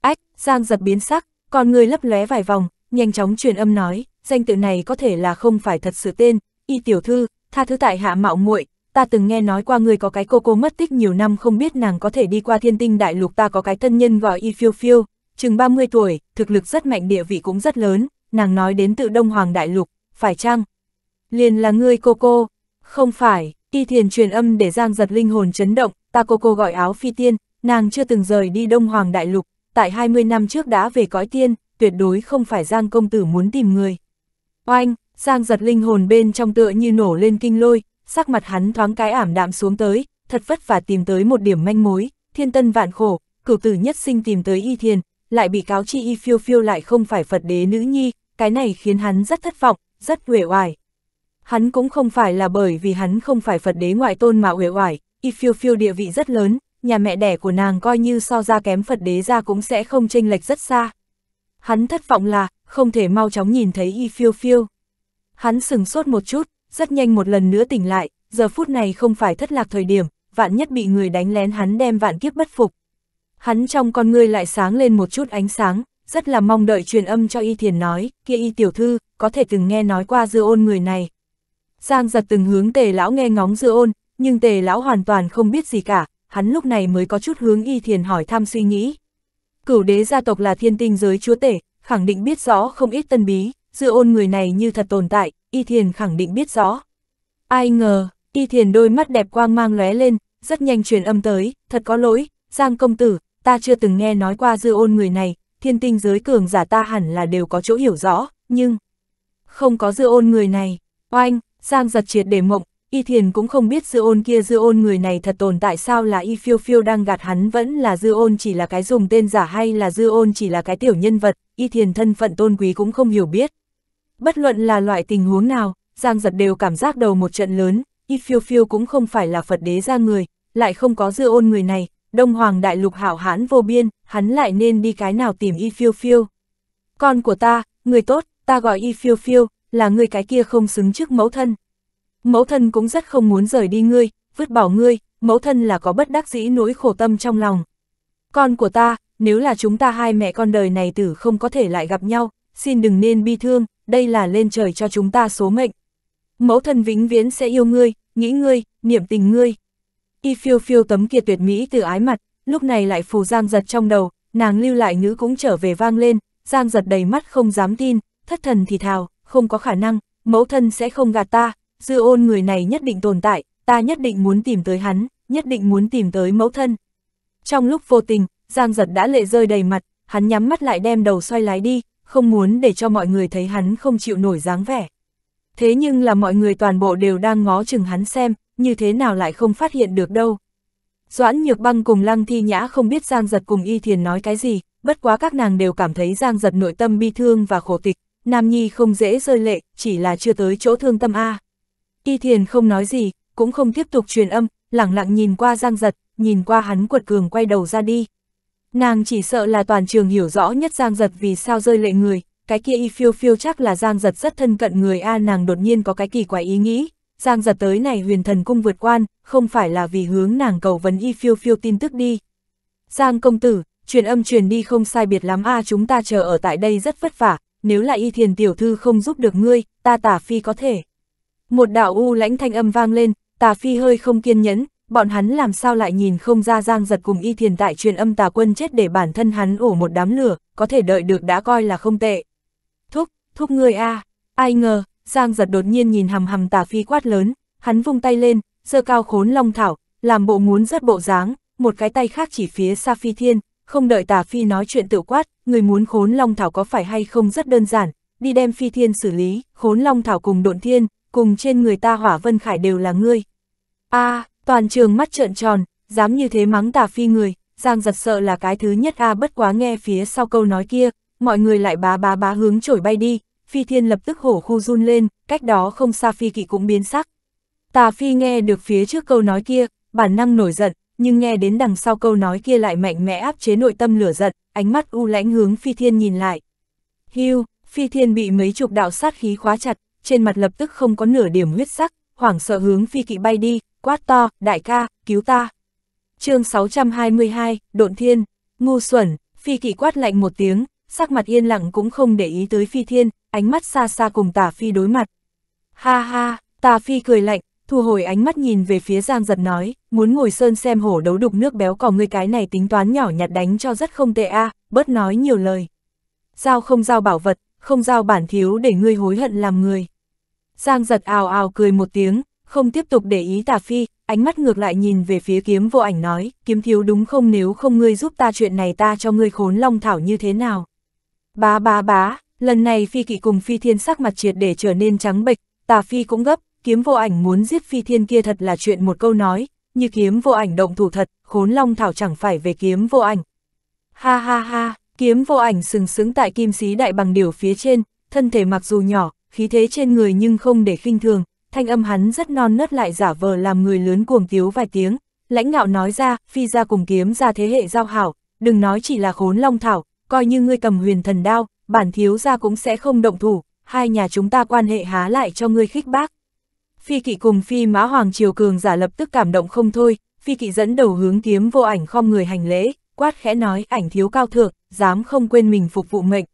Ách, Giang giật biến sắc, còn ngươi lấp lóe vài vòng, nhanh chóng truyền âm nói, danh tự này có thể là không phải thật sự tên, y tiểu thư, tha thứ tại hạ mạo muội ta từng nghe nói qua người có cái cô cô mất tích nhiều năm không biết nàng có thể đi qua thiên tinh đại lục ta có cái thân nhân gọi y phiêu phiêu, chừng 30 tuổi, thực lực rất mạnh địa vị cũng rất lớn, nàng nói đến tự Đông Hoàng đại lục, phải chăng? Liền là ngươi cô cô, không phải, y thiền truyền âm để giang giật linh hồn chấn động, ta cô cô gọi áo phi tiên, nàng chưa từng rời đi Đông Hoàng đại lục, tại 20 năm trước đã về cõi tiên, tuyệt đối không phải giang công tử muốn tìm người. Oanh, giang giật linh hồn bên trong tựa như nổ lên kinh lôi, sắc mặt hắn thoáng cái ảm đạm xuống tới, thật vất vả tìm tới một điểm manh mối, thiên tân vạn khổ, cửu tử nhất sinh tìm tới y thiền, lại bị cáo chi y phiêu phiêu lại không phải Phật đế nữ nhi, cái này khiến hắn rất thất vọng, rất uể oải. Hắn cũng không phải là bởi vì hắn không phải Phật đế ngoại tôn mà uể oải, y phiêu phiêu địa vị rất lớn, nhà mẹ đẻ của nàng coi như so ra kém Phật đế ra cũng sẽ không chênh lệch rất xa. Hắn thất vọng là, không thể mau chóng nhìn thấy y phiêu phiêu. Hắn sừng sốt một chút, rất nhanh một lần nữa tỉnh lại, giờ phút này không phải thất lạc thời điểm, vạn nhất bị người đánh lén hắn đem vạn kiếp bất phục. Hắn trong con ngươi lại sáng lên một chút ánh sáng, rất là mong đợi truyền âm cho y thiền nói, kia y tiểu thư, có thể từng nghe nói qua dư ôn người này. Giang giật từng hướng tề lão nghe ngóng dư ôn, nhưng tề lão hoàn toàn không biết gì cả, hắn lúc này mới có chút hướng y thiền hỏi thăm suy nghĩ. Cửu đế gia tộc là thiên tinh giới chúa tể, khẳng định biết rõ không ít tân bí, dư ôn người này như thật tồn tại, Y Thiền khẳng định biết rõ. Ai ngờ, Y Thiền đôi mắt đẹp quang mang lóe lên, rất nhanh truyền âm tới, thật có lỗi, Giang công tử, ta chưa từng nghe nói qua dư ôn người này, thiên tinh giới cường giả ta hẳn là đều có chỗ hiểu rõ, nhưng... Không có dư ôn người này, oanh, Giang giật triệt để mộng, Y Thiền cũng không biết dư ôn kia dư ôn người này thật tồn tại sao là Y Phiêu Phiêu đang gạt hắn vẫn là dư ôn chỉ là cái dùng tên giả hay là dư ôn chỉ là cái tiểu nhân vật, Y Thiền thân phận tôn quý cũng không hiểu biết, Bất luận là loại tình huống nào, Giang giật đều cảm giác đầu một trận lớn, y phiêu phiêu cũng không phải là Phật đế ra người, lại không có dư ôn người này, Đông Hoàng Đại Lục hảo hãn vô biên, hắn lại nên đi cái nào tìm y phiêu phiêu. Con của ta, người tốt, ta gọi y phiêu phiêu, là người cái kia không xứng trước mẫu thân. Mẫu thân cũng rất không muốn rời đi ngươi, vứt bỏ ngươi, mẫu thân là có bất đắc dĩ nỗi khổ tâm trong lòng. Con của ta, nếu là chúng ta hai mẹ con đời này tử không có thể lại gặp nhau, xin đừng nên bi thương, đây là lên trời cho chúng ta số mệnh. Mẫu thân vĩnh viễn sẽ yêu ngươi, nghĩ ngươi, niệm tình ngươi. Y phiêu phiêu tấm kiệt tuyệt mỹ từ ái mặt, lúc này lại phù giang giật trong đầu, nàng lưu lại ngữ cũng trở về vang lên, giang giật đầy mắt không dám tin, thất thần thì thào, không có khả năng, mẫu thân sẽ không gạt ta, dư ôn người này nhất định tồn tại, ta nhất định muốn tìm tới hắn, nhất định muốn tìm tới mẫu thân. Trong lúc vô tình, Giang giật đã lệ rơi đầy mặt, hắn nhắm mắt lại đem đầu xoay lái đi, không muốn để cho mọi người thấy hắn không chịu nổi dáng vẻ. Thế nhưng là mọi người toàn bộ đều đang ngó chừng hắn xem, như thế nào lại không phát hiện được đâu. Doãn Nhược Băng cùng Lăng Thi Nhã không biết Giang Giật cùng Y Thiền nói cái gì, bất quá các nàng đều cảm thấy Giang Giật nội tâm bi thương và khổ tịch, Nam Nhi không dễ rơi lệ, chỉ là chưa tới chỗ thương tâm A. Y Thiền không nói gì, cũng không tiếp tục truyền âm, lẳng lặng nhìn qua Giang Giật, nhìn qua hắn quật cường quay đầu ra đi. Nàng chỉ sợ là toàn trường hiểu rõ nhất Giang Giật vì sao rơi lệ người, cái kia y phiêu phiêu chắc là Giang Giật rất thân cận người A nàng đột nhiên có cái kỳ quái ý nghĩ, Giang Giật tới này huyền thần cung vượt quan, không phải là vì hướng nàng cầu vấn y phiêu phiêu tin tức đi. Giang công tử, truyền âm truyền đi không sai biệt lắm A chúng ta chờ ở tại đây rất vất vả, nếu là y thiền tiểu thư không giúp được ngươi, ta tả phi có thể. Một đạo u lãnh thanh âm vang lên, tả phi hơi không kiên nhẫn, bọn hắn làm sao lại nhìn không ra giang giật cùng y thiền tại truyền âm tà quân chết để bản thân hắn ủ một đám lửa, có thể đợi được đã coi là không tệ. Thúc, thúc ngươi a à. ai ngờ, giang giật đột nhiên nhìn hầm hầm tà phi quát lớn, hắn vung tay lên, giơ cao khốn long thảo, làm bộ muốn rất bộ dáng, một cái tay khác chỉ phía xa phi thiên, không đợi tà phi nói chuyện tự quát, người muốn khốn long thảo có phải hay không rất đơn giản, đi đem phi thiên xử lý, khốn long thảo cùng độn thiên, cùng trên người ta hỏa vân khải đều là ngươi. a à, Toàn trường mắt trợn tròn, dám như thế mắng tà phi người, Giang giật sợ là cái thứ nhất a à bất quá nghe phía sau câu nói kia, mọi người lại bá bá bá hướng trổi bay đi, phi thiên lập tức hổ khu run lên, cách đó không xa phi kỵ cũng biến sắc. Tà phi nghe được phía trước câu nói kia, bản năng nổi giận, nhưng nghe đến đằng sau câu nói kia lại mạnh mẽ áp chế nội tâm lửa giận, ánh mắt u lãnh hướng phi thiên nhìn lại. Hưu, phi thiên bị mấy chục đạo sát khí khóa chặt, trên mặt lập tức không có nửa điểm huyết sắc, hoảng sợ hướng phi kỵ bay đi, quát to, đại ca, cứu ta. chương 622, Độn Thiên, ngu xuẩn, phi kỵ quát lạnh một tiếng, sắc mặt yên lặng cũng không để ý tới phi thiên, ánh mắt xa xa cùng tà phi đối mặt. Ha ha, tà phi cười lạnh, thu hồi ánh mắt nhìn về phía giang giật nói, muốn ngồi sơn xem hổ đấu đục nước béo cỏ ngươi cái này tính toán nhỏ nhặt đánh cho rất không tệ a à, bớt nói nhiều lời. Giao không giao bảo vật, không giao bản thiếu để ngươi hối hận làm người. Giang giật ào ào cười một tiếng, không tiếp tục để ý tà phi, ánh mắt ngược lại nhìn về phía kiếm vô ảnh nói, kiếm thiếu đúng không nếu không ngươi giúp ta chuyện này ta cho ngươi khốn long thảo như thế nào. Bá bá bá, lần này phi kỵ cùng phi thiên sắc mặt triệt để trở nên trắng bệch, tà phi cũng gấp, kiếm vô ảnh muốn giết phi thiên kia thật là chuyện một câu nói, như kiếm vô ảnh động thủ thật, khốn long thảo chẳng phải về kiếm vô ảnh. Ha ha ha, kiếm vô ảnh sừng sững tại kim sĩ đại bằng điều phía trên, thân thể mặc dù nhỏ, khí thế trên người nhưng không để khinh thường, thanh âm hắn rất non nớt lại giả vờ làm người lớn cuồng tiếu vài tiếng, lãnh ngạo nói ra, phi ra cùng kiếm ra thế hệ giao hảo, đừng nói chỉ là khốn long thảo, coi như ngươi cầm huyền thần đao, bản thiếu ra cũng sẽ không động thủ, hai nhà chúng ta quan hệ há lại cho ngươi khích bác. Phi kỵ cùng phi mã hoàng triều cường giả lập tức cảm động không thôi, phi kỵ dẫn đầu hướng kiếm vô ảnh khom người hành lễ, quát khẽ nói ảnh thiếu cao thượng, dám không quên mình phục vụ mệnh.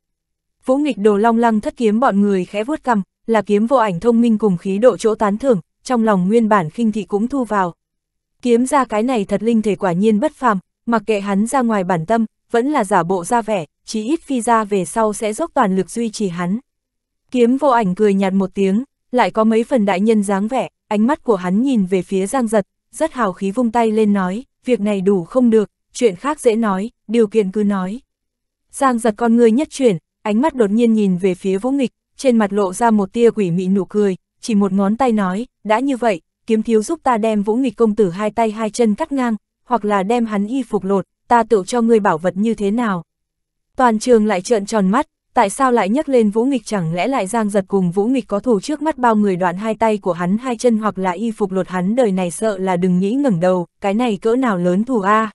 Vũ nghịch đồ long lăng thất kiếm bọn người khẽ vuốt cầm, là kiếm vô ảnh thông minh cùng khí độ chỗ tán thưởng, trong lòng nguyên bản khinh thị cũng thu vào. Kiếm ra cái này thật linh thể quả nhiên bất phàm, mặc kệ hắn ra ngoài bản tâm, vẫn là giả bộ ra vẻ, chỉ ít phi ra về sau sẽ dốc toàn lực duy trì hắn. Kiếm vô ảnh cười nhạt một tiếng, lại có mấy phần đại nhân dáng vẻ, ánh mắt của hắn nhìn về phía giang giật, rất hào khí vung tay lên nói, việc này đủ không được, chuyện khác dễ nói, điều kiện cứ nói. Giang giật con người nhất chuyển, ánh mắt đột nhiên nhìn về phía vũ nghịch, trên mặt lộ ra một tia quỷ mị nụ cười, chỉ một ngón tay nói, đã như vậy, kiếm thiếu giúp ta đem vũ nghịch công tử hai tay hai chân cắt ngang, hoặc là đem hắn y phục lột, ta tự cho ngươi bảo vật như thế nào. Toàn trường lại trợn tròn mắt, tại sao lại nhắc lên vũ nghịch chẳng lẽ lại giang giật cùng vũ nghịch có thủ trước mắt bao người đoạn hai tay của hắn hai chân hoặc là y phục lột hắn đời này sợ là đừng nghĩ ngẩng đầu, cái này cỡ nào lớn thù a. À?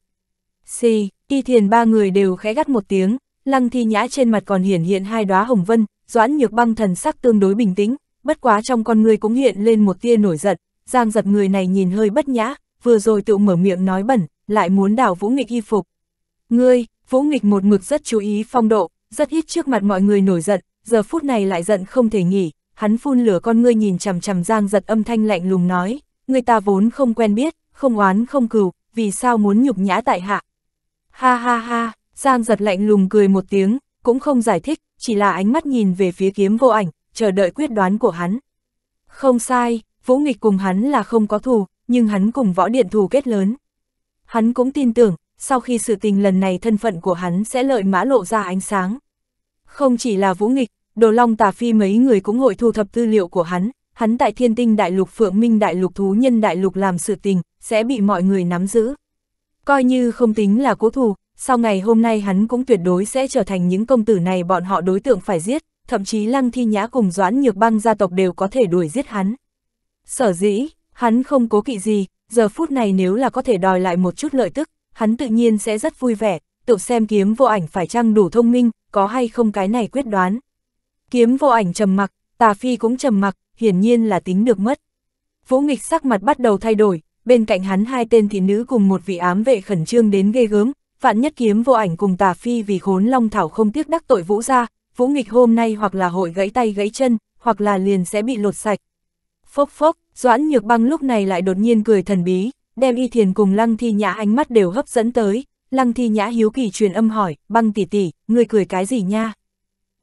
Xì, y thiền ba người đều khẽ gắt một tiếng, lăng thi nhã trên mặt còn hiển hiện hai đóa hồng vân, Doãn nhược băng thần sắc tương đối bình tĩnh, bất quá trong con người cũng hiện lên một tia nổi giận, giang giật người này nhìn hơi bất nhã, vừa rồi tự mở miệng nói bẩn, lại muốn đảo vũ nghịch y phục. Ngươi, vũ nghịch một mực rất chú ý phong độ, rất ít trước mặt mọi người nổi giận, giờ phút này lại giận không thể nghỉ, hắn phun lửa con ngươi nhìn chằm chằm giang giật âm thanh lạnh lùng nói, người ta vốn không quen biết, không oán không cừu, vì sao muốn nhục nhã tại hạ. Ha ha ha, giang giật lạnh lùng cười một tiếng, cũng không giải thích, chỉ là ánh mắt nhìn về phía kiếm vô ảnh, chờ đợi quyết đoán của hắn. Không sai, Vũ Nghịch cùng hắn là không có thù, nhưng hắn cùng võ điện thù kết lớn. Hắn cũng tin tưởng, sau khi sự tình lần này thân phận của hắn sẽ lợi mã lộ ra ánh sáng. Không chỉ là Vũ Nghịch, Đồ Long Tà Phi mấy người cũng hội thu thập tư liệu của hắn, hắn tại thiên tinh đại lục phượng minh đại lục thú nhân đại lục làm sự tình, sẽ bị mọi người nắm giữ. Coi như không tính là cố thù, sau ngày hôm nay hắn cũng tuyệt đối sẽ trở thành những công tử này bọn họ đối tượng phải giết, thậm chí Lăng Thi Nhã cùng Doãn Nhược Băng gia tộc đều có thể đuổi giết hắn. Sở dĩ, hắn không cố kỵ gì, giờ phút này nếu là có thể đòi lại một chút lợi tức, hắn tự nhiên sẽ rất vui vẻ, tự xem kiếm vô ảnh phải chăng đủ thông minh, có hay không cái này quyết đoán. Kiếm vô ảnh trầm mặc, tà phi cũng trầm mặc, hiển nhiên là tính được mất. Vũ nghịch sắc mặt bắt đầu thay đổi, bên cạnh hắn hai tên thị nữ cùng một vị ám vệ khẩn trương đến ghê gớm, vạn nhất kiếm vô ảnh cùng tà phi vì khốn long thảo không tiếc đắc tội vũ ra, vũ nghịch hôm nay hoặc là hội gãy tay gãy chân, hoặc là liền sẽ bị lột sạch. Phốc phốc, Doãn Nhược Băng lúc này lại đột nhiên cười thần bí, đem Y Thiền cùng Lăng Thi Nhã ánh mắt đều hấp dẫn tới, Lăng Thi Nhã hiếu kỳ truyền âm hỏi, "Băng tỷ tỷ, ngươi cười cái gì nha?"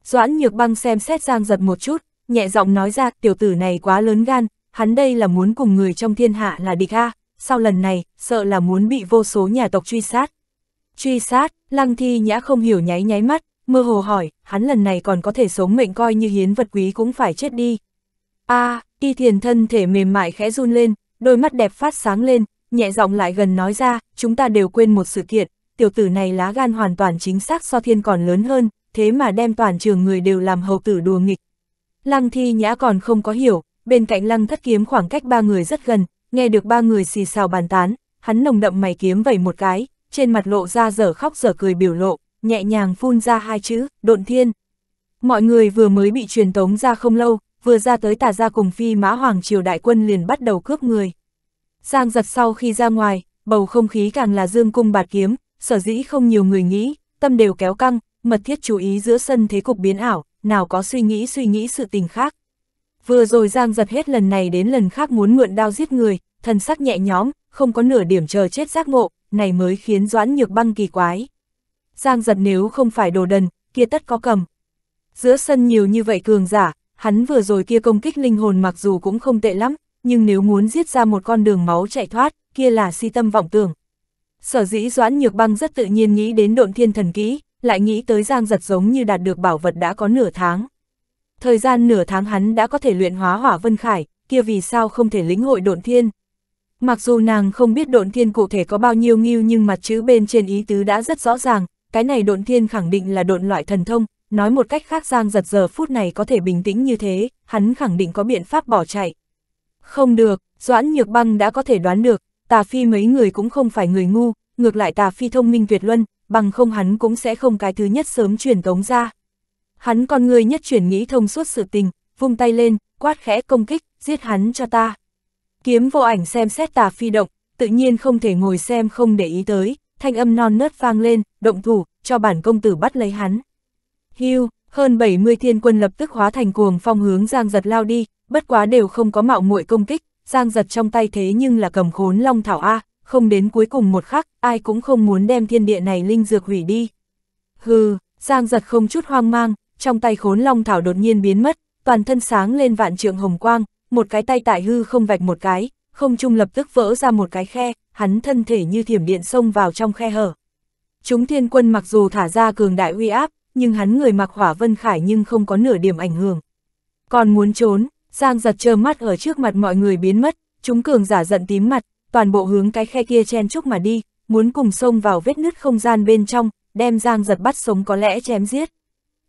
Doãn Nhược Băng xem xét Giang giật một chút, nhẹ giọng nói ra, "Tiểu tử này quá lớn gan, hắn đây là muốn cùng người trong thiên hạ là địch ha, sau lần này, sợ là muốn bị vô số nhà tộc truy sát." truy sát, lăng thi nhã không hiểu nháy nháy mắt, mơ hồ hỏi, hắn lần này còn có thể sống mệnh coi như hiến vật quý cũng phải chết đi. a y thiền thân thể mềm mại khẽ run lên, đôi mắt đẹp phát sáng lên, nhẹ giọng lại gần nói ra, chúng ta đều quên một sự kiện, tiểu tử này lá gan hoàn toàn chính xác so thiên còn lớn hơn, thế mà đem toàn trường người đều làm hầu tử đùa nghịch. Lăng thi nhã còn không có hiểu, bên cạnh lăng thất kiếm khoảng cách ba người rất gần, nghe được ba người xì xào bàn tán, hắn nồng đậm mày kiếm vẩy một cái, trên mặt lộ ra dở khóc dở cười biểu lộ, nhẹ nhàng phun ra hai chữ, độn thiên. Mọi người vừa mới bị truyền tống ra không lâu, vừa ra tới tà ra cùng phi mã hoàng triều đại quân liền bắt đầu cướp người. Giang giật sau khi ra ngoài, bầu không khí càng là dương cung bạt kiếm, sở dĩ không nhiều người nghĩ, tâm đều kéo căng, mật thiết chú ý giữa sân thế cục biến ảo, nào có suy nghĩ suy nghĩ sự tình khác. Vừa rồi Giang giật hết lần này đến lần khác muốn mượn đao giết người, thần sắc nhẹ nhóm không có nửa điểm chờ chết giác ngộ, này mới khiến Doãn Nhược Băng kỳ quái. Giang giật nếu không phải đồ đần, kia tất có cầm. Giữa sân nhiều như vậy cường giả, hắn vừa rồi kia công kích linh hồn mặc dù cũng không tệ lắm, nhưng nếu muốn giết ra một con đường máu chạy thoát, kia là si tâm vọng tưởng. Sở dĩ Doãn Nhược Băng rất tự nhiên nghĩ đến độn thiên thần kỹ, lại nghĩ tới Giang giật giống như đạt được bảo vật đã có nửa tháng. Thời gian nửa tháng hắn đã có thể luyện hóa hỏa vân khải, kia vì sao không thể lĩnh hội độn thiên. Mặc dù nàng không biết độn thiên cụ thể có bao nhiêu nghiêu nhưng mặt chữ bên trên ý tứ đã rất rõ ràng, cái này độn thiên khẳng định là độn loại thần thông, nói một cách khác Giang giật giờ phút này có thể bình tĩnh như thế, hắn khẳng định có biện pháp bỏ chạy. Không được, Doãn Nhược Băng đã có thể đoán được, Tà Phi mấy người cũng không phải người ngu, ngược lại Tà Phi thông minh tuyệt luân, bằng không hắn cũng sẽ không cái thứ nhất sớm truyền tống ra. Hắn con người nhất chuyển nghĩ thông suốt sự tình, vung tay lên, quát khẽ công kích, giết hắn cho ta. Kiếm vô ảnh xem xét tà phi động, tự nhiên không thể ngồi xem không để ý tới, thanh âm non nớt vang lên, động thủ, cho bản công tử bắt lấy hắn. Hưu, hơn 70 thiên quân lập tức hóa thành cuồng phong hướng Giang Giật lao đi, bất quá đều không có mạo muội công kích, Giang Giật trong tay thế nhưng là cầm khốn long thảo A, không đến cuối cùng một khắc, ai cũng không muốn đem thiên địa này linh dược hủy đi. Hừ, Giang Giật không chút hoang mang, trong tay khốn long thảo đột nhiên biến mất, toàn thân sáng lên vạn trượng hồng quang, một cái tay tại hư không vạch một cái, không trung lập tức vỡ ra một cái khe, hắn thân thể như thiểm điện xông vào trong khe hở. Chúng thiên quân mặc dù thả ra cường đại uy áp, nhưng hắn người mặc hỏa vân khải nhưng không có nửa điểm ảnh hưởng. Còn muốn trốn, Giang giật trơ mắt ở trước mặt mọi người biến mất, chúng cường giả giận tím mặt, toàn bộ hướng cái khe kia chen chúc mà đi, muốn cùng xông vào vết nứt không gian bên trong, đem Giang giật bắt sống có lẽ chém giết.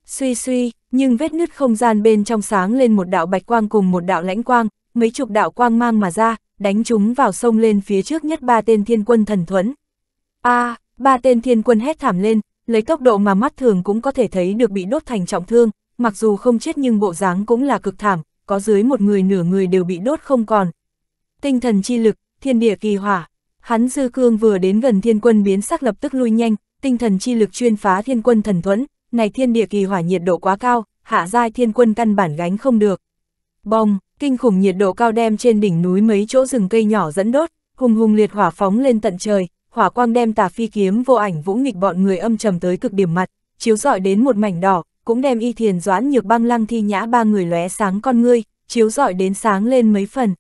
Suy suy, nhưng vết nứt không gian bên trong sáng lên một đạo bạch quang cùng một đạo lãnh quang, mấy chục đạo quang mang mà ra, đánh chúng vào sông lên phía trước nhất ba tên thiên quân thần thuẫn. a à, ba tên thiên quân hét thảm lên, lấy tốc độ mà mắt thường cũng có thể thấy được bị đốt thành trọng thương, mặc dù không chết nhưng bộ dáng cũng là cực thảm, có dưới một người nửa người đều bị đốt không còn. Tinh thần chi lực, thiên địa kỳ hỏa, hắn dư cương vừa đến gần thiên quân biến sắc lập tức lui nhanh, tinh thần chi lực chuyên phá thiên quân thần thuẫn, này thiên địa kỳ hỏa nhiệt độ quá cao, hạ giai thiên quân căn bản gánh không được. Bong, kinh khủng nhiệt độ cao đem trên đỉnh núi mấy chỗ rừng cây nhỏ dẫn đốt, hùng hùng liệt hỏa phóng lên tận trời, hỏa quang đem tà phi kiếm vô ảnh vũ nghịch bọn người âm trầm tới cực điểm mặt, chiếu rọi đến một mảnh đỏ, cũng đem y thiền doãn nhược băng lăng thi nhã ba người lóe sáng con ngươi, chiếu rọi đến sáng lên mấy phần.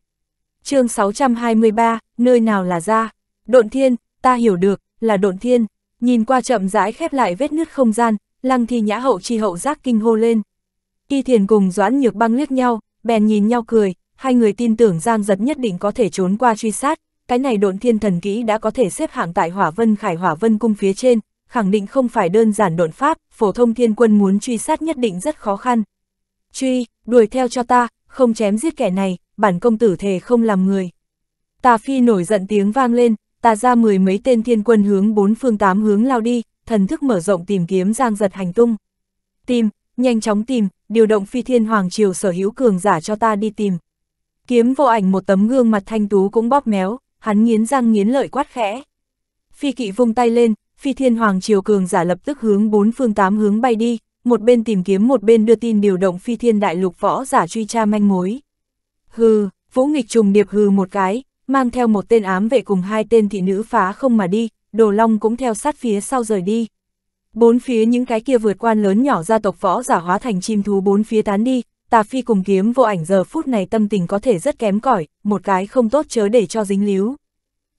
chương 623, nơi nào là ra? Độn thiên, ta hiểu được, là độn thiên. Nhìn qua chậm rãi khép lại vết nứt không gian, Lăng thi nhã hậu chi hậu giác kinh hô lên. Y thiền cùng doãn nhược băng liếc nhau, bèn nhìn nhau cười, hai người tin tưởng Giang giật nhất định có thể trốn qua truy sát, cái này độn thiên thần kỹ đã có thể xếp hạng tại hỏa vân khải hỏa vân cung phía trên, khẳng định không phải đơn giản độn pháp, phổ thông thiên quân muốn truy sát nhất định rất khó khăn. Truy, đuổi theo cho ta, không chém giết kẻ này, bản công tử thề không làm người. Tà phi nổi giận tiếng vang lên, ta ra mười mấy tên thiên quân hướng bốn phương tám hướng lao đi, thần thức mở rộng tìm kiếm Giang Giật hành tung. Tìm, nhanh chóng tìm, điều động phi thiên hoàng triều sở hữu cường giả cho ta đi tìm. Kiếm vô ảnh một tấm gương mặt thanh tú cũng bóp méo, hắn nghiến răng nghiến lợi quát khẽ. Phi kỵ vung tay lên, phi thiên hoàng triều cường giả lập tức hướng bốn phương tám hướng bay đi, một bên tìm kiếm một bên đưa tin điều động phi thiên đại lục võ giả truy tra manh mối. Hừ, vũ nghịch trùng điệp hừ một cái, mang theo một tên ám vệ cùng hai tên thị nữ phá không mà đi, Đồ Long cũng theo sát phía sau rời đi. Bốn phía những cái kia vượt quan lớn nhỏ gia tộc võ giả hóa thành chim thú bốn phía tán đi, tà phi cùng kiếm vô ảnh giờ phút này tâm tình có thể rất kém cỏi, một cái không tốt chớ để cho dính líu.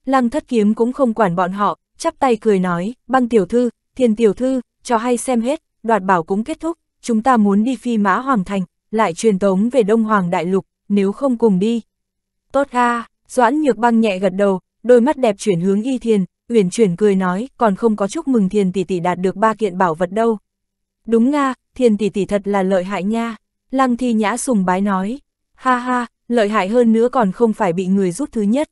Lăng thất kiếm cũng không quản bọn họ, chắp tay cười nói, băng tiểu thư, thiền tiểu thư, cho hay xem hết, đoạt bảo cũng kết thúc, chúng ta muốn đi phi mã hoàng thành, lại truyền tống về Đông Hoàng Đại Lục, nếu không cùng đi. Tốt ha, Doãn Nhược Băng nhẹ gật đầu, đôi mắt đẹp chuyển hướng y thiền, uyển chuyển cười nói, còn không có chúc mừng thiền tỷ tỷ đạt được ba kiện bảo vật đâu. Đúng nga, thiền tỷ tỷ thật là lợi hại nha, lăng thi nhã sùng bái nói, ha ha, lợi hại hơn nữa còn không phải bị người rút thứ nhất.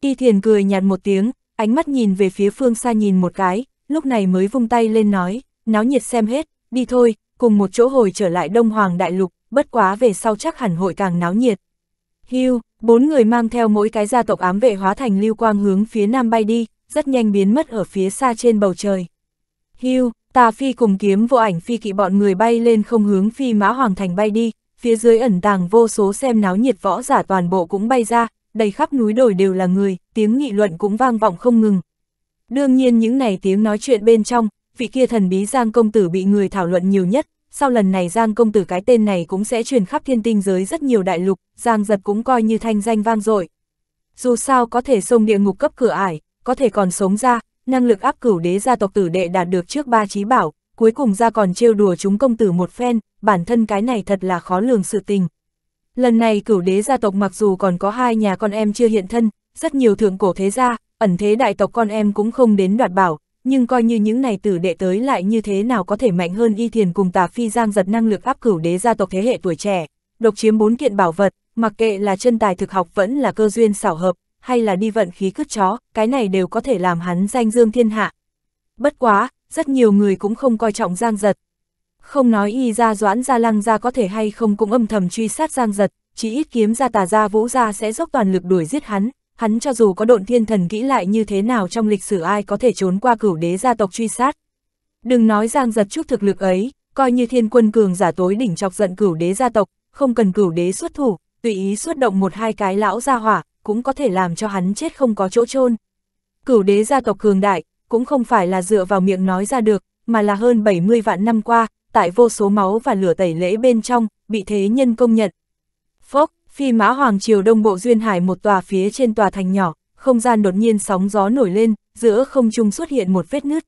Y thiền cười nhạt một tiếng, ánh mắt nhìn về phía phương xa nhìn một cái, lúc này mới vung tay lên nói, náo nhiệt xem hết, đi thôi, cùng một chỗ hồi trở lại Đông Hoàng Đại Lục, bất quá về sau chắc hẳn hội càng náo nhiệt. Hưu, bốn người mang theo mỗi cái gia tộc ám vệ hóa thành lưu quang hướng phía nam bay đi, rất nhanh biến mất ở phía xa trên bầu trời. Hưu, tà phi cùng kiếm vô ảnh phi kỵ bọn người bay lên không hướng phi mã hoàng thành bay đi, phía dưới ẩn tàng vô số xem náo nhiệt võ giả toàn bộ cũng bay ra, đầy khắp núi đồi đều là người, tiếng nghị luận cũng vang vọng không ngừng. Đương nhiên những này tiếng nói chuyện bên trong, vị kia thần bí Giang Công Tử bị người thảo luận nhiều nhất, sau lần này Giang Công Tử cái tên này cũng sẽ truyền khắp thiên tinh giới rất nhiều đại lục, Giang Giật cũng coi như thanh danh vang dội. Dù sao có thể xông địa ngục cấp cửa ải, có thể còn sống ra, năng lực áp cửu đế gia tộc tử đệ đạt được trước ba trí bảo, cuối cùng ra còn trêu đùa chúng công tử một phen, bản thân cái này thật là khó lường sự tình. Lần này cửu đế gia tộc mặc dù còn có hai nhà con em chưa hiện thân, rất nhiều thượng cổ thế gia, ẩn thế đại tộc con em cũng không đến đoạt bảo, nhưng coi như những này tử đệ tới lại như thế nào có thể mạnh hơn y thiền cùng tà phi giang giật năng lực áp cửu đế gia tộc thế hệ tuổi trẻ, độc chiếm bốn kiện bảo vật, mặc kệ là chân tài thực học vẫn là cơ duyên xảo hợp, hay là đi vận khí cướp chó, cái này đều có thể làm hắn danh dương thiên hạ. Bất quá, rất nhiều người cũng không coi trọng Giang Giật. Không nói y ra doãn ra lăng ra có thể hay không cũng âm thầm truy sát Giang Giật, chỉ ít kiếm ra tà ra vũ ra sẽ dốc toàn lực đuổi giết hắn, hắn cho dù có độn thiên thần kỹ lại như thế nào trong lịch sử ai có thể trốn qua cửu đế gia tộc truy sát. Đừng nói Giang Giật chút thực lực ấy, coi như thiên quân cường giả tối đỉnh chọc giận cửu đế gia tộc, không cần cửu đế xuất thủ, tùy ý xuất động một hai cái lão gia hỏa, cũng có thể làm cho hắn chết không có chỗ chôn Cửu đế gia tộc cường đại, cũng không phải là dựa vào miệng nói ra được, mà là hơn 70 vạn năm qua, tại vô số máu và lửa tẩy lễ bên trong, bị thế nhân công nhận. Phốc, phi mã hoàng triều đông bộ duyên hải một tòa phía trên tòa thành nhỏ, không gian đột nhiên sóng gió nổi lên, giữa không trung xuất hiện một vết nứt.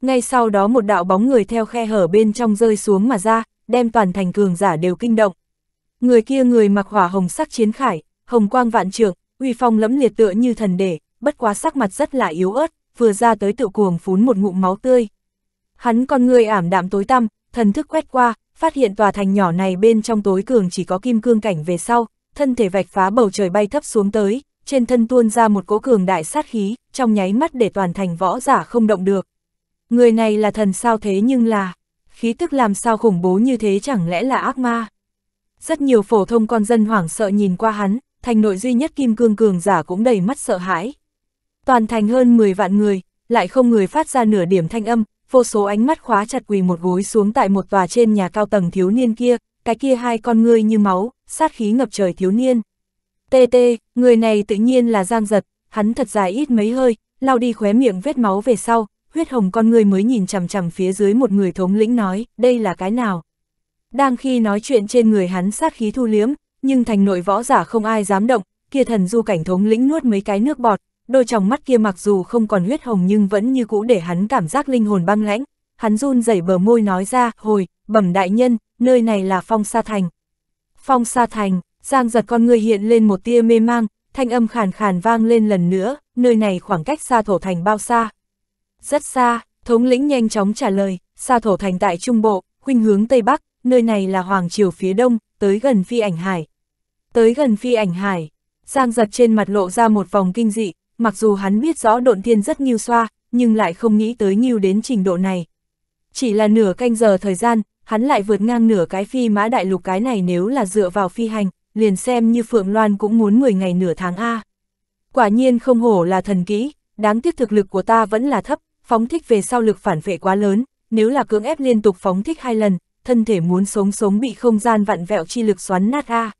Ngay sau đó một đạo bóng người theo khe hở bên trong rơi xuống mà ra, đem toàn thành cường giả đều kinh động. Người kia người mặc hỏa hồng sắc chiến khải, hồng quang vạn trượng, uy phong lẫm liệt tựa như thần đệ, bất quá sắc mặt rất là yếu ớt, vừa ra tới tự cuồng phún một ngụm máu tươi. Hắn con người ảm đạm tối tăm, thần thức quét qua, phát hiện tòa thành nhỏ này bên trong tối cường chỉ có kim cương cảnh về sau, thân thể vạch phá bầu trời bay thấp xuống tới, trên thân tuôn ra một cỗ cường đại sát khí, trong nháy mắt để toàn thành võ giả không động được. Người này là thần sao thế nhưng là, khí tức làm sao khủng bố như thế chẳng lẽ là ác ma. Rất nhiều phổ thông con dân hoảng sợ nhìn qua hắn, thành nội duy nhất kim cương cường giả cũng đầy mắt sợ hãi. Toàn thành hơn 10 vạn người, lại không người phát ra nửa điểm thanh âm, vô số ánh mắt khóa chặt quỳ một gối xuống tại một tòa trên nhà cao tầng thiếu niên kia, cái kia hai con ngươi như máu, sát khí ngập trời thiếu niên. Tê tê, người này tự nhiên là giang giật, hắn thật dài ít mấy hơi, lao đi khóe miệng vết máu về sau, huyết hồng con ngươi mới nhìn chằm chằm phía dưới một người thống lĩnh nói, đây là cái nào. Đang khi nói chuyện trên người hắn sát khí thu liếm, nhưng thành nội võ giả không ai dám động, kia thần du cảnh thống lĩnh nuốt mấy cái nước bọt, đôi tròng mắt kia mặc dù không còn huyết hồng nhưng vẫn như cũ để hắn cảm giác linh hồn băng lãnh, hắn run rẩy bờ môi nói ra, hồi, bẩm đại nhân, nơi này là phong sa thành. Phong sa thành, giang giật con người hiện lên một tia mê mang, thanh âm khàn khàn vang lên lần nữa, nơi này khoảng cách xa thổ thành bao xa. Rất xa, thống lĩnh nhanh chóng trả lời, xa thổ thành tại trung bộ, khuynh hướng tây bắc, nơi này là hoàng triều phía đông, tới gần phi ảnh hải, tới gần phi ảnh hải. Giang giật trên mặt lộ ra một vòng kinh dị, mặc dù hắn biết rõ độn thiên rất nghiêu xoa, nhưng lại không nghĩ tới nghiêu đến trình độ này. Chỉ là nửa canh giờ thời gian, hắn lại vượt ngang nửa cái phi mã đại lục cái này nếu là dựa vào phi hành, liền xem như Phượng Loan cũng muốn 10 ngày nửa tháng A. Quả nhiên không hổ là thần kỹ, đáng tiếc thực lực của ta vẫn là thấp, phóng thích về sau lực phản vệ quá lớn, nếu là cưỡng ép liên tục phóng thích hai lần, thân thể muốn sống sống bị không gian vặn vẹo chi lực xoắn nát A.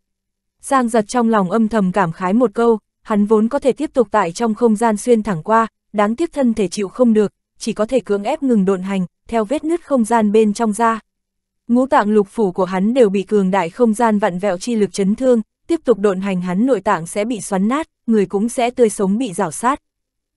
Giang giật trong lòng âm thầm cảm khái một câu, hắn vốn có thể tiếp tục tại trong không gian xuyên thẳng qua, đáng tiếc thân thể chịu không được, chỉ có thể cưỡng ép ngừng độn hành, theo vết nứt không gian bên trong ra. Ngũ tạng lục phủ của hắn đều bị cường đại không gian vặn vẹo chi lực chấn thương, tiếp tục độn hành hắn nội tạng sẽ bị xoắn nát, người cũng sẽ tươi sống bị rảo sát.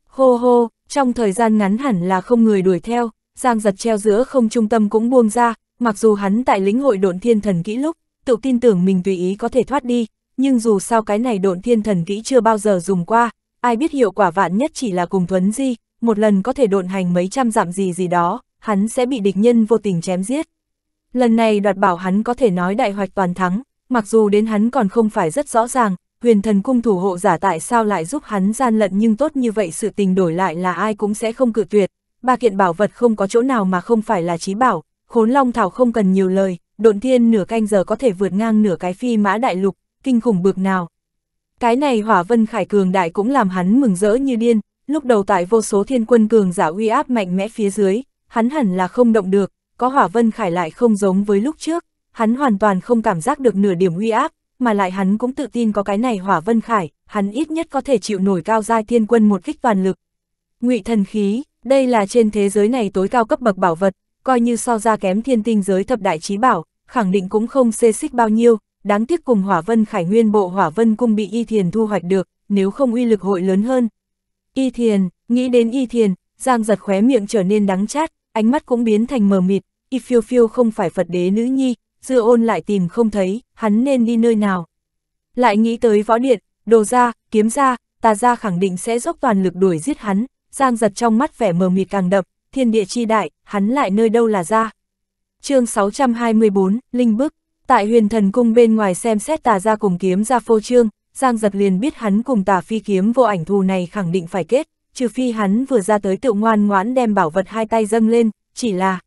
Hô hô, trong thời gian ngắn hẳn là không người đuổi theo, Giang giật treo giữa không trung tâm cũng buông ra, mặc dù hắn tại lĩnh hội độn thiên thần kỹ lúc, tự tin tưởng mình tùy ý có thể thoát đi, nhưng dù sao cái này độn thiên thần kỹ chưa bao giờ dùng qua, ai biết hiệu quả vạn nhất chỉ là cùng thuấn di, một lần có thể độn hành mấy trăm dặm gì gì đó, hắn sẽ bị địch nhân vô tình chém giết. Lần này đoạt bảo hắn có thể nói đại hoạch toàn thắng, mặc dù đến hắn còn không phải rất rõ ràng, huyền thần cung thủ hộ giả tại sao lại giúp hắn gian lận nhưng tốt như vậy sự tình đổi lại là ai cũng sẽ không cự tuyệt. Ba kiện bảo vật không có chỗ nào mà không phải là trí bảo, khốn long thảo không cần nhiều lời, độn thiên nửa canh giờ có thể vượt ngang nửa cái phi mã đại lục, kinh khủng bực nào. Cái này hỏa vân khải cường đại cũng làm hắn mừng rỡ như điên, lúc đầu tại vô số thiên quân cường giả uy áp mạnh mẽ phía dưới, hắn hẳn là không động được, có hỏa vân khải lại không giống với lúc trước, hắn hoàn toàn không cảm giác được nửa điểm uy áp, mà lại hắn cũng tự tin có cái này hỏa vân khải, hắn ít nhất có thể chịu nổi cao giai thiên quân một kích toàn lực. Ngụy thần khí, đây là trên thế giới này tối cao cấp bậc bảo vật, coi như so ra kém thiên tinh giới thập đại trí bảo, khẳng định cũng không xê xích bao nhiêu, đáng tiếc cùng Hỏa Vân Khải Nguyên bộ Hỏa Vân Cung bị Y Thiền thu hoạch được, nếu không uy lực hội lớn hơn. Y Thiền, nghĩ đến Y Thiền, Giang giật khóe miệng trở nên đắng chát, ánh mắt cũng biến thành mờ mịt, Y Phiêu Phiêu không phải Phật đế nữ nhi, dư ôn lại tìm không thấy, hắn nên đi nơi nào. Lại nghĩ tới võ điện, đồ ra, kiếm ra, tà ra khẳng định sẽ dốc toàn lực đuổi giết hắn, Giang giật trong mắt vẻ mờ mịt càng đậm, thiên địa chi đại, hắn lại nơi đâu là ra. chương 624, Linh Bức Tại huyền thần cung bên ngoài xem xét tà ra cùng kiếm ra phô trương, Giang giật liền biết hắn cùng tà phi kiếm vô ảnh thù này khẳng định phải kết, trừ phi hắn vừa ra tới tự ngoan ngoãn đem bảo vật hai tay dâng lên, chỉ là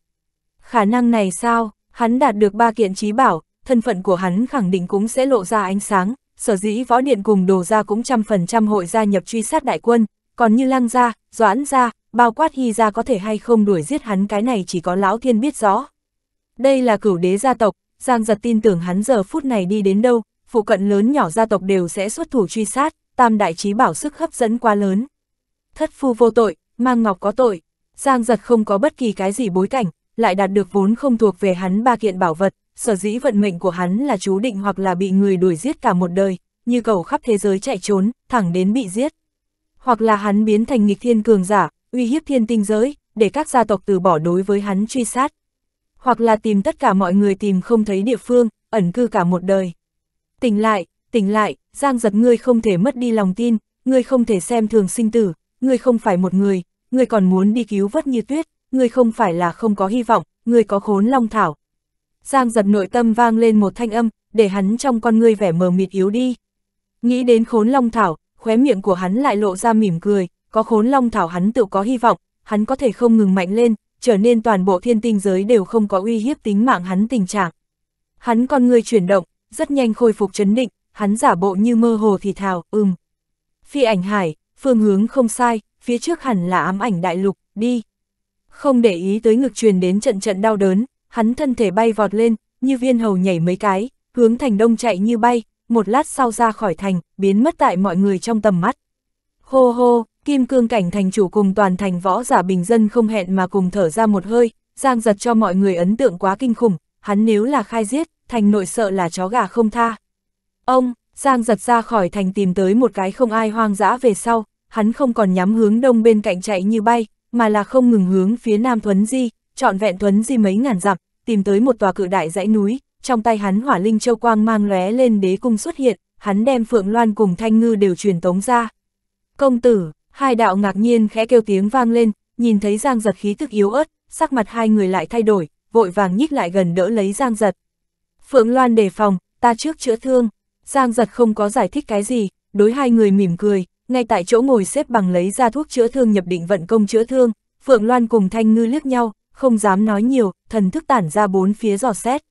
khả năng này sao, hắn đạt được ba kiện trí bảo, thân phận của hắn khẳng định cũng sẽ lộ ra ánh sáng, sở dĩ võ điện cùng đồ ra cũng trăm phần trăm hội gia nhập truy sát đại quân, còn như lăng gia, doãn gia, bao quát hy gia có thể hay không đuổi giết hắn cái này chỉ có lão thiên biết rõ. Đây là cửu đế gia tộc, Giang giật tin tưởng hắn giờ phút này đi đến đâu, phụ cận lớn nhỏ gia tộc đều sẽ xuất thủ truy sát, tam đại trí bảo sức hấp dẫn quá lớn. Thất phu vô tội, mang ngọc có tội, Giang giật không có bất kỳ cái gì bối cảnh, lại đạt được vốn không thuộc về hắn ba kiện bảo vật, sở dĩ vận mệnh của hắn là chú định hoặc là bị người đuổi giết cả một đời, như cầu khắp thế giới chạy trốn, thẳng đến bị giết. Hoặc là hắn biến thành nghịch thiên cường giả, uy hiếp thiên tinh giới, để các gia tộc từ bỏ đối với hắn truy sát hoặc là tìm tất cả mọi người tìm không thấy địa phương, ẩn cư cả một đời. Tỉnh lại, tỉnh lại, Giang giật ngươi không thể mất đi lòng tin, ngươi không thể xem thường sinh tử, ngươi không phải một người, ngươi còn muốn đi cứu vất như tuyết, ngươi không phải là không có hy vọng, ngươi có khốn long thảo. Giang giật nội tâm vang lên một thanh âm, để hắn trong con ngươi vẻ mờ mịt yếu đi. Nghĩ đến khốn long thảo, khóe miệng của hắn lại lộ ra mỉm cười, có khốn long thảo hắn tự có hy vọng, hắn có thể không ngừng mạnh lên, trở nên toàn bộ thiên tinh giới đều không có uy hiếp tính mạng hắn tình trạng. Hắn con người chuyển động, rất nhanh khôi phục chấn định, hắn giả bộ như mơ hồ thì thào, ừm. Phi ảnh hải, phương hướng không sai, phía trước hẳn là ám ảnh đại lục, đi. Không để ý tới ngực truyền đến trận trận đau đớn, hắn thân thể bay vọt lên, như viên hầu nhảy mấy cái, hướng thành đông chạy như bay, một lát sau ra khỏi thành, biến mất tại mọi người trong tầm mắt. Hô hô, Kim cương cảnh thành chủ cùng toàn thành võ giả bình dân không hẹn mà cùng thở ra một hơi, giang giật cho mọi người ấn tượng quá kinh khủng, hắn nếu là khai giết, thành nội sợ là chó gà không tha. Ông, giang giật ra khỏi thành tìm tới một cái không ai hoang dã về sau, hắn không còn nhắm hướng đông bên cạnh chạy như bay, mà là không ngừng hướng phía nam thuấn di, trọn vẹn thuấn di mấy ngàn dặm, tìm tới một tòa cự đại dãy núi, trong tay hắn hỏa linh châu quang mang lóe lên đế cung xuất hiện, hắn đem Phượng Loan cùng Thanh Ngư đều truyền tống ra. Công tử, Hai đạo ngạc nhiên khẽ kêu tiếng vang lên, nhìn thấy Giang giật khí thức yếu ớt, sắc mặt hai người lại thay đổi, vội vàng nhích lại gần đỡ lấy Giang giật. Phượng Loan đề phòng, ta trước chữa thương. Giang giật không có giải thích cái gì, đối hai người mỉm cười, ngay tại chỗ ngồi xếp bằng lấy ra thuốc chữa thương nhập định vận công chữa thương, Phượng Loan cùng Thanh Ngư liếc nhau, không dám nói nhiều, thần thức tản ra bốn phía dò xét.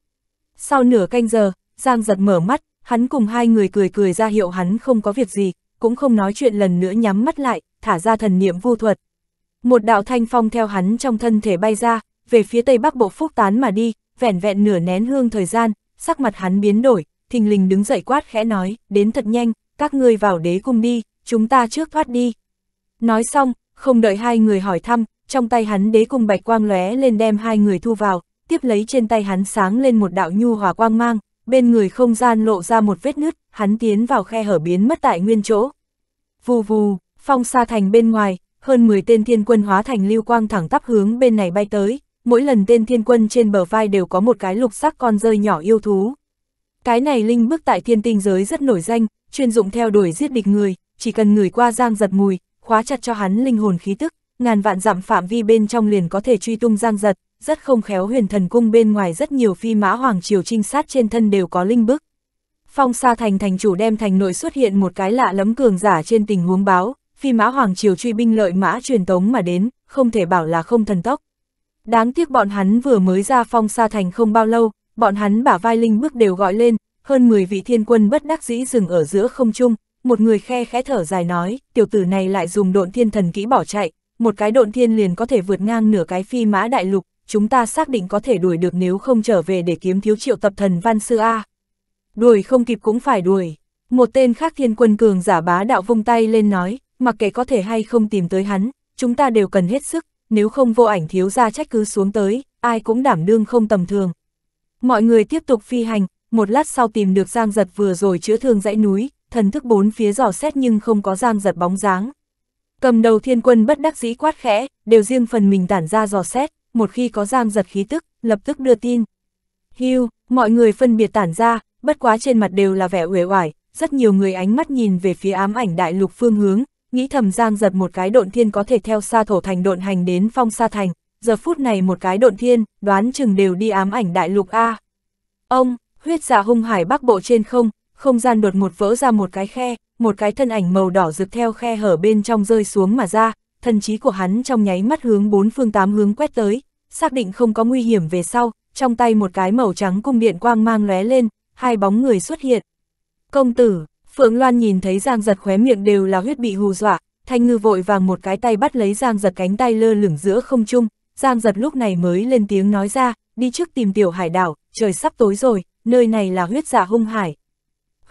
Sau nửa canh giờ, Giang giật mở mắt, hắn cùng hai người cười cười ra hiệu hắn không có việc gì, cũng không nói chuyện lần nữa nhắm mắt lại, thả ra thần niệm vu thuật. Một đạo thanh phong theo hắn trong thân thể bay ra, về phía tây bắc bộ phúc tán mà đi, vẻn vẹn nửa nén hương thời gian, sắc mặt hắn biến đổi, thình lình đứng dậy quát khẽ nói, đến thật nhanh, các ngươi vào đế cung đi, chúng ta trước thoát đi. Nói xong, không đợi hai người hỏi thăm, trong tay hắn đế cung bạch quang lóe lên đem hai người thu vào, tiếp lấy trên tay hắn sáng lên một đạo nhu hòa quang mang, bên người không gian lộ ra một vết nứt, hắn tiến vào khe hở biến mất tại nguyên chỗ. Vù vù, phong xa thành bên ngoài, hơn 10 tên thiên quân hóa thành lưu quang thẳng tắp hướng bên này bay tới, mỗi lần tên thiên quân trên bờ vai đều có một cái lục sắc con rơi nhỏ yêu thú. Cái này linh bước tại thiên tinh giới rất nổi danh, chuyên dụng theo đuổi giết địch người, chỉ cần người qua giang giật mùi, khóa chặt cho hắn linh hồn khí tức, ngàn vạn dặm phạm vi bên trong liền có thể truy tung giang giật, rất không khéo huyền thần cung bên ngoài rất nhiều phi mã hoàng triều trinh sát trên thân đều có linh bức. Phong Sa Thành thành chủ đem thành nội xuất hiện một cái lạ lẫm cường giả trên tình huống báo, phi mã hoàng triều truy binh lợi mã truyền tống mà đến, không thể bảo là không thần tốc. Đáng tiếc bọn hắn vừa mới ra Phong Sa Thành không bao lâu, bọn hắn bả vai linh bước đều gọi lên, hơn 10 vị thiên quân bất đắc dĩ dừng ở giữa không trung, một người khe khẽ thở dài nói, tiểu tử này lại dùng độn thiên thần kỹ bỏ chạy, một cái độn thiên liền có thể vượt ngang nửa cái phi mã đại lục, chúng ta xác định có thể đuổi được nếu không trở về để kiếm thiếu triệu tập thần văn sư A. Đuổi không kịp cũng phải đuổi. Một tên khác thiên quân cường giả bá đạo vung tay lên nói, mặc kệ có thể hay không tìm tới hắn, chúng ta đều cần hết sức, nếu không vô ảnh thiếu ra trách cứ xuống tới, ai cũng đảm đương không tầm thường. Mọi người tiếp tục phi hành, một lát sau tìm được giang giật vừa rồi chữa thương dãy núi, thần thức bốn phía dò xét nhưng không có giang giật bóng dáng. Cầm đầu thiên quân bất đắc dĩ quát khẽ, đều riêng phần mình tản ra dò xét một khi có giam giật khí tức, lập tức đưa tin. Hưu, mọi người phân biệt tản ra, bất quá trên mặt đều là vẻ uể oải, rất nhiều người ánh mắt nhìn về phía ám ảnh đại lục phương hướng, nghĩ thầm giang giật một cái độn thiên có thể theo xa thổ thành độn hành đến phong xa thành, giờ phút này một cái độn thiên, đoán chừng đều đi ám ảnh đại lục A. Ông, huyết giả dạ hung hải bắc bộ trên không, không gian đột một vỡ ra một cái khe, một cái thân ảnh màu đỏ rực theo khe hở bên trong rơi xuống mà ra, thần trí của hắn trong nháy mắt hướng bốn phương tám hướng quét tới, xác định không có nguy hiểm về sau, trong tay một cái màu trắng cung điện quang mang lóe lên, hai bóng người xuất hiện. Công tử, Phượng Loan nhìn thấy Giang giật khóe miệng đều là huyết bị hù dọa, Thanh Ngư vội vàng một cái tay bắt lấy Giang giật cánh tay lơ lửng giữa không trung, Giang giật lúc này mới lên tiếng nói ra, đi trước tìm tiểu hải đảo, trời sắp tối rồi, nơi này là huyết dạ hung hải.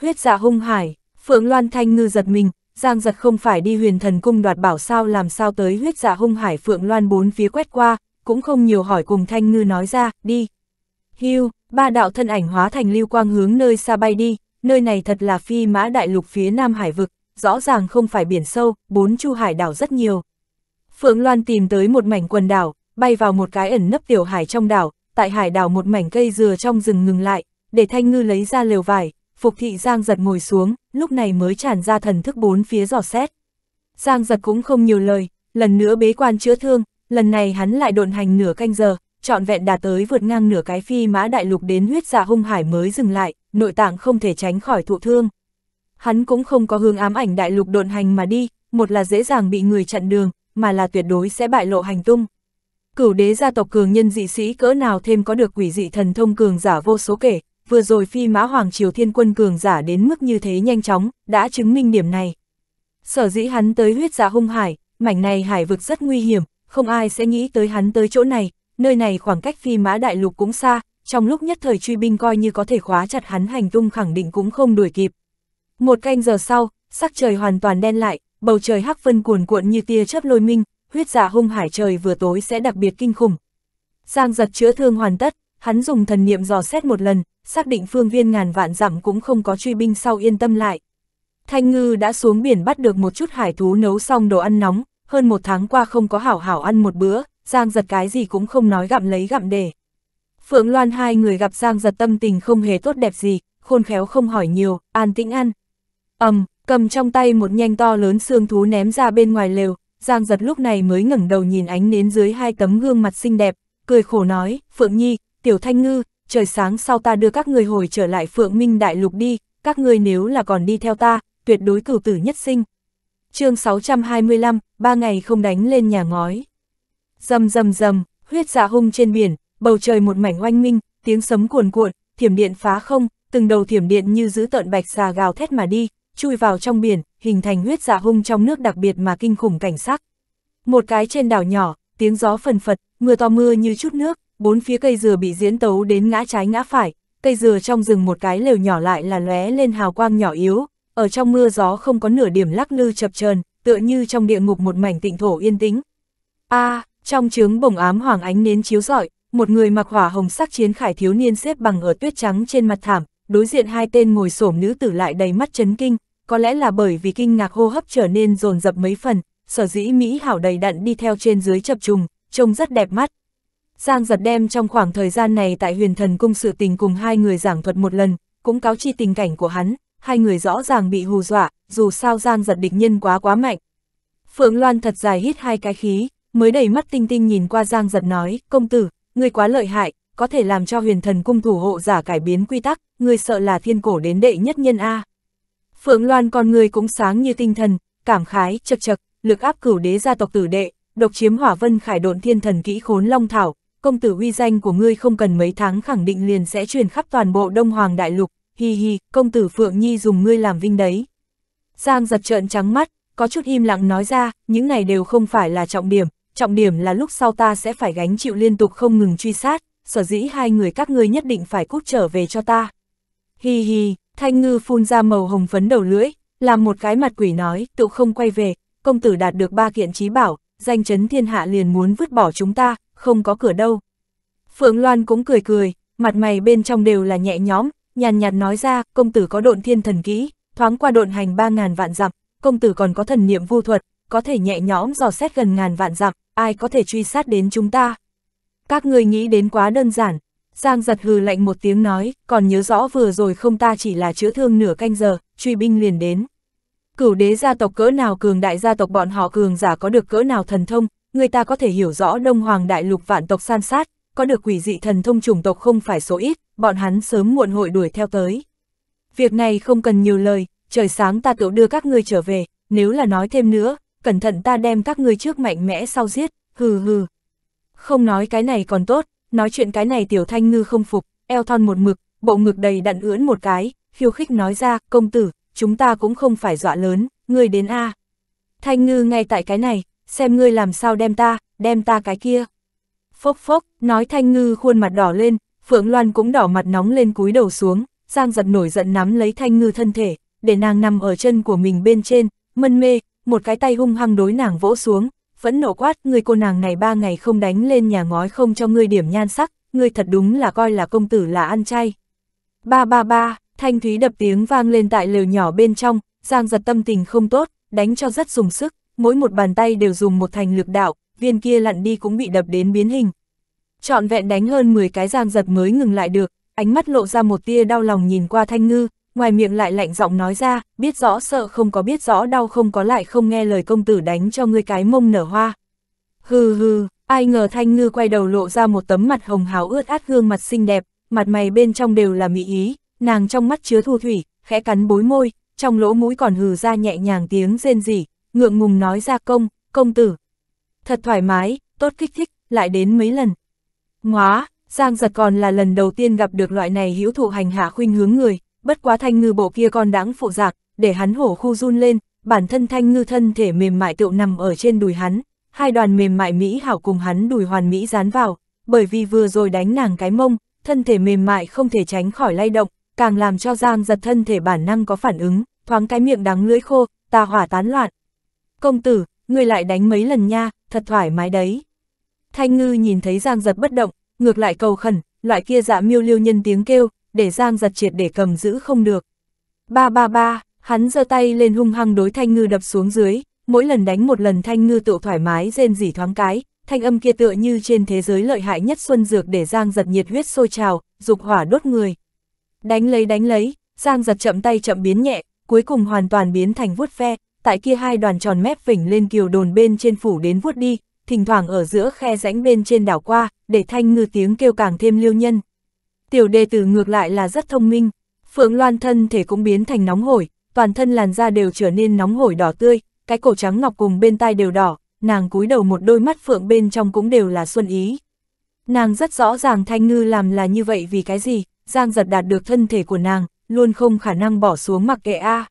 Huyết dạ hung hải, Phượng Loan Thanh Ngư giật mình, Giang giật không phải đi huyền thần cung đoạt bảo sao làm sao tới huyết giả dạ hung hải phượng loan bốn phía quét qua, cũng không nhiều hỏi cùng thanh ngư nói ra, đi. Hưu, ba đạo thân ảnh hóa thành lưu quang hướng nơi xa bay đi, nơi này thật là phi mã đại lục phía nam hải vực, rõ ràng không phải biển sâu, bốn chu hải đảo rất nhiều. Phượng Loan tìm tới một mảnh quần đảo, bay vào một cái ẩn nấp tiểu hải trong đảo, tại hải đảo một mảnh cây dừa trong rừng ngừng lại, để Thanh Ngư lấy ra lều vải, Phục thị Giang giật ngồi xuống, lúc này mới tràn ra thần thức bốn phía giò xét. Giang giật cũng không nhiều lời, lần nữa bế quan chữa thương, lần này hắn lại độn hành nửa canh giờ, trọn vẹn đạt tới vượt ngang nửa cái phi mã đại lục đến huyết dạ hung hải mới dừng lại, nội tạng không thể tránh khỏi thụ thương. Hắn cũng không có hướng ám ảnh đại lục độn hành mà đi, một là dễ dàng bị người chặn đường, mà là tuyệt đối sẽ bại lộ hành tung. Cửu đế gia tộc cường nhân dị sĩ cỡ nào thêm có được quỷ dị thần thông cường giả vô số kể, vừa rồi phi mã Hoàng Triều Thiên Quân cường giả đến mức như thế nhanh chóng, đã chứng minh điểm này. Sở dĩ hắn tới huyết giả dạ hung hải, mảnh này hải vực rất nguy hiểm, không ai sẽ nghĩ tới hắn tới chỗ này, nơi này khoảng cách phi mã đại lục cũng xa, trong lúc nhất thời truy binh coi như có thể khóa chặt hắn hành tung khẳng định cũng không đuổi kịp. Một canh giờ sau, sắc trời hoàn toàn đen lại, bầu trời hắc phân cuồn cuộn như tia chớp lôi minh, huyết giả dạ hung hải trời vừa tối sẽ đặc biệt kinh khủng. Giang giật chữa thương hoàn tất, hắn dùng thần niệm dò xét một lần, xác định phương viên ngàn vạn dặm cũng không có truy binh sau yên tâm lại. Thanh ngư đã xuống biển bắt được một chút hải thú nấu xong đồ ăn nóng, hơn một tháng qua không có hảo hảo ăn một bữa, Giang giật cái gì cũng không nói gặm lấy gặm để. Phượng Loan hai người gặp Giang giật tâm tình không hề tốt đẹp gì, khôn khéo không hỏi nhiều, an tĩnh ăn. ầm um, cầm trong tay một nhanh to lớn xương thú ném ra bên ngoài lều, Giang giật lúc này mới ngẩng đầu nhìn ánh nến dưới hai tấm gương mặt xinh đẹp, cười khổ nói, Phượng Nhi, Tiểu Thanh Ngư, trời sáng sau ta đưa các người hồi trở lại Phượng Minh Đại Lục đi, các người nếu là còn đi theo ta, tuyệt đối cửu tử nhất sinh. chương 625, ba ngày không đánh lên nhà ngói. Dầm dầm dầm, huyết dạ hung trên biển, bầu trời một mảnh oanh minh, tiếng sấm cuồn cuộn, thiểm điện phá không, từng đầu thiểm điện như giữ tợn bạch xà gào thét mà đi, chui vào trong biển, hình thành huyết dạ hung trong nước đặc biệt mà kinh khủng cảnh sắc. Một cái trên đảo nhỏ, tiếng gió phần phật, mưa to mưa như chút nước, bốn phía cây dừa bị diễn tấu đến ngã trái ngã phải, cây dừa trong rừng một cái lều nhỏ lại là lóe lên hào quang nhỏ yếu, ở trong mưa gió không có nửa điểm lắc lư chập chờn, tựa như trong địa ngục một mảnh tịnh thổ yên tĩnh. A, à, trong trướng bồng ám hoàng ánh nến chiếu rọi, một người mặc hỏa hồng sắc chiến khải thiếu niên xếp bằng ở tuyết trắng trên mặt thảm, đối diện hai tên ngồi xổm nữ tử lại đầy mắt chấn kinh, có lẽ là bởi vì kinh ngạc hô hấp trở nên dồn dập mấy phần, sở dĩ Mỹ hảo đầy đặn đi theo trên dưới chập trùng, trông rất đẹp mắt. Giang giật đem trong khoảng thời gian này tại huyền thần cung sự tình cùng hai người giảng thuật một lần, cũng cáo chi tình cảnh của hắn, hai người rõ ràng bị hù dọa, dù sao Giang giật địch nhân quá quá mạnh. Phượng Loan thật dài hít hai cái khí, mới đầy mắt tinh tinh nhìn qua Giang giật nói, công tử, ngươi quá lợi hại, có thể làm cho huyền thần cung thủ hộ giả cải biến quy tắc, ngươi sợ là thiên cổ đến đệ nhất nhân A. Phượng Loan con người cũng sáng như tinh thần, cảm khái, chật chật, lực áp cửu đế gia tộc tử đệ, độc chiếm hỏa vân khải độn thiên thần kỹ khốn long thảo, công tử uy danh của ngươi không cần mấy tháng khẳng định liền sẽ truyền khắp toàn bộ Đông Hoàng Đại Lục, hi hi, công tử Phượng Nhi dùng ngươi làm vinh đấy. Giang giật trợn trắng mắt, có chút im lặng nói ra, những này đều không phải là trọng điểm, trọng điểm là lúc sau ta sẽ phải gánh chịu liên tục không ngừng truy sát, sở dĩ hai người các ngươi nhất định phải cút trở về cho ta. Hi hi, thanh ngư phun ra màu hồng phấn đầu lưỡi, làm một cái mặt quỷ nói, tự không quay về, công tử đạt được ba kiện trí bảo, danh chấn thiên hạ liền muốn vứt bỏ chúng ta, không có cửa đâu. Phượng Loan cũng cười cười, mặt mày bên trong đều là nhẹ nhõm, nhàn nhạt nói ra, công tử có độn thiên thần kỹ, thoáng qua độn hành ba ngàn vạn dặm, công tử còn có thần niệm vu thuật, có thể nhẹ nhõm dò xét gần ngàn vạn dặm, ai có thể truy sát đến chúng ta. Các người nghĩ đến quá đơn giản, Giang giật hừ lạnh một tiếng nói, còn nhớ rõ vừa rồi không ta chỉ là chữa thương nửa canh giờ, truy binh liền đến. Cửu đế gia tộc cỡ nào cường đại gia tộc bọn họ cường giả có được cỡ nào thần thông, người ta có thể hiểu rõ Đông Hoàng Đại Lục vạn tộc san sát, có được quỷ dị thần thông chủng tộc không phải số ít, bọn hắn sớm muộn hội đuổi theo tới. Việc này không cần nhiều lời, trời sáng ta tự đưa các ngươi trở về, nếu là nói thêm nữa, cẩn thận ta đem các ngươi trước mạnh mẽ sau giết, hừ hừ. Không nói cái này còn tốt, nói chuyện cái này tiểu thanh ngư không phục, eo thon một mực, bộ ngực đầy đặn ưỡn một cái, khiêu khích nói ra, công tử, chúng ta cũng không phải dọa lớn, ngươi đến A. Thanh ngư ngay tại cái này, xem ngươi làm sao đem ta, đem ta cái kia. Phốc phốc, nói thanh ngư khuôn mặt đỏ lên, Phượng Loan cũng đỏ mặt nóng lên cúi đầu xuống, Giang giật nổi giận nắm lấy thanh ngư thân thể, để nàng nằm ở chân của mình bên trên, mân mê, một cái tay hung hăng đối nàng vỗ xuống, phẫn nộ quát, ngươi cô nàng này ba ngày không đánh lên nhà ngói không cho ngươi điểm nhan sắc, ngươi thật đúng là coi là công tử là ăn chay. Ba ba ba, thanh thúy đập tiếng vang lên tại lều nhỏ bên trong, Giang giật tâm tình không tốt, đánh cho rất dùng sức, mỗi một bàn tay đều dùng một thành lực đạo, viên kia lặn đi cũng bị đập đến biến hình. Chọn vẹn đánh hơn 10 cái giang giật mới ngừng lại được, ánh mắt lộ ra một tia đau lòng nhìn qua thanh ngư, ngoài miệng lại lạnh giọng nói ra, biết rõ sợ không có biết rõ đau không có lại không nghe lời công tử đánh cho ngươi cái mông nở hoa. Hừ hừ, ai ngờ thanh ngư quay đầu lộ ra một tấm mặt hồng hào ướt át gương mặt xinh đẹp, mặt mày bên trong đều là mỹ ý, nàng trong mắt chứa thu thủy, khẽ cắn bối môi, trong lỗ mũi còn hừ ra nhẹ nhàng tiếng rên rỉ, ngượng ngùng nói ra công, công tử. Thật thoải mái, tốt kích thích, lại đến mấy lần. Ngóa, Giang giật còn là lần đầu tiên gặp được loại này hữu thụ hành hạ khuynh hướng người, bất quá thanh ngư bộ kia còn đáng phụ giạc, để hắn hổ khu run lên, bản thân thanh ngư thân thể mềm mại tựu nằm ở trên đùi hắn, hai đoàn mềm mại Mỹ hảo cùng hắn đùi hoàn Mỹ dán vào, bởi vì vừa rồi đánh nàng cái mông, thân thể mềm mại không thể tránh khỏi lay động, càng làm cho Giang giật thân thể bản năng có phản ứng, thoáng cái miệng đắng lưỡi khô, ta hỏa tán loạn, công tử, người lại đánh mấy lần nha, thật thoải mái đấy. Thanh ngư nhìn thấy Giang giật bất động, ngược lại cầu khẩn, loại kia dạ miêu liêu nhân tiếng kêu, để Giang giật triệt để cầm giữ không được. Ba ba ba, hắn giơ tay lên hung hăng đối thanh ngư đập xuống dưới, mỗi lần đánh một lần thanh ngư tự thoải mái rên rỉ thoáng cái, thanh âm kia tựa như trên thế giới lợi hại nhất xuân dược để Giang giật nhiệt huyết sôi trào, dục hỏa đốt người. Đánh lấy đánh lấy, Giang giật chậm tay chậm biến nhẹ, cuối cùng hoàn toàn biến thành vuốt ve, tại kia hai đoàn tròn mép vỉnh lên kiều đồn bên trên phủ đến vuốt đi, thỉnh thoảng ở giữa khe rãnh bên trên đảo qua, để thanh ngư tiếng kêu càng thêm liêu nhân. Tiểu đề tử ngược lại là rất thông minh, Phượng Loan thân thể cũng biến thành nóng hổi, toàn thân làn da đều trở nên nóng hổi đỏ tươi, cái cổ trắng ngọc cùng bên tai đều đỏ, nàng cúi đầu một đôi mắt Phượng bên trong cũng đều là xuân ý. Nàng rất rõ ràng Thanh Ngư làm là như vậy vì cái gì, Giang giật đạt được thân thể của nàng, luôn không khả năng bỏ xuống mặc kệ A. À.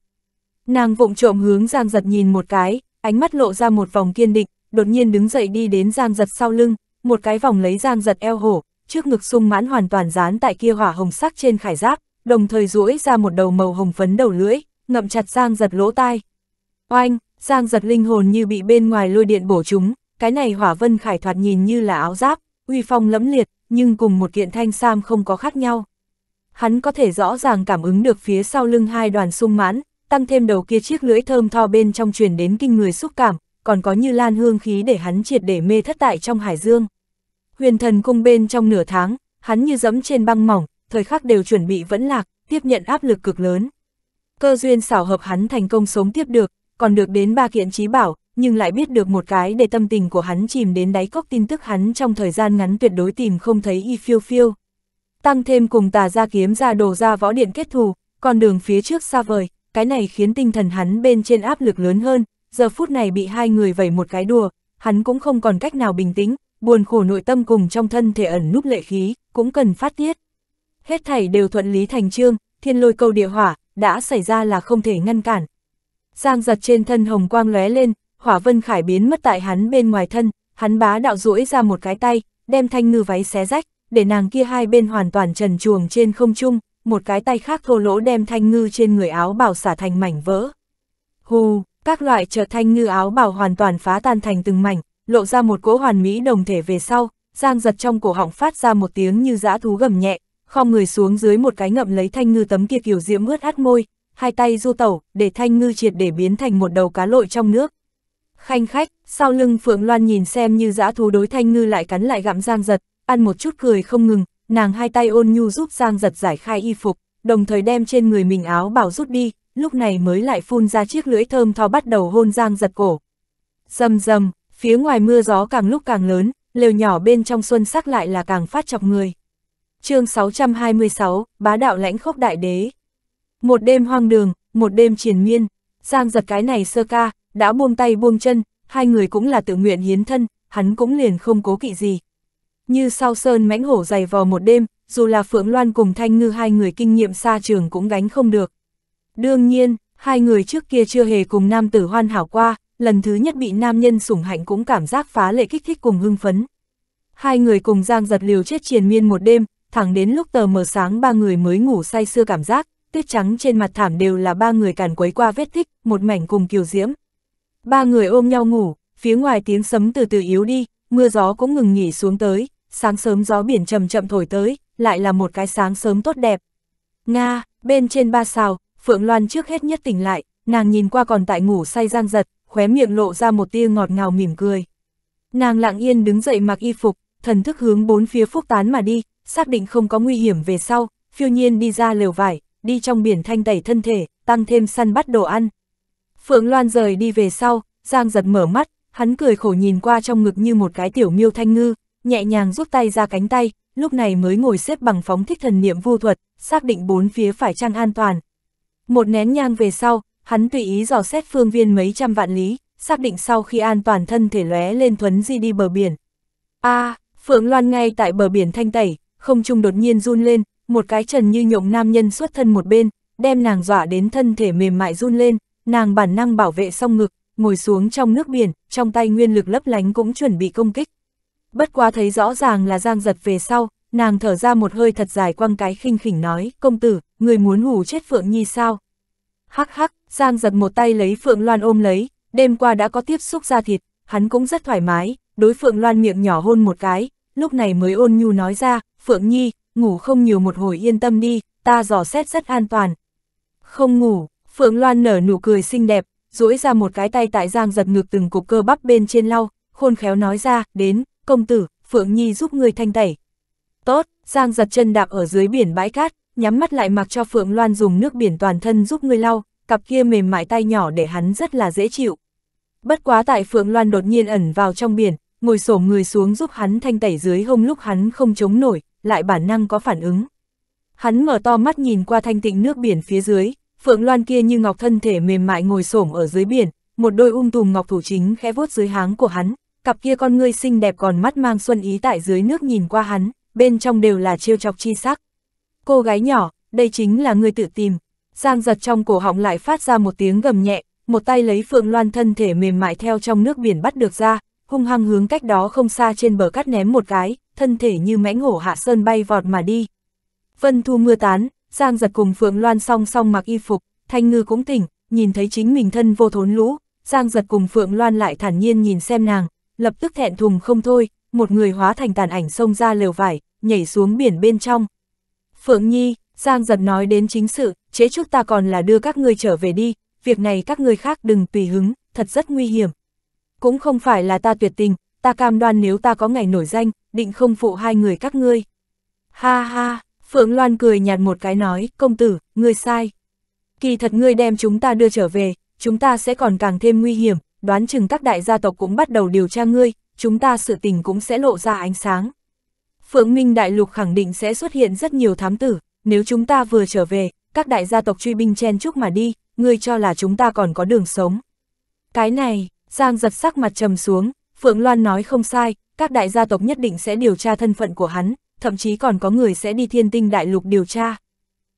Nàng vụng trộm hướng Giang Giật nhìn một cái, ánh mắt lộ ra một vòng kiên định, đột nhiên đứng dậy đi đến Giang Giật sau lưng, một cái vòng lấy Giang Giật eo hổ, trước ngực sung mãn hoàn toàn dán tại kia hỏa hồng sắc trên khải giáp, đồng thời duỗi ra một đầu màu hồng phấn đầu lưỡi, ngậm chặt Giang Giật lỗ tai. Oanh, Giang Giật linh hồn như bị bên ngoài lôi điện bổ chúng, cái này hỏa vân khải thoạt nhìn như là áo giáp, uy phong lẫm liệt, nhưng cùng một kiện thanh sam không có khác nhau. Hắn có thể rõ ràng cảm ứng được phía sau lưng hai đoàn sung mãn, tăng thêm đầu kia chiếc lưỡi thơm tho bên trong truyền đến kinh người xúc cảm, còn có như lan hương khí để hắn triệt để mê thất tại trong hải dương. Huyền thần cung bên trong nửa tháng, hắn như dẫm trên băng mỏng, thời khắc đều chuẩn bị vẫn lạc, tiếp nhận áp lực cực lớn. Cơ duyên xảo hợp hắn thành công sống tiếp được, còn được đến ba kiện trí bảo, nhưng lại biết được một cái để tâm tình của hắn chìm đến đáy cốc tin tức hắn trong thời gian ngắn tuyệt đối tìm không thấy y phiêu phiêu. Tăng thêm cùng tà ra kiếm ra đồ ra võ điện kết thù, còn đường phía trước xa vời, cái này khiến tinh thần hắn bên trên áp lực lớn hơn, giờ phút này bị hai người vẩy một cái đùa, hắn cũng không còn cách nào bình tĩnh, buồn khổ nội tâm cùng trong thân thể ẩn núp lệ khí, cũng cần phát tiết. Hết thảy đều thuận lý thành trương, thiên lôi câu địa hỏa, đã xảy ra là không thể ngăn cản. Giang giật trên thân hồng quang lóe lên, hỏa vân khải biến mất tại hắn bên ngoài thân, hắn bá đạo duỗi ra một cái tay, đem thanh ngư váy xé rách, để nàng kia hai bên hoàn toàn trần chuồng trên không trung, một cái tay khác thô lỗ đem thanh ngư trên người áo bảo xả thành mảnh vỡ. Hù, các loại chợt thanh ngư áo bảo hoàn toàn phá tan thành từng mảnh, lộ ra một cỗ hoàn mỹ đồng thể về sau, giang giật trong cổ họng phát ra một tiếng như dã thú gầm nhẹ, khom người xuống dưới một cái ngậm lấy thanh ngư tấm kia kiểu diễm ướt hát môi, hai tay du tẩu, để thanh ngư triệt để biến thành một đầu cá lội trong nước. Khanh khách, sau lưng Phượng Loan nhìn xem như dã thú đối thanh ngư lại cắn lại gặm giang giật, ăn một chút cười không ngừng, nàng hai tay ôn nhu giúp Giang giật giải khai y phục, đồng thời đem trên người mình áo bảo rút đi, lúc này mới lại phun ra chiếc lưỡi thơm tho bắt đầu hôn Giang giật cổ. Dầm dầm, phía ngoài mưa gió càng lúc càng lớn, lều nhỏ bên trong xuân sắc lại là càng phát chọc người. chương 626, bá đạo lãnh khốc đại đế. Một đêm hoang đường, một đêm triển miên, Giang giật cái này sơ ca, đã buông tay buông chân, hai người cũng là tự nguyện hiến thân, hắn cũng liền không cố kỵ gì, như sau sơn mãnh hổ dày vò một đêm, dù là Phượng Loan cùng Thanh Ngư hai người kinh nghiệm xa trường cũng gánh không được. Đương nhiên, hai người trước kia chưa hề cùng nam tử hoan hảo qua, lần thứ nhất bị nam nhân sủng hạnh cũng cảm giác phá lệ kích thích cùng hưng phấn. Hai người cùng Giang giật liều chết triền miên một đêm, thẳng đến lúc tờ mờ sáng ba người mới ngủ say sưa cảm giác, tuyết trắng trên mặt thảm đều là ba người càn quấy qua vết tích, một mảnh cùng kiều diễm. Ba người ôm nhau ngủ, phía ngoài tiếng sấm từ từ yếu đi, mưa gió cũng ngừng nghỉ xuống tới, sáng sớm gió biển chậm chậm thổi tới, lại là một cái sáng sớm tốt đẹp. Nga, bên trên ba xào, Phượng Loan trước hết nhất tỉnh lại, nàng nhìn qua còn tại ngủ say giang giật, khóe miệng lộ ra một tia ngọt ngào mỉm cười. Nàng lặng yên đứng dậy mặc y phục, thần thức hướng bốn phía phúc tán mà đi, xác định không có nguy hiểm về sau, phiêu nhiên đi ra lều vải, đi trong biển thanh tẩy thân thể, tăng thêm săn bắt đồ ăn. Phượng Loan rời đi về sau, Giang giật mở mắt, hắn cười khổ nhìn qua trong ngực như một cái tiểu miêu thanh ngư, nhẹ nhàng rút tay ra cánh tay, lúc này mới ngồi xếp bằng phóng thích thần niệm vu thuật, xác định bốn phía phải trăng an toàn. Một nén nhang về sau, hắn tùy ý dò xét phương viên mấy trăm vạn lý, xác định sau khi an toàn thân thể lóe lên thuấn di đi bờ biển. a à, Phượng Loan ngay tại bờ biển thanh tẩy, không trung đột nhiên run lên, một cái trần như nhộng nam nhân xuất thân một bên, đem nàng dọa đến thân thể mềm mại run lên, nàng bản năng bảo vệ song ngực, ngồi xuống trong nước biển, trong tay nguyên lực lấp lánh cũng chuẩn bị công kích. Bất quá thấy rõ ràng là Giang giật về sau, nàng thở ra một hơi thật dài quăng cái khinh khỉnh nói, công tử, người muốn ngủ chết Phượng Nhi sao? Hắc hắc, Giang giật một tay lấy Phượng Loan ôm lấy, đêm qua đã có tiếp xúc ra thịt, hắn cũng rất thoải mái, đối Phượng Loan miệng nhỏ hôn một cái, lúc này mới ôn nhu nói ra, Phượng Nhi, ngủ không nhiều một hồi yên tâm đi, ta dò xét rất an toàn. Không ngủ, Phượng Loan nở nụ cười xinh đẹp, duỗi ra một cái tay tại Giang giật ngực từng cục cơ bắp bên trên lau, khôn khéo nói ra, đến, công tử, Phượng Nhi giúp người thanh tẩy. Tốt, Giang giật chân đạp ở dưới biển bãi cát, nhắm mắt lại mặc cho Phượng Loan dùng nước biển toàn thân giúp người lau, cặp kia mềm mại tay nhỏ để hắn rất là dễ chịu. Bất quá tại Phượng Loan đột nhiên ẩn vào trong biển, ngồi xổm người xuống giúp hắn thanh tẩy dưới hông lúc hắn không chống nổi, lại bản năng có phản ứng. Hắn mở to mắt nhìn qua thanh tịnh nước biển phía dưới, Phượng Loan kia như ngọc thân thể mềm mại ngồi xổm ở dưới biển, một đôi ung um tùm ngọc thủ chính khẽ vuốt dưới háng của hắn, cặp kia con ngươi xinh đẹp còn mắt mang xuân ý tại dưới nước nhìn qua hắn, bên trong đều là trêu chọc chi sắc. Cô gái nhỏ, đây chính là người tự tìm. Giang giật trong cổ họng lại phát ra một tiếng gầm nhẹ, một tay lấy phượng loan thân thể mềm mại theo trong nước biển bắt được ra, hung hăng hướng cách đó không xa trên bờ cắt ném một cái, thân thể như mãnh hổ hạ sơn bay vọt mà đi. Vân thu mưa tán, Giang giật cùng Phượng Loan song song mặc y phục, Thanh Ngư cũng tỉnh, nhìn thấy chính mình thân vô thốn lũ, Giang giật cùng Phượng Loan lại thản nhiên nhìn xem nàng, lập tức thẹn thùng không thôi, một người hóa thành tàn ảnh xông ra lều vải, nhảy xuống biển bên trong. Phượng Nhi, Giang giật nói đến chính sự, chế chút ta còn là đưa các ngươi trở về đi, việc này các ngươi khác đừng tùy hứng, thật rất nguy hiểm. Cũng không phải là ta tuyệt tình, ta cam đoan nếu ta có ngày nổi danh, định không phụ hai người các ngươi. Ha ha, Phượng Loan cười nhạt một cái nói, công tử, ngươi sai. Kỳ thật ngươi đem chúng ta đưa trở về, chúng ta sẽ còn càng thêm nguy hiểm, đoán chừng các đại gia tộc cũng bắt đầu điều tra ngươi, chúng ta sự tình cũng sẽ lộ ra ánh sáng. Phượng Minh Đại Lục khẳng định sẽ xuất hiện rất nhiều thám tử, nếu chúng ta vừa trở về, các đại gia tộc truy binh chen chúc mà đi, ngươi cho là chúng ta còn có đường sống. Cái này, Giang giật sắc mặt trầm xuống, Phượng Loan nói không sai, các đại gia tộc nhất định sẽ điều tra thân phận của hắn, thậm chí còn có người sẽ đi thiên tinh đại lục điều tra.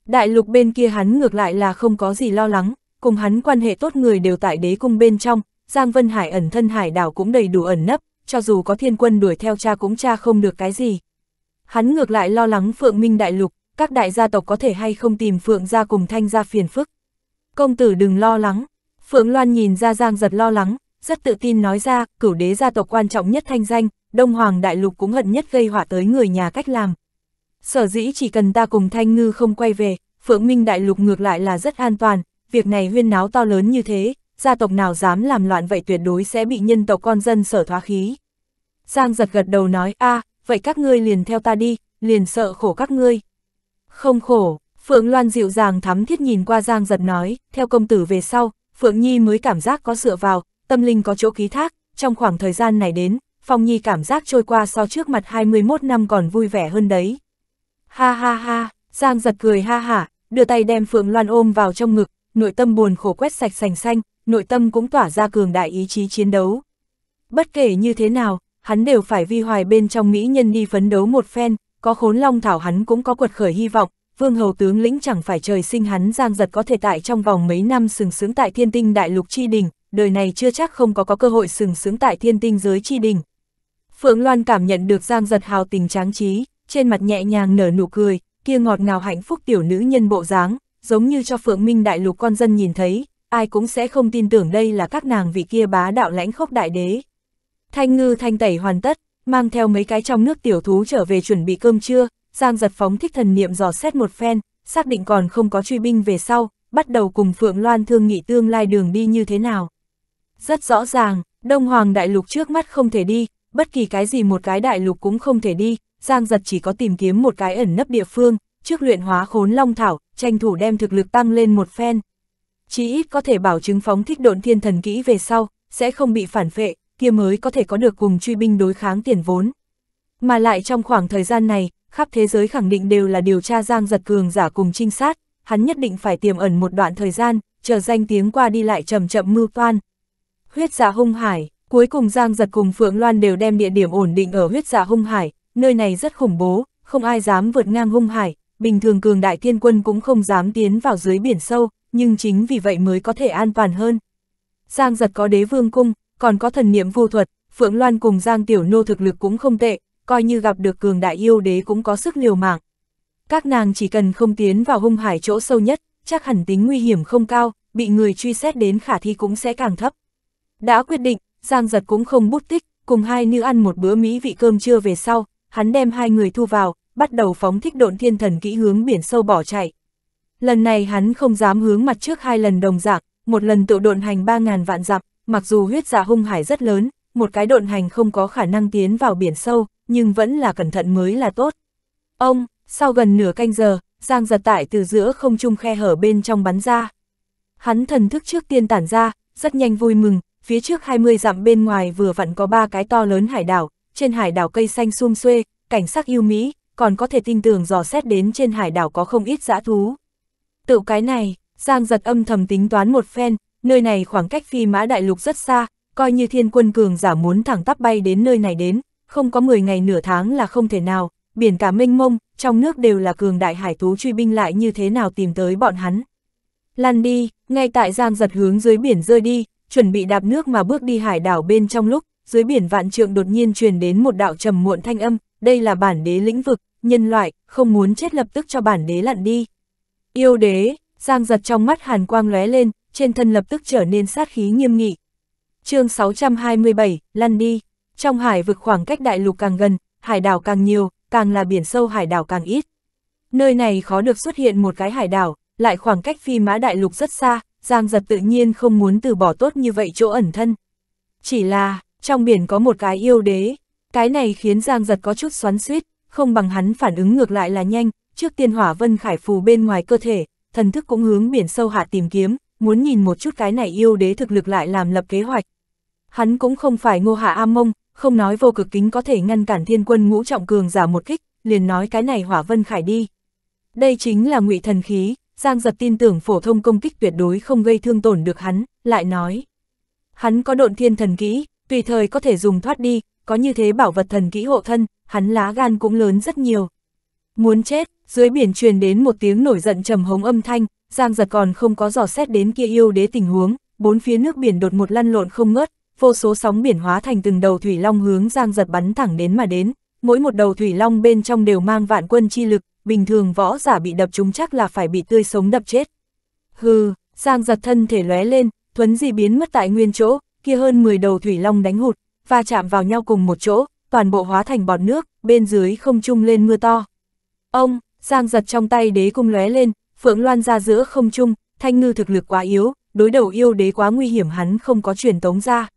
Đại lục bên kia hắn ngược lại là không có gì lo lắng, cùng hắn quan hệ tốt người đều tại đế cung bên trong, Giang Vân Hải ẩn thân hải đảo cũng đầy đủ ẩn nấp, cho dù có thiên quân đuổi theo cha cũng cha không được cái gì. Hắn ngược lại lo lắng Phượng Minh Đại Lục, các đại gia tộc có thể hay không tìm Phượng gia cùng Thanh gia phiền phức. Công tử đừng lo lắng, Phượng Loan nhìn ra Giang giật lo lắng, rất tự tin nói ra, cửu đế gia tộc quan trọng nhất thanh danh, Đông Hoàng Đại Lục cũng hận nhất gây họa tới người nhà cách làm. Sở dĩ chỉ cần ta cùng Thanh Ngư không quay về, Phượng Minh Đại Lục ngược lại là rất an toàn, việc này huyên náo to lớn như thế, gia tộc nào dám làm loạn vậy tuyệt đối sẽ bị nhân tộc con dân sở thoá khí. Giang giật gật đầu nói, a à, vậy các ngươi liền theo ta đi, liền sợ khổ các ngươi. Không khổ, Phượng Loan dịu dàng thắm thiết nhìn qua Giang giật nói, theo công tử về sau, Phượng Nhi mới cảm giác có dựa vào, tâm linh có chỗ ký thác, trong khoảng thời gian này đến, Phong Nhi cảm giác trôi qua so trước mặt 21 năm còn vui vẻ hơn đấy. Ha ha ha, Giang giật cười ha hả, đưa tay đem Phượng Loan ôm vào trong ngực, nội tâm buồn khổ quét sạch sành xanh, nội tâm cũng tỏa ra cường đại ý chí chiến đấu. Bất kể như thế nào, hắn đều phải vi hoài bên trong mỹ nhân đi phấn đấu một phen, có khốn long thảo hắn cũng có quật khởi hy vọng, vương hầu tướng lĩnh chẳng phải trời sinh hắn giang giật có thể tại trong vòng mấy năm sừng sướng tại thiên tinh đại lục chi đỉnh. đời này chưa chắc không có có cơ hội sừng sướng tại thiên tinh giới chi đỉnh. Phượng Loan cảm nhận được giang giật hào tình tráng trí, trên mặt nhẹ nhàng nở nụ cười, kia ngọt ngào hạnh phúc tiểu nữ nhân bộ dáng, giống như cho Phượng Minh đại lục con dân nhìn thấy, ai cũng sẽ không tin tưởng đây là các nàng vị kia bá đạo lãnh khốc đại đế. Thanh ngư thanh tẩy hoàn tất, mang theo mấy cái trong nước tiểu thú trở về chuẩn bị cơm trưa, Giang giật phóng thích thần niệm dò xét một phen, xác định còn không có truy binh về sau, bắt đầu cùng Phượng Loan thương nghị tương lai đường đi như thế nào. Rất rõ ràng, Đông Hoàng Đại Lục trước mắt không thể đi, bất kỳ cái gì một cái đại lục cũng không thể đi, Giang giật chỉ có tìm kiếm một cái ẩn nấp địa phương, trước luyện hóa khốn long thảo, tranh thủ đem thực lực tăng lên một phen, chí ít có thể bảo chứng phóng thích độn thiên thần kỹ về sau, sẽ không bị phản phệ, kia mới có thể có được cùng truy binh đối kháng tiền vốn. Mà lại trong khoảng thời gian này, khắp thế giới khẳng định đều là điều tra giang giật cường giả cùng trinh sát, hắn nhất định phải tiềm ẩn một đoạn thời gian, chờ danh tiếng qua đi lại chậm chậm mưu toan. Huyết giả dạ hung hải, cuối cùng giang giật cùng Phượng Loan đều đem địa điểm ổn định ở huyết giả dạ hung hải, nơi này rất khủng bố, không ai dám vượt ngang hung hải, bình thường cường đại thiên quân cũng không dám tiến vào dưới biển sâu, nhưng chính vì vậy mới có thể an toàn hơn. Giang giật có đế vương cung, còn có thần niệm vô thuật, Phượng Loan cùng Giang Tiểu Nô thực lực cũng không tệ, coi như gặp được cường đại yêu đế cũng có sức liều mạng. Các nàng chỉ cần không tiến vào hung hải chỗ sâu nhất, chắc hẳn tính nguy hiểm không cao, bị người truy xét đến khả thi cũng sẽ càng thấp. Đã quyết định, Giang Giật cũng không bút tích, cùng hai nữ ăn một bữa mỹ vị cơm trưa về sau, hắn đem hai người thu vào, bắt đầu phóng thích độn thiên thần kỹ hướng biển sâu bỏ chạy. Lần này hắn không dám hướng mặt trước hai lần đồng dạng, một lần tự độn hành 3.000 vạn dặm, mặc dù huyết dạ hung hải rất lớn, một cái độn hành không có khả năng tiến vào biển sâu, nhưng vẫn là cẩn thận mới là tốt. Ông, sau gần nửa canh giờ, Giang giật tải từ giữa không trung khe hở bên trong bắn ra. Hắn thần thức trước tiên tản ra, rất nhanh vui mừng, phía trước 20 dặm bên ngoài vừa vặn có ba cái to lớn hải đảo, trên hải đảo cây xanh xung xuê, cảnh sắc yêu mỹ, còn có thể tin tưởng dò xét đến trên hải đảo có không ít dã thú. Tự cái này, Giang giật âm thầm tính toán một phen, nơi này khoảng cách phi mã đại lục rất xa, coi như thiên quân cường giả muốn thẳng tắp bay đến nơi này đến, không có 10 ngày nửa tháng là không thể nào, biển cả mênh mông, trong nước đều là cường đại hải thú truy binh lại như thế nào tìm tới bọn hắn. Lăn đi, ngay tại Giang giật hướng dưới biển rơi đi, chuẩn bị đạp nước mà bước đi hải đảo bên trong lúc, dưới biển vạn trượng đột nhiên truyền đến một đạo trầm muộn thanh âm, đây là bản đế lĩnh vực, nhân loại, không muốn chết lập tức cho bản đế lặn đi. Yêu đế, Giang giật trong mắt hàn quang lóe lên, trên thân lập tức trở nên sát khí nghiêm nghị. chương 627, lăn đi. Trong hải vực khoảng cách đại lục càng gần, hải đảo càng nhiều, càng là biển sâu hải đảo càng ít. Nơi này khó được xuất hiện một cái hải đảo, lại khoảng cách phi mã đại lục rất xa, Giang giật tự nhiên không muốn từ bỏ tốt như vậy chỗ ẩn thân. Chỉ là, trong biển có một cái yêu đế, cái này khiến Giang giật có chút xoắn suýt, không bằng hắn phản ứng ngược lại là nhanh, trước tiên hỏa vân khải phù bên ngoài cơ thể, thần thức cũng hướng biển sâu hạ tìm kiếm, muốn nhìn một chút cái này yêu đế thực lực lại làm lập kế hoạch. Hắn cũng không phải ngô hạ am mông, không nói vô cực kính có thể ngăn cản thiên quân ngũ trọng cường giả một kích, liền nói cái này hỏa vân khải đi. Đây chính là ngụy thần khí, Giang giật tin tưởng phổ thông công kích tuyệt đối không gây thương tổn được hắn, lại nói. Hắn có độn thiên thần kỹ, tùy thời có thể dùng thoát đi, có như thế bảo vật thần kỹ hộ thân, hắn lá gan cũng lớn rất nhiều. Muốn chết, dưới biển truyền đến một tiếng nổi giận trầm hống âm thanh, Giang giật còn không có dò xét đến kia yêu đế tình huống, bốn phía nước biển đột một lăn lộn không ngớt, vô số sóng biển hóa thành từng đầu thủy long hướng Giang giật bắn thẳng đến mà đến, mỗi một đầu thủy long bên trong đều mang vạn quân chi lực, bình thường võ giả bị đập chúng chắc là phải bị tươi sống đập chết. Hừ, Giang giật thân thể lóe lên, thuấn di biến mất tại nguyên chỗ, kia hơn 10 đầu thủy long đánh hụt, va chạm vào nhau cùng một chỗ, toàn bộ hóa thành bọt nước, bên dưới không trung lên mưa to. Ông, Giang giật trong tay đế cung lóe lên, phượng loan ra giữa không trung, thanh ngư thực lực quá yếu, đối đầu yêu đế quá nguy hiểm hắn không có truyền tống ra.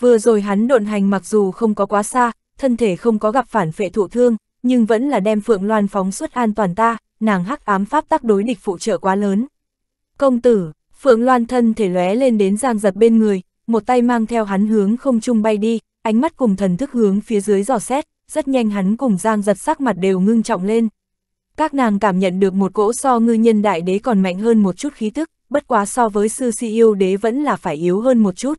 Vừa rồi hắn độn hành mặc dù không có quá xa, thân thể không có gặp phản phệ thụ thương, nhưng vẫn là đem phượng loan phóng xuất an toàn ta, nàng hắc ám pháp tác đối địch phụ trợ quá lớn. Công tử, phượng loan thân thể lóe lên đến giang giật bên người, một tay mang theo hắn hướng không trung bay đi, ánh mắt cùng thần thức hướng phía dưới dò xét, rất nhanh hắn cùng Giang giật sắc mặt đều ngưng trọng lên các nàng cảm nhận được một cỗ so ngư nhân đại đế còn mạnh hơn một chút khí tức, bất quá so với sư si yêu e đế vẫn là phải yếu hơn một chút.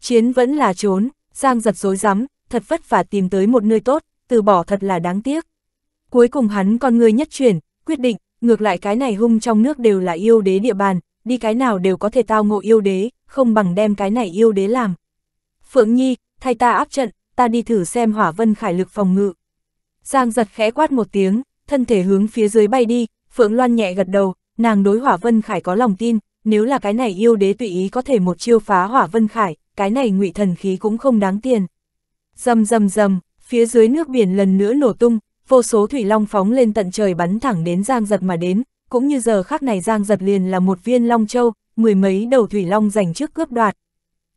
Chiến vẫn là trốn, Giang giật dối rắm thật vất vả tìm tới một nơi tốt, từ bỏ thật là đáng tiếc. Cuối cùng hắn con người nhất chuyển, quyết định, ngược lại cái này hung trong nước đều là yêu đế địa bàn, đi cái nào đều có thể tao ngộ yêu đế, không bằng đem cái này yêu đế làm. Phượng Nhi, thay ta áp trận, ta đi thử xem hỏa vân khải lực phòng ngự. Giang giật khẽ quát một tiếng, thân thể hướng phía dưới bay đi, Phượng Loan nhẹ gật đầu, nàng đối Hỏa Vân Khải có lòng tin, nếu là cái này yêu đế tùy ý có thể một chiêu phá Hỏa Vân Khải, cái này ngụy thần khí cũng không đáng tiền. Dầm dầm dầm, phía dưới nước biển lần nữa nổ tung, vô số thủy long phóng lên tận trời bắn thẳng đến Giang Giật mà đến, cũng như giờ khác này Giang Giật liền là một viên long châu, mười mấy đầu thủy long giành trước cướp đoạt.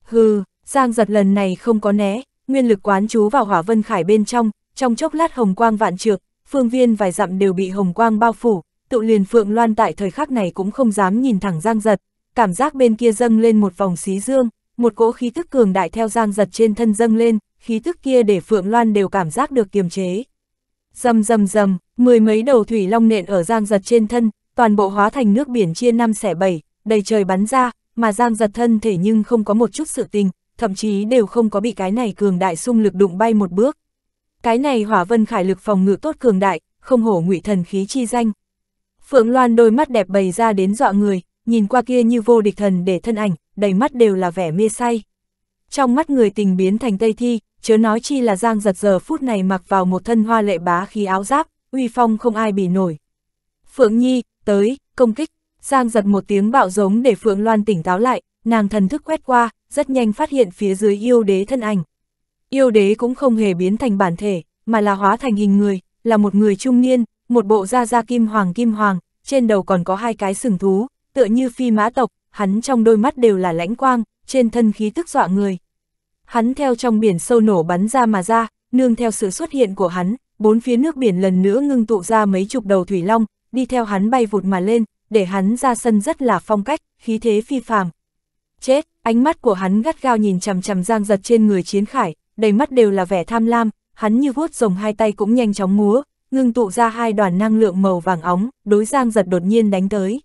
Hừ, Giang Giật lần này không có né, nguyên lực quán chú vào Hỏa Vân Khải bên trong, trong chốc lát hồng quang vạn trược, phương viên vài dặm đều bị hồng quang bao phủ, tự liền phượng loan tại thời khắc này cũng không dám nhìn thẳng giang giật, cảm giác bên kia dâng lên một vòng xí dương, một cỗ khí thức cường đại theo giang giật trên thân dâng lên, khí thức kia để phượng loan đều cảm giác được kiềm chế. Dầm dầm dầm, mười mấy đầu thủy long nện ở giang giật trên thân, toàn bộ hóa thành nước biển chia năm xẻ bảy, đầy trời bắn ra, mà giang giật thân thể nhưng không có một chút sự tình, thậm chí đều không có bị cái này cường đại xung lực đụng bay một bước. Cái này hỏa vân khải lực phòng ngự tốt cường đại, không hổ ngụy thần khí chi danh. Phượng Loan đôi mắt đẹp bày ra đến dọa người, nhìn qua kia như vô địch thần để thân ảnh, đầy mắt đều là vẻ mê say. Trong mắt người tình biến thành Tây Thi, chớ nói chi là Giang giật giờ phút này mặc vào một thân hoa lệ bá khí áo giáp, uy phong không ai bì nổi. Phượng Nhi, tới, công kích, Giang giật một tiếng bạo giống để Phượng Loan tỉnh táo lại, nàng thần thức quét qua, rất nhanh phát hiện phía dưới yêu đế thân ảnh, yêu đế cũng không hề biến thành bản thể, mà là hóa thành hình người, là một người trung niên, một bộ da da kim hoàng kim hoàng, trên đầu còn có hai cái sừng thú, tựa như phi mã tộc, hắn trong đôi mắt đều là lãnh quang, trên thân khí tức dọa người. Hắn theo trong biển sâu nổ bắn ra mà ra, nương theo sự xuất hiện của hắn, bốn phía nước biển lần nữa ngưng tụ ra mấy chục đầu thủy long, đi theo hắn bay vụt mà lên, để hắn ra sân rất là phong cách, khí thế phi phàm. Chết, ánh mắt của hắn gắt gao nhìn chằm chằm giang giật trên người chiến khải, đầy mắt đều là vẻ tham lam, hắn như vuốt rồng hai tay cũng nhanh chóng múa, ngưng tụ ra hai đoàn năng lượng màu vàng óng, đối Giang giật đột nhiên đánh tới.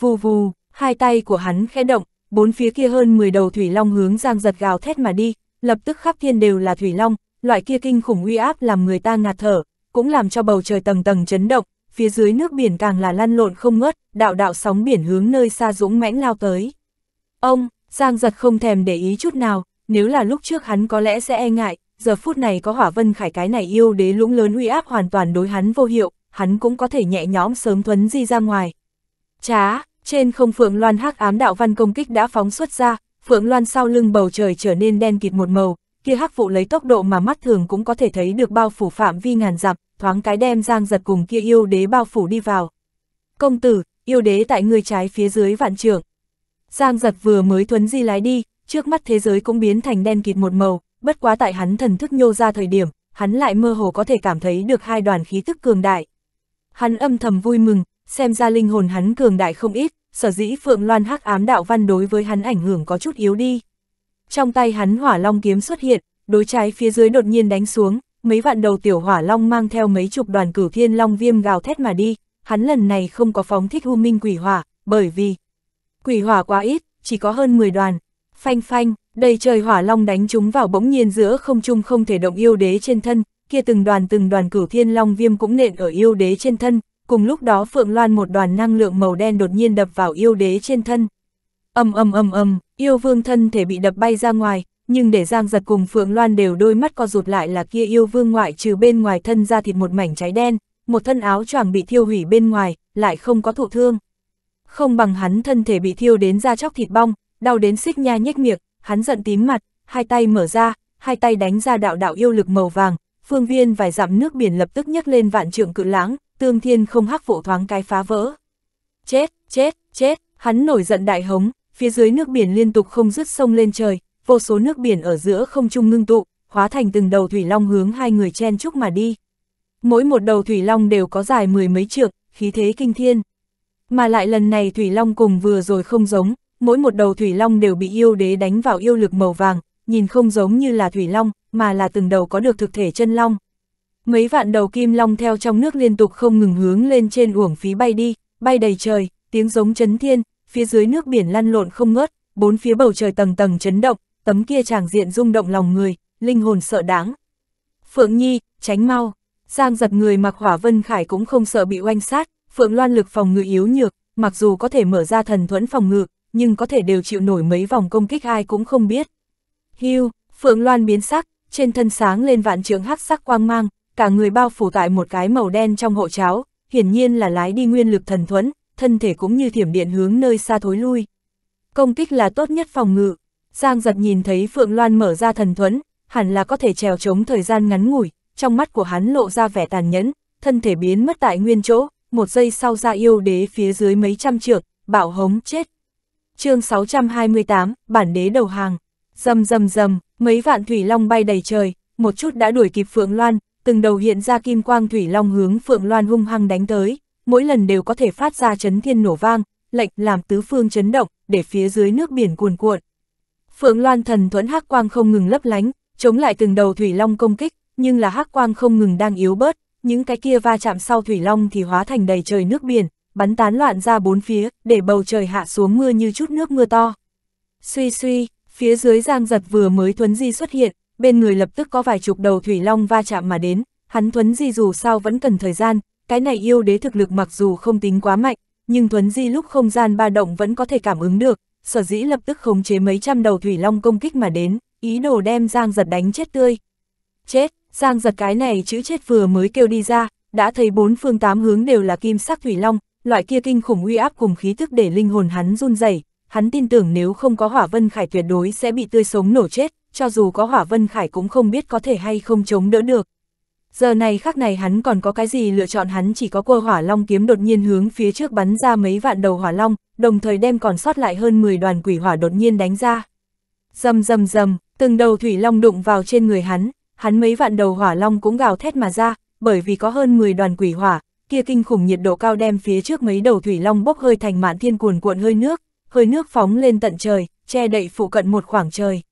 Vù vù, hai tay của hắn khẽ động, bốn phía kia hơn 10 đầu thủy long hướng Giang giật gào thét mà đi, lập tức khắp thiên đều là thủy long, loại kia kinh khủng uy áp làm người ta ngạt thở, cũng làm cho bầu trời tầng tầng chấn động, phía dưới nước biển càng là lăn lộn không ngớt, đạo đạo sóng biển hướng nơi xa dũng mãnh lao tới. Ông, Giang giật không thèm để ý chút nào, nếu là lúc trước hắn có lẽ sẽ e ngại, giờ phút này có hỏa vân khải cái này yêu đế lũng lớn uy áp hoàn toàn đối hắn vô hiệu, hắn cũng có thể nhẹ nhõm sớm thuấn di ra ngoài. Chá, trên không phượng loan hắc ám đạo văn công kích đã phóng xuất ra, phượng loan sau lưng bầu trời trở nên đen kịt một màu, kia hắc vụ lấy tốc độ mà mắt thường cũng có thể thấy được bao phủ phạm vi ngàn dặm, thoáng cái đem giang giật cùng kia yêu đế bao phủ đi vào. Công tử, yêu đế tại người trái phía dưới vạn trưởng. Giang giật vừa mới thuấn di lái đi, trước mắt thế giới cũng biến thành đen kịt một màu, bất quá tại hắn thần thức nhô ra thời điểm, hắn lại mơ hồ có thể cảm thấy được hai đoàn khí tức cường đại. Hắn âm thầm vui mừng, xem ra linh hồn hắn cường đại không ít, sở dĩ Phượng Loan hắc ám đạo văn đối với hắn ảnh hưởng có chút yếu đi. Trong tay hắn hỏa long kiếm xuất hiện, đối trái phía dưới đột nhiên đánh xuống, mấy vạn đầu tiểu hỏa long mang theo mấy chục đoàn cửu thiên long viêm gào thét mà đi, hắn lần này không có phóng thích u minh quỷ hỏa, bởi vì quỷ hỏa quá ít, chỉ có hơn 10 đoàn, Phanh phanh, đầy trời hỏa long đánh chúng vào bỗng nhiên giữa không trung không thể động yêu đế trên thân, kia từng đoàn từng đoàn cửu thiên long viêm cũng nện ở yêu đế trên thân, cùng lúc đó Phượng Loan một đoàn năng lượng màu đen đột nhiên đập vào yêu đế trên thân. Ầm ầm ầm ầm, yêu vương thân thể bị đập bay ra ngoài, nhưng để Giang Giật cùng Phượng Loan đều đôi mắt co rụt lại là kia yêu vương ngoại trừ bên ngoài thân ra thịt một mảnh cháy đen, một thân áo choàng bị thiêu hủy bên ngoài, lại không có thụ thương. Không bằng hắn thân thể bị thiêu đến da chóc thịt bong, đau đến xích nha nhếch miệng, hắn giận tím mặt, hai tay mở ra, hai tay đánh ra đạo đạo yêu lực màu vàng, phương viên vài dặm nước biển lập tức nhấc lên vạn trượng cự lãng, tương thiên không hắc vụ thoáng cái phá vỡ. Chết, chết, chết, hắn nổi giận đại hống, phía dưới nước biển liên tục không dứt sông lên trời, vô số nước biển ở giữa không trung ngưng tụ, hóa thành từng đầu thủy long hướng hai người chen chúc mà đi. Mỗi một đầu thủy long đều có dài mười mấy trượng, khí thế kinh thiên. Mà lại lần này thủy long cùng vừa rồi không giống, mỗi một đầu thủy long đều bị yêu đế đánh vào yêu lực màu vàng, nhìn không giống như là thủy long, mà là từng đầu có được thực thể chân long. Mấy vạn đầu kim long theo trong nước liên tục không ngừng hướng lên trên uổng phí bay đi, bay đầy trời, tiếng giống chấn thiên, phía dưới nước biển lăn lộn không ngớt, bốn phía bầu trời tầng tầng chấn động, tấm kia tràng diện rung động lòng người, linh hồn sợ đáng. Phượng Nhi, tránh mau, Giang giật người mặc hỏa vân khải cũng không sợ bị oanh sát, Phượng Loan lực phòng ngự yếu nhược, mặc dù có thể mở ra thần thuẫn phòng ngự, nhưng có thể đều chịu nổi mấy vòng công kích ai cũng không biết. Hưu, Phượng Loan biến sắc, trên thân sáng lên vạn trượng hắc sắc quang mang, cả người bao phủ tại một cái màu đen trong hộ cháo, hiển nhiên là lái đi nguyên lực thần thuẫn, thân thể cũng như thiểm điện hướng nơi xa thối lui. Công kích là tốt nhất phòng ngự. Giang giật nhìn thấy Phượng Loan mở ra thần thuẫn, hẳn là có thể trèo chống thời gian ngắn ngủi, trong mắt của hắn lộ ra vẻ tàn nhẫn, thân thể biến mất tại nguyên chỗ, một giây sau ra yêu đế phía dưới mấy trăm trượng, bạo hống chết chương 628, bản đế đầu hàng. Dầm dầm dầm, mấy vạn thủy long bay đầy trời, một chút đã đuổi kịp Phượng Loan, từng đầu hiện ra kim quang thủy long hướng Phượng Loan hung hăng đánh tới, mỗi lần đều có thể phát ra chấn thiên nổ vang, lệnh làm tứ phương chấn động, để phía dưới nước biển cuồn cuộn. Phượng Loan thần thuẫn hắc quang không ngừng lấp lánh, chống lại từng đầu thủy long công kích, nhưng là hắc quang không ngừng đang yếu bớt, những cái kia va chạm sau thủy long thì hóa thành đầy trời nước biển, bắn tán loạn ra bốn phía, để bầu trời hạ xuống mưa như chút nước mưa to. Suy suy, phía dưới Giang Giật vừa mới thuấn di xuất hiện, bên người lập tức có vài chục đầu thủy long va chạm mà đến, hắn thuấn di dù sao vẫn cần thời gian, cái này yêu đế thực lực mặc dù không tính quá mạnh, nhưng thuấn di lúc không gian ba động vẫn có thể cảm ứng được, sở dĩ lập tức khống chế mấy trăm đầu thủy long công kích mà đến, ý đồ đem Giang Giật đánh chết tươi. Chết, Giang Giật cái này chữ chết vừa mới kêu đi ra, đã thấy bốn phương tám hướng đều là kim sắc thủy long, loại kia kinh khủng uy áp cùng khí thức để linh hồn hắn run rẩy, hắn tin tưởng nếu không có Hỏa Vân Khải tuyệt đối sẽ bị tươi sống nổ chết, cho dù có Hỏa Vân Khải cũng không biết có thể hay không chống đỡ được. Giờ này khắc này hắn còn có cái gì lựa chọn hắn chỉ có cua hỏa long kiếm đột nhiên hướng phía trước bắn ra mấy vạn đầu hỏa long, đồng thời đem còn sót lại hơn 10 đoàn quỷ hỏa đột nhiên đánh ra. Rầm rầm rầm, từng đầu thủy long đụng vào trên người hắn, hắn mấy vạn đầu hỏa long cũng gào thét mà ra, bởi vì có hơn 10 đoàn quỷ hỏa, kia kinh khủng nhiệt độ cao đem phía trước mấy đầu thủy long bốc hơi thành mạn thiên cuồn cuộn hơi nước, hơi nước phóng lên tận trời, che đậy phụ cận một khoảng trời.